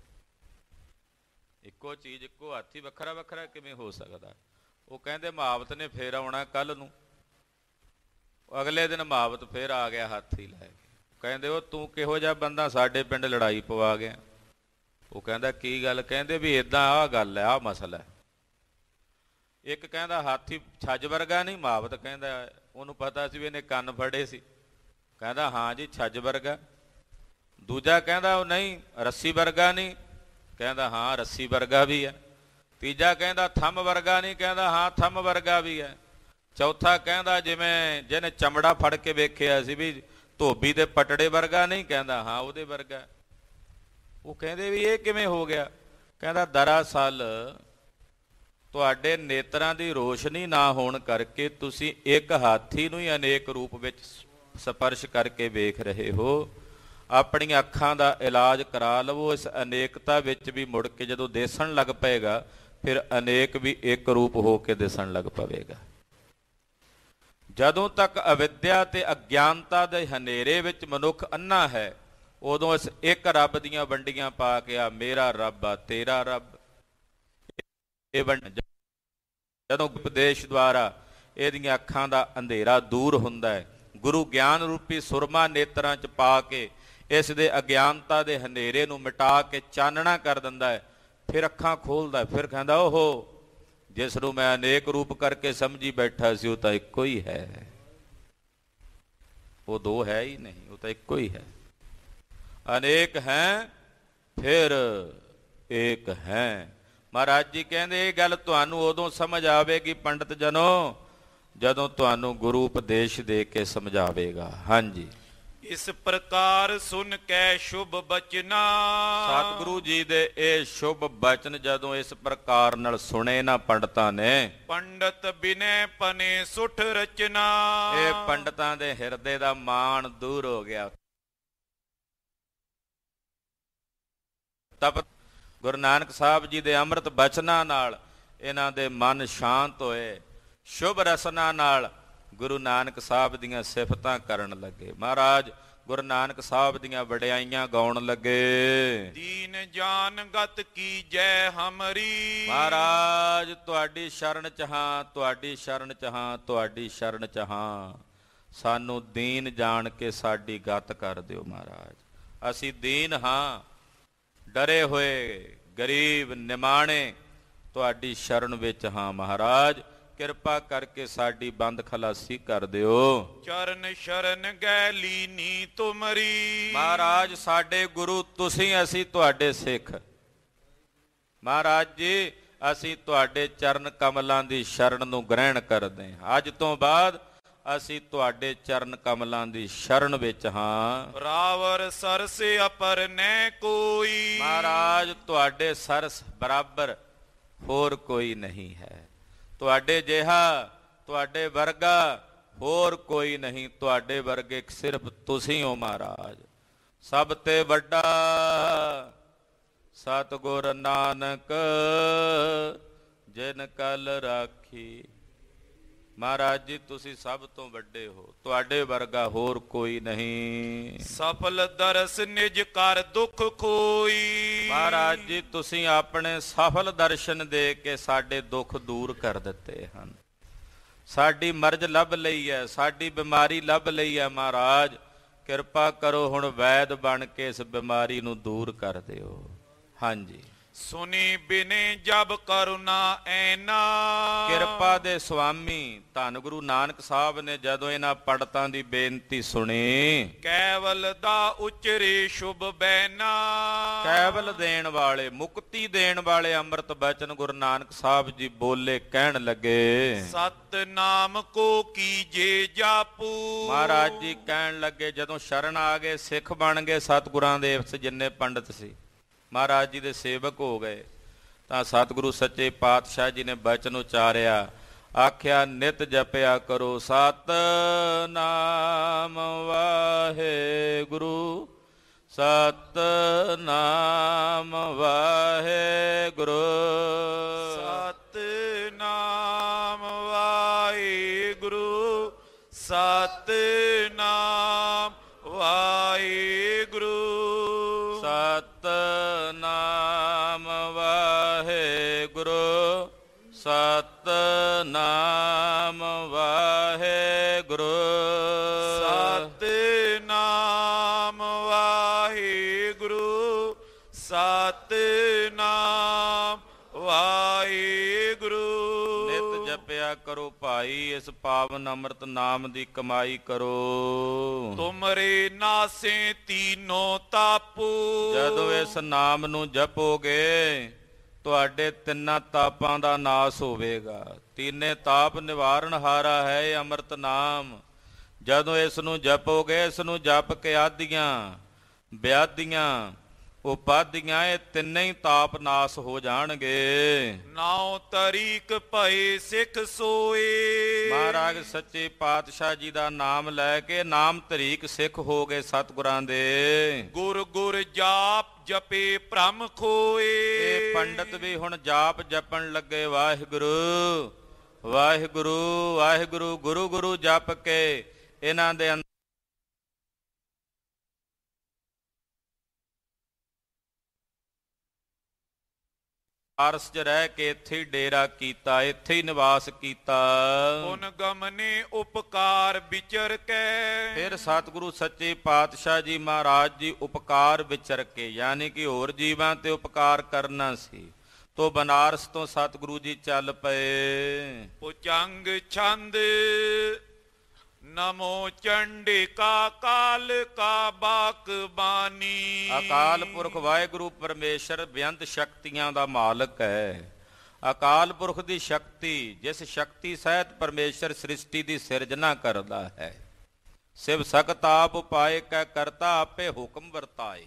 ਇੱਕੋ ਚੀਜ਼ ਇੱਕੋ ਹਾਥੀ ਵੱਖਰਾ ਵੱਖਰਾ ਕਿਵੇਂ ਹੋ ਸਕਦਾ ਉਹ ਕਹਿੰਦੇ ਮਹਾਵਤ ਨੇ ਫੇਰ ਆਉਣਾ ਕੱਲ ਨੂੰ ਅਗਲੇ ਦਿਨ ਮਹਾਵਤ ਫੇਰ ਆ ਗਿਆ ਹਾਥੀ ਲੈ ਕੇ ਕਹਿੰਦੇ ਉਹ ਤੂੰ ਕਿਹੋ ਜਿਹਾ ਬੰਦਾ ਸਾਡੇ ਪਿੰਡ ਲੜਾਈ ਪਵਾ ਗਿਆ ਉਹ ਕਹਿੰਦਾ ਕੀ ਗੱਲ ਕਹਿੰਦੇ ਵੀ ਇਦਾਂ ਆ ਗੱਲ ਹੈ ਆ ਮਸਲਾ ਇੱਕ ਕਹਿੰਦਾ ਹਾਥੀ ਛੱਜ ਵਰਗਾ ਨਹੀਂ ਮਾਵਤ ਕਹਿੰਦਾ ਉਹਨੂੰ ਪਤਾ ਸੀ ਵੀ ਇਹਨੇ ਕੰਨ ਫੜੇ ਸੀ ਕਹਿੰਦਾ ਹਾਂ ਜੀ ਛੱਜ ਵਰਗਾ ਦੂਜਾ ਕਹਿੰਦਾ ਉਹ ਨਹੀਂ ਰੱਸੀ ਵਰਗਾ ਨਹੀਂ ਕਹਿੰਦਾ ਹਾਂ ਰੱਸੀ ਵਰਗਾ ਵੀ ਹੈ ਤੀਜਾ ਕਹਿੰਦਾ ਥੰਮ ਵਰਗਾ ਨਹੀਂ ਕਹਿੰਦਾ ਹਾਂ ਥੰਮ ਵਰਗਾ ਵੀ ਹੈ ਚੌਥਾ ਕਹਿੰਦਾ ਜਿਵੇਂ ਜਿਹਨੇ ਚਮੜਾ ਫੜ ਕੇ ਵੇਖਿਆ ਸੀ ਵੀ ਧੋਬੀ ਦੇ ਪਟੜੇ ਵਰਗਾ ਨਹੀਂ ਕਹਿੰਦਾ ਹਾਂ ਉਹਦੇ ਵਰਗਾ ਉਹ ਕਹਿੰਦੇ ਵੀ ਇਹ ਕਿਵੇਂ ਹੋ ਗਿਆ ਕਹਿੰਦਾ ਦਰਅਸਲ ਤੁਹਾਡੇ ਨੇਤਰਾਂ ਦੀ ਰੋਸ਼ਨੀ ਨਾ ਹੋਣ ਕਰਕੇ ਤੁਸੀਂ ਇੱਕ ਹਾਥੀ ਨੂੰ ਹੀ ਅਨੇਕ ਰੂਪ ਵਿੱਚ ਸਪਰਸ਼ ਕਰਕੇ ਵੇਖ ਰਹੇ ਹੋ ਆਪਣੀਆਂ ਅੱਖਾਂ ਦਾ ਇਲਾਜ ਕਰਾ ਲਵੋ ਇਸ ਅਨੇਕਤਾ ਵਿੱਚ ਵੀ ਮੁੜ ਕੇ ਜਦੋਂ ਦੇਸਣ ਲੱਗ ਪਏਗਾ ਫਿਰ ਅਨੇਕ ਵੀ ਇੱਕ ਰੂਪ ਹੋ ਕੇ ਦੇਖਣ ਲੱਗ ਪਵੇਗਾ ਜਦੋਂ ਤੱਕ ਅਵਿਦਿਆ ਤੇ ਅਗਿਆਨਤਾ ਦੇ ਹਨੇਰੇ ਵਿੱਚ ਮਨੁੱਖ ਅੰਨਾ ਹੈ ਉਦੋਂ ਇਸ ਇੱਕ ਰੱਬ ਦੀਆਂ ਵੰਡੀਆਂ ਪਾ ਕੇ ਆ ਮੇਰਾ ਰੱਬ ਆ ਤੇਰਾ ਰੱਬ ਇਹ ਵੰਡ ਜਦੋਂ ਉਪਦੇਸ਼ ਦੁਆਰਾ ਇਹਦੀਆਂ ਅੱਖਾਂ ਦਾ ਅੰਧੇਰਾ ਦੂਰ ਹੁੰਦਾ ਹੈ ਗੁਰੂ ਗਿਆਨ ਰੂਪੀ ਸੁਰਮਾ ਨੇਤਰਾਂ 'ਚ ਪਾ ਕੇ ਇਸ ਦੇ ਅਗਿਆਨਤਾ ਦੇ ਹਨੇਰੇ ਨੂੰ ਮਿਟਾ ਕੇ ਚਾਨਣਾ ਕਰ ਦਿੰਦਾ ਹੈ ਫਿਰ ਅੱਖਾਂ ਖੋਲਦਾ ਫਿਰ ਕਹਿੰਦਾ ਓਹੋ ਜਿਸ ਨੂੰ ਮੈਂ ਅਨੇਕ ਰੂਪ ਕਰਕੇ ਸਮਝੀ ਬੈਠਾ ਸੀ ਉਹ ਤਾਂ ਇੱਕੋ ਹੀ ਹੈ ਉਹ ਦੋ ਹੈ ਹੀ ਨਹੀਂ ਉਹ ਤਾਂ ਇੱਕੋ ਹੀ ਹੈ ਅਨੇਕ ਹੈ ਫਿਰ ਇੱਕ ਹੈ ਮਹਾਰਾਜ ਜੀ ਕਹਿੰਦੇ ਇਹ ਗੱਲ ਤੁਹਾਨੂੰ ਉਦੋਂ ਸਮਝ ਆਵੇਗੀ ਪੰਡਤ ਜਨੋ ਜਦੋਂ ਤੁਹਾਨੂੰ ਗੁਰੂ ਉਪਦੇਸ਼ ਦੇ ਕੇ ਸਮਝਾਵੇਗਾ ਹਾਂਜੀ ਇਸ ਪ੍ਰਕਾਰ ਸੁਨ ਕੈ ਸ਼ੁਭ ਬਚਨਾ ਸਤਿਗੁਰੂ ਜੀ ਦੇ ਇਹ ਸ਼ੁਭ ਬਚਨ ਜਦੋਂ ਇਸ ਪ੍ਰਕਾਰ ਨਾਲ ਸੁਣੇ ਨਾ ਪੰਡਤਾਂ ਨੇ ਪੰਡਤ ਬਿਨੇ ਪਨੇ ਸੁਠ ਰਚਨਾ ਇਹ ਪੰਡਤਾਂ ਦੇ ਹਿਰਦੇ ਦਾ ਮਾਣ ਦੂਰ ਹੋ ਗਿਆ ਤਪ ਗੁਰੂ ਨਾਨਕ ਸਾਹਿਬ ਜੀ ਦੇ ਅੰਮ੍ਰਿਤ ਬਚਨਾਂ ਨਾਲ ਇਹਨਾਂ ਦੇ ਮਨ ਸ਼ਾਂਤ ਹੋਏ ਸ਼ੁਭ ਰਸਨਾ ਨਾਲ ਗੁਰੂ ਨਾਨਕ ਸਾਹਿਬ ਦੀਆਂ ਸਿਫਤਾਂ ਕਰਨ ਲੱਗੇ ਮਹਾਰਾਜ ਗੁਰੂ ਨਾਨਕ ਸਾਹਿਬ ਦੀਆਂ ਵਡਿਆਈਆਂ ਗਾਉਣ ਲੱਗੇ ਦੀਨ ਜਾਨ ਗਤ ਕੀ ਜੈ ਹਮਰੀ ਮਹਾਰਾਜ ਤੁਹਾਡੀ ਸ਼ਰਨ ਚ ਹਾਂ ਤੁਹਾਡੀ ਸ਼ਰਨ ਚ ਹਾਂ ਤੁਹਾਡੀ ਸ਼ਰਨ ਚ ਹਾਂ ਸਾਨੂੰ ਦੀਨ ਜਾਣ ਕੇ ਸਾਡੀ ਗਤ ਕਰ ਦਿਓ ਮਹਾਰਾਜ ਅਸੀਂ ਦੀਨ ਹਾਂ ਡਰੇ ਹੋਏ ਗਰੀਬ ਨਿਮਾਣੇ ਤੁਹਾਡੀ ਸ਼ਰਨ ਵਿੱਚ ਹਾਂ ਮਹਾਰਾਜ ਕਿਰਪਾ ਕਰਕੇ ਸਾਡੀ ਬੰਦ ਖਲਾਸੀ ਕਰ ਦਿਓ ਚਰਨ ਸ਼ਰਨ ਗੈ ਲੀਨੀ ਤੁਮਰੀ ਮਹਾਰਾਜ ਸਾਡੇ ਗੁਰੂ ਤੁਸੀਂ ਅਸੀਂ ਤੁਹਾਡੇ ਸਿੱਖ ਮਹਾਰਾਜ ਜੀ ਅਸੀਂ ਤੁਹਾਡੇ ਚਰਨ ਕਮਲਾਂ ਦੀ ਸ਼ਰਨ ਨੂੰ ਗ੍ਰਹਿਣ ਕਰਦੇ ਹਾਂ ਅੱਜ ਤੋਂ ਬਾਅਦ ਅਸੀਂ ਤੁਹਾਡੇ ਚਰਨ ਕਮਲਾਂ ਦੀ ਸ਼ਰਨ ਵਿੱਚ ਹਾਂ ਬਰਾਬਰ ਸਰਸ ਅਪਰ ਨੈ ਕੋਈ ਮਹਾਰਾਜ ਤੁਹਾਡੇ ਸਰਸ ਬਰਾਬਰ ਹੋਰ ਕੋਈ ਨਹੀਂ ਹੈ ਤੁਹਾਡੇ ਜਿਹਾ ਤੁਹਾਡੇ ਵਰਗਾ ਹੋਰ ਕੋਈ ਨਹੀਂ ਤੁਹਾਡੇ ਵਰਗੇ ਸਿਰਫ ਤੁਸੀਂ ਹੋ ਮਹਾਰਾਜ ਸਭ ਤੇ ਵੱਡਾ ਸਤਗੁਰ ਨਾਨਕ ਜਿਨ ਕਲ ਰਾਖੀ ਮਹਾਰਾਜ ਜੀ ਤੁਸੀਂ ਸਭ ਤੋਂ ਵੱਡੇ ਹੋ ਤੁਹਾਡੇ ਵਰਗਾ ਹੋਰ ਕੋਈ ਨਹੀਂ ਸਫਲ ਦਰਸ ਨਿਜ ਕਰ ਦੁੱਖ ਕੋਈ ਮਹਾਰਾਜ ਜੀ ਤੁਸੀਂ ਆਪਣੇ ਸਫਲ ਦਰਸ਼ਨ ਦੇ ਕੇ ਸਾਡੇ ਦੁੱਖ ਦੂਰ ਕਰ ਦਿੱਤੇ ਹਨ ਸਾਡੀ ਮਰਜ਼ ਲੱਭ ਲਈ ਹੈ ਸਾਡੀ ਬਿਮਾਰੀ ਲੱਭ ਲਈ ਹੈ ਮਹਾਰਾਜ ਕਿਰਪਾ ਕਰੋ ਹੁਣ ਵੈਦ ਬਣ ਕੇ ਇਸ ਬਿਮਾਰੀ ਨੂੰ ਦੂਰ ਕਰ ਦਿਓ ਹਾਂਜੀ ਸੁਨੀ ਬਿਨੇ ਜਬ ਕਰੁਣਾ ਐਨਾ ਕਿਰਪਾ ਦੇ ਸੁਆਮੀ ਧੰਨ ਗੁਰੂ ਨਾਨਕ ਸਾਹਿਬ ਨੇ ਜਦੋਂ ਇਹਨਾਂ ਪੜਤਾਂ ਦੀ ਬੇਨਤੀ ਸੁਣੀ ਕੈਵਲ ਦਾ ਉਚਰੇ ਸ਼ੁਭ ਬੈਨਾ ਕੈਵਲ ਦੇਣ ਵਾਲੇ ਮੁਕਤੀ ਦੇਣ ਵਾਲੇ ਅੰਮ੍ਰਿਤ ਬਚਨ ਗੁਰੂ ਨਾਨਕ ਸਾਹਿਬ ਜੀ ਬੋਲੇ ਕਹਿਣ ਲੱਗੇ ਸਤ ਨਾਮ ਕੋ ਕੀਜੇ ਜਾਪੂ ਮਹਾਰਾਜ ਜੀ ਕਹਿਣ ਲੱਗੇ ਜਦੋਂ ਸ਼ਰਨ ਆ ਗਏ ਸਿੱਖ ਬਣ ਗਏ ਸਤਗੁਰਾਂ ਦੇ ਜਿੰਨੇ ਪੰਡਤ ਸੀ ਮਹਾਰਾਜ ਜੀ ਦੇ ਸੇਵਕ ਹੋ ਗਏ ਤਾਂ ਸਤਿਗੁਰੂ ਸੱਚੇ ਪਾਤਸ਼ਾਹ ਜੀ ਨੇ ਬਚਨ ਉਚਾਰਿਆ ਆਖਿਆ ਨਿਤ ਜਪਿਆ ਕਰੋ ਸਤ ਨਾਮ ਵਾਹਿਗੁਰੂ ਸਤ ਨਾਮ ਵਾਹਿਗੁਰੂ ਸਤ ਨਾਮ ਵਾਹਿਗੁਰੂ ਸਤ ਨਾਮ ਵਾਹਿਗੁਰੂ ਸਤ ਨਾਮ ਵਾਹਿਗੁਰੂ ਸਤ ਨਾਮ ਵਾਹਿਗੁਰੂ ਸਤ ਨਾਮ ਵਾਹਿਗੁਰੂ ਨਿਤ ਜਪਿਆ ਕਰੋ ਭਾਈ ਇਸ ਪਾਵਨ ਅੰਮ੍ਰਿਤ ਨਾਮ ਦੀ ਕਮਾਈ ਕਰੋ ਤੁਮਰੇ ਨਾਸੇ ਤੀਨੋਂ ਤਾਪੂ ਜਦੋਂ ਇਸ ਨਾਮ ਨੂੰ ਜਪੋਗੇ ਤੁਹਾਡੇ ਤਿੰਨਾਂ ਤਾਪਾਂ ਦਾ ਨਾਸ ਹੋਵੇਗਾ ਤੀਨੇ ਤਾਪ ਨਿਵਾਰਨ ਹਾਰਾ ਹੈ ਅੰਮ੍ਰਿਤ ਨਾਮ ਜਦੋਂ ਇਸ ਨੂੰ ਜਪੋਗੇ ਇਸ ਨੂੰ ਜਪ ਕੇ ਆਦੀਆਂ ਬਿਆਦੀਆਂ ਉਪਾਧੀਆਂ ਇਹ ਤਿੰਨੇ ਹੀ ਤਾਪ ਨਾਸ ਹੋ ਜਾਣਗੇ ਨਾਉ ਤਰੀਕ ਭਏ ਸਿੱਖ ਸੋਏ ਮਹਾਰਾਜ ਸੱਚੇ ਪਾਤਸ਼ਾਹ ਜੀ ਦਾ ਨਾਮ ਲੈ ਕੇ ਨਾਮ ਤਰੀਕ ਸਿੱਖ ਹੋ ਗਏ ਸਤਿਗੁਰਾਂ ਦੇ ਗੁਰ ਗੁਰ ਜਾਪ ਜਪੇ ਭ੍ਰਮ ਖੋਏ ਇਹ ਪੰਡਤ ਵੀ ਹੁਣ ਜਾਪ ਜਪਣ ਲੱਗੇ ਵਾਹਿਗੁਰੂ ਵਾਹਿਗੁਰੂ ਵਾਹਿਗੁਰੂ ਗੁਰੂ ਗੁਰੂ ਜਪ ਕੇ ਇਹਨਾਂ ਦੇ ਪਾਰਸ 'ਚ ਰਹਿ ਕੇ ਇੱਥੇ ਡੇਰਾ ਕੀਤਾ ਇੱਥੇ ਹੀ ਨਿਵਾਸ ਕੀਤਾ ਉਨ ਗਮਨੇ ਉਪਕਾਰ ਵਿਚਰ ਕੇ ਫਿਰ ਸਤਿਗੁਰੂ ਸੱਚੇ ਪਾਤਸ਼ਾਹ ਜੀ ਮਹਾਰਾਜ ਜੀ ਉਪਕਾਰ ਵਿਚਰ ਕੇ ਯਾਨੀ ਕਿ ਹੋਰ ਜੀਵਾਂ ਤੇ ਉਪਕਾਰ ਕਰਨਾ ਸੀ ਤੋ ਬਨਾਰਸ ਤੋਂ ਸਤਿਗੁਰੂ ਜੀ ਚੱਲ ਪਏ ਪੁਚੰਗ ਛੰਦ ਨਮੋ ਚੰਡਿਕਾ ਕਾਲ ਕਾ ਬਾਕ ਬਾਨੀ ਅਕਾਲ ਪੁਰਖ ਵਾਹਿਗੁਰੂ ਪਰਮੇਸ਼ਰ ਬੇਅੰਤ ਸ਼ਕਤੀਆਂ ਦਾ ਮਾਲਕ ਹੈ ਅਕਾਲ ਪੁਰਖ ਦੀ ਸ਼ਕਤੀ ਜਿਸ ਸ਼ਕਤੀ ਸਹਿਤ ਪਰਮੇਸ਼ਰ ਸ੍ਰਿਸ਼ਟੀ ਦੀ ਸਿਰਜਣਾ ਕਰਦਾ ਹੈ ਸਿਵ ਸਕਤ ਆਪ ਉਪਾਏ ਕੈ ਕਰਤਾ ਆਪੇ ਹੁਕਮ ਵਰਤਾਏ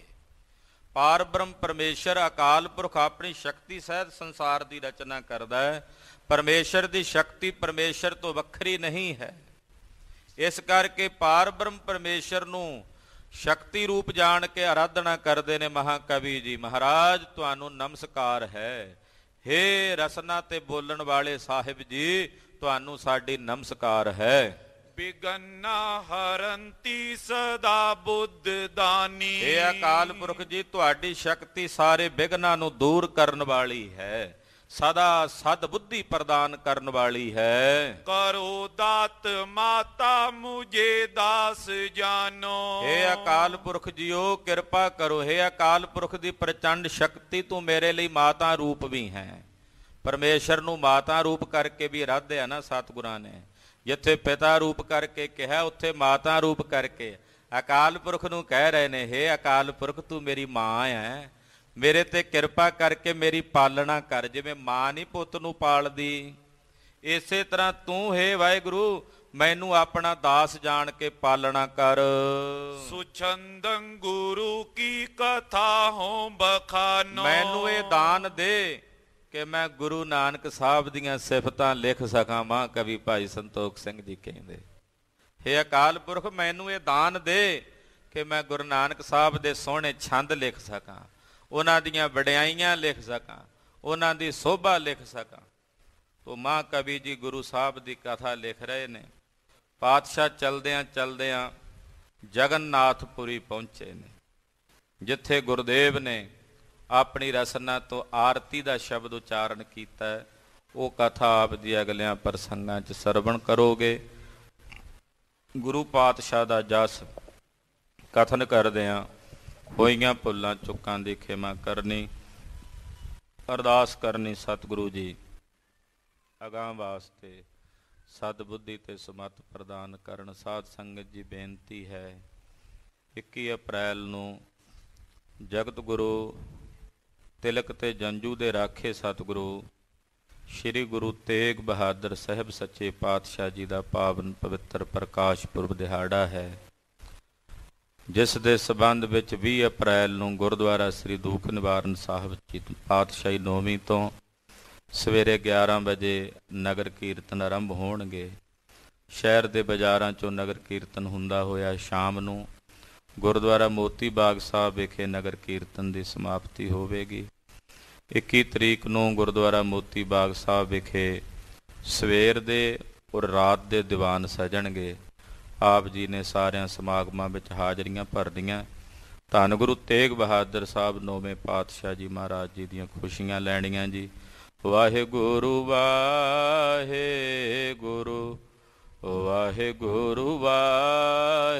ਪਾਰ ਪਰਮੇਸ਼ਰ ਅਕਾਲ ਪੁਰਖ ਆਪਣੀ ਸ਼ਕਤੀ ਸਹਿਤ ਸੰਸਾਰ ਦੀ ਰਚਨਾ ਕਰਦਾ ਹੈ ਪਰਮੇਸ਼ਰ ਦੀ ਸ਼ਕਤੀ ਪਰਮੇਸ਼ਰ ਤੋਂ ਵੱਖਰੀ ਨਹੀਂ ਹੈ ਇਸ ਕਰਕੇ ਪਾਰ ਬ੍ਰਹਮ ਪਰਮੇਸ਼ਰ ਨੂੰ ਸ਼ਕਤੀ ਰੂਪ ਜਾਣ ਕੇ ਆਰਾਧਨਾ ਕਰਦੇ ਨੇ ਮਹਾਕਵੀ ਜੀ ਮਹਾਰਾਜ ਤੁਹਾਨੂੰ ਨਮਸਕਾਰ ਹੈ हे ਰਸਨਾ ਤੇ ਬੋਲਣ ਵਾਲੇ ਸਾਹਿਬ ਜੀ ਤੁਹਾਨੂੰ ਸਾਡੀ ਨਮਸਕਾਰ ਹੈ ਬਿਗੰਨਾ ਹਰੰਤੀ ਸਦਾ ਬੁੱਧ ਦਾਨੀ ਇਹ ਅਕਾਲ ਪੁਰਖ ਜੀ ਤੁਹਾਡੀ ਸ਼ਕਤੀ ਸਾਰੇ ਬਿਗਨਾਂ ਨੂੰ ਦੂਰ ਕਰਨ ਵਾਲੀ ਹੈ ਸਦਾ ਸਦ ਬੁੱਧੀ ਪ੍ਰਦਾਨ ਕਰਨ ਵਾਲੀ ਹੈ ਕਰੋ ਦਾਤ ਮਾਤਾ ਮੁਝੇ ਦਾਸ ਜਾਨੋ ਏ ਅਕਾਲ ਪੁਰਖ ਜੀਓ ਕਿਰਪਾ ਕਰੋ ਏ ਅਕਾਲ ਪੁਰਖ ਦੀ ਪ੍ਰਚੰਡ ਸ਼ਕਤੀ ਤੂੰ ਮੇਰੇ ਲਈ ਮਾਤਾ ਰੂਪ ਵੀ ਹੈ ਪਰਮੇਸ਼ਰ ਨੂੰ ਮਾਤਾ ਰੂਪ ਕਰਕੇ ਵੀ ਰਾਧਿਆ ਨਾ ਸਤਿਗੁਰਾਂ ਨੇ ਜਿੱਥੇ ਪਿਤਾ ਰੂਪ ਕਰਕੇ ਕਿਹਾ ਉੱਥੇ ਮਾਤਾ ਰੂਪ ਕਰਕੇ ਅਕਾਲ ਪੁਰਖ ਨੂੰ ਕਹਿ ਰਹੇ ਨੇ ਏ ਅਕਾਲ ਪੁਰਖ ਤੂੰ ਮੇਰੀ ਮਾਂ ਹੈ ਮੇਰੇ ਤੇ ਕਿਰਪਾ ਕਰਕੇ ਮੇਰੀ ਪਾਲਣਾ ਕਰ ਜਿਵੇਂ ਮਾਂ ਨਹੀਂ ਪੁੱਤ ਨੂੰ ਪਾਲਦੀ ਇਸੇ ਤਰ੍ਹਾਂ ਤੂੰ ਹੈ ਵਾਹਿਗੁਰੂ ਮੈਨੂੰ ਆਪਣਾ ਦਾਸ ਜਾਣ ਕੇ ਪਾਲਣਾ ਕਰ ਸੁਛੰਦੰ ਗੁਰੂ ਕੀ ਕਥਾ ਹੋਂ ਬਖਾਨੋ ਮੈਨੂੰ ਇਹ ਦਾਨ ਦੇ ਕਿ ਮੈਂ ਗੁਰੂ ਨਾਨਕ ਸਾਹਿਬ ਦੀਆਂ ਸਿਫਤਾਂ ਲਿਖ ਸਕਾਂ ਮਾ ਕਵੀ ਭਾਈ ਸੰਤੋਖ ਸਿੰਘ ਜੀ ਕਹਿੰਦੇ ਹੇ ਅਕਾਲ ਪੁਰਖ ਮੈਨੂੰ ਇਹ ਦਾਨ ਦੇ ਕਿ ਮੈਂ ਗੁਰੂ ਨਾਨਕ ਸਾਹਿਬ ਦੇ ਸੋਹਣੇ ਛੰਦ ਲਿਖ ਸਕਾਂ ਉਹਨਾਂ ਦੀਆਂ ਵਡਿਆਈਆਂ ਲਿਖ ਸਕਾਂ ਉਹਨਾਂ ਦੀ ਸੋਭਾ ਲਿਖ ਸਕਾਂ ਤੋਂ ਮਾਂ ਕਵੀ ਜੀ ਗੁਰੂ ਸਾਹਿਬ ਦੀ ਕਥਾ ਲਿਖ ਰਹੇ ਨੇ ਪਾਤਸ਼ਾਹ ਚਲਦਿਆਂ ਚਲਦਿਆਂ ਜਗਨਨਾਥਪੁਰੀ ਪਹੁੰਚੇ ਨੇ ਜਿੱਥੇ ਗੁਰਦੇਵ ਨੇ ਆਪਣੀ ਰਸਨਾ ਤੋਂ ਆਰਤੀ ਦਾ ਸ਼ਬਦ ਉਚਾਰਨ ਕੀਤਾ ਉਹ ਕਥਾ ਆਪ ਦੀ ਅਗਲਿਆਂ ਪ੍ਰਸੰਗਾਂ 'ਚ ਸਰਵਣ ਕਰੋਗੇ ਗੁਰੂ ਪਾਤਸ਼ਾਹ ਦਾ ਜਸ ਕਥਨ ਕਰਦੇ ਆਂ ਹੋਈਆਂ ਭੁੱਲਾਂ ਚੁੱਕਾਂ ਦੀ ਖਿਮਾ ਕਰਨੀ ਅਰਦਾਸ ਕਰਨੀ ਸਤਿਗੁਰੂ ਜੀ ਅਗਾਂ ਵਾਸਤੇ ਸਤ ਬੁੱਧੀ ਤੇ ਸਮਤ ਪ੍ਰਦਾਨ ਕਰਨ ਸਾਧ ਸੰਗਤ ਜੀ ਬੇਨਤੀ ਹੈ 21 ਅਪ੍ਰੈਲ ਨੂੰ ਜਗਤ ਗੁਰੂ ਤਿਲਕ ਤੇ ਜੰਜੂ ਦੇ ਰਾਖੇ ਸਤਿਗੁਰੂ ਸ੍ਰੀ ਗੁਰੂ ਤੇਗ ਬਹਾਦਰ ਸਾਹਿਬ ਸੱਚੇ ਪਾਤਸ਼ਾਹ ਜੀ ਦਾ ਪਾਵਨ ਪਵਿੱਤਰ ਪ੍ਰਕਾਸ਼ ਪੁਰਬ ਦਿਹਾੜਾ ਹੈ ਜਿਸ ਦੇ ਸਬੰਧ ਵਿੱਚ 20 ਅਪ੍ਰੈਲ ਨੂੰ ਗੁਰਦੁਆਰਾ ਸ੍ਰੀ ਦੂਖ ਨਿਵਾਰਨ ਸਾਹਿਬ ਜੀ ਪਾਤਸ਼ਾਹੀ ਨੌਵੀਂ ਤੋਂ ਸਵੇਰੇ 11 ਵਜੇ ਨਗਰ ਕੀਰਤਨ ਆਰੰਭ ਹੋਣਗੇ ਸ਼ਹਿਰ ਦੇ ਬਾਜ਼ਾਰਾਂ 'ਚੋਂ ਨਗਰ ਕੀਰਤਨ ਹੁੰਦਾ ਹੋਇਆ ਸ਼ਾਮ ਨੂੰ ਗੁਰਦੁਆਰਾ ਮੋਤੀ ਬਾਗ ਸਾਹਿਬ ਵਿਖੇ ਨਗਰ ਕੀਰਤਨ ਦੀ ਸਮਾਪਤੀ ਹੋਵੇਗੀ 21 ਤਰੀਕ ਨੂੰ ਗੁਰਦੁਆਰਾ ਮੋਤੀ ਬਾਗ ਸਾਹਿਬ ਵਿਖੇ ਸਵੇਰ ਦੇ ਔਰ ਰਾਤ ਦੇ ਦੀਵਾਨ ਸਜਣਗੇ ਆਪ ਜੀ ਨੇ ਸਾਰਿਆਂ ਸਮਾਗਮਾਂ ਵਿੱਚ ਹਾਜ਼ਰੀਆਂ ਭਰਦੀਆਂ ਧੰਨ ਗੁਰੂ ਤੇਗ ਬਹਾਦਰ ਸਾਹਿਬ ਨੌਵੇਂ ਪਾਤਸ਼ਾਹ ਜੀ ਮਹਾਰਾਜ ਜੀ ਦੀਆਂ ਖੁਸ਼ੀਆਂ ਲੈਣੀਆਂ ਜੀ ਵਾਹਿਗੁਰੂ ਵਾਹਿਗੁਰੂ ਵਾਹਿਗੁਰੂ ਵਾਹਿਗੁਰੂ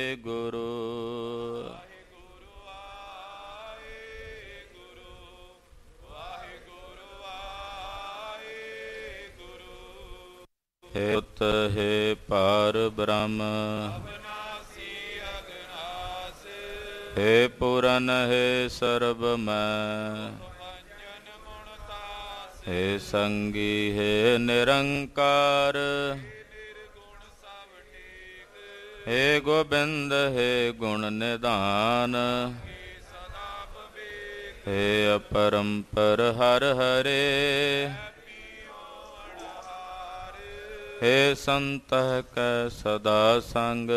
ਹਿਤ ਹੈ ਪਰ ਬ੍ਰਹਮ ਅਬਨਾਸੀ ਅਗਨਾਸ ਹੈ ਪੁਰਨ ਹੈ ਸਰਬ ਮੈਂ ਅਨਜਨ ਮਨ ਹੈ ਸੰਗੀ ਹੈ ਨਿਰੰਕਾਰ ਨਿਰਗੁਣ ਸਭ ਟੇਕ ਹੈ ਗੋਬਿੰਦ ਹੈ ਗੁਣ ਨਿਧਾਨ ਹੈ ਸਦਾ ਪਵੇਕ ਹੈ ਅਪਰੰਪਰ ਹਰ ਹਰੇ ਹੇ ਸੰਤਹ ਕੈ ਸਦਾ ਸੰਗ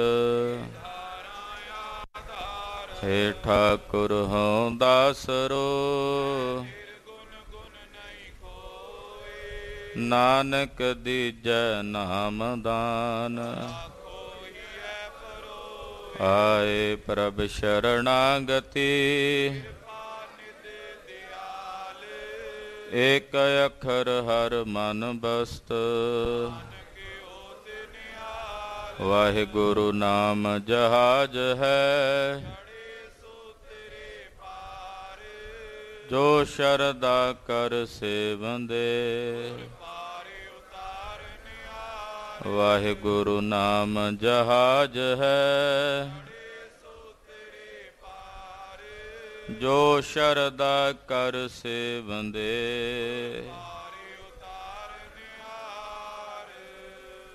ਹੇ ਠਾਕੁਰ ਹਉ ਦਾਸਰੋ ਨਾਨਕ ਦੀਜੈ ਨਾਮ ਦਾਨ ਆਏ ਪ੍ਰਭ ਸ਼ਰਣਾਗਤੀ ਏਕ ਅਖਰ ਹਰ ਮਨ ਬਸਤ ਵਾਹਿਗੁਰੂ ਨਾਮ ਜਹਾਜ ਹੈ ਜੋ ਸ਼ਰਦਾ ਕਰ ਸੇਵੰਦੇ ਵਾਹਿਗੁਰੂ ਨਾਮ ਜਹਾਜ ਹੈ ਜੋ ਸ਼ਰਦਾ ਕਰ ਸੇਵੰਦੇ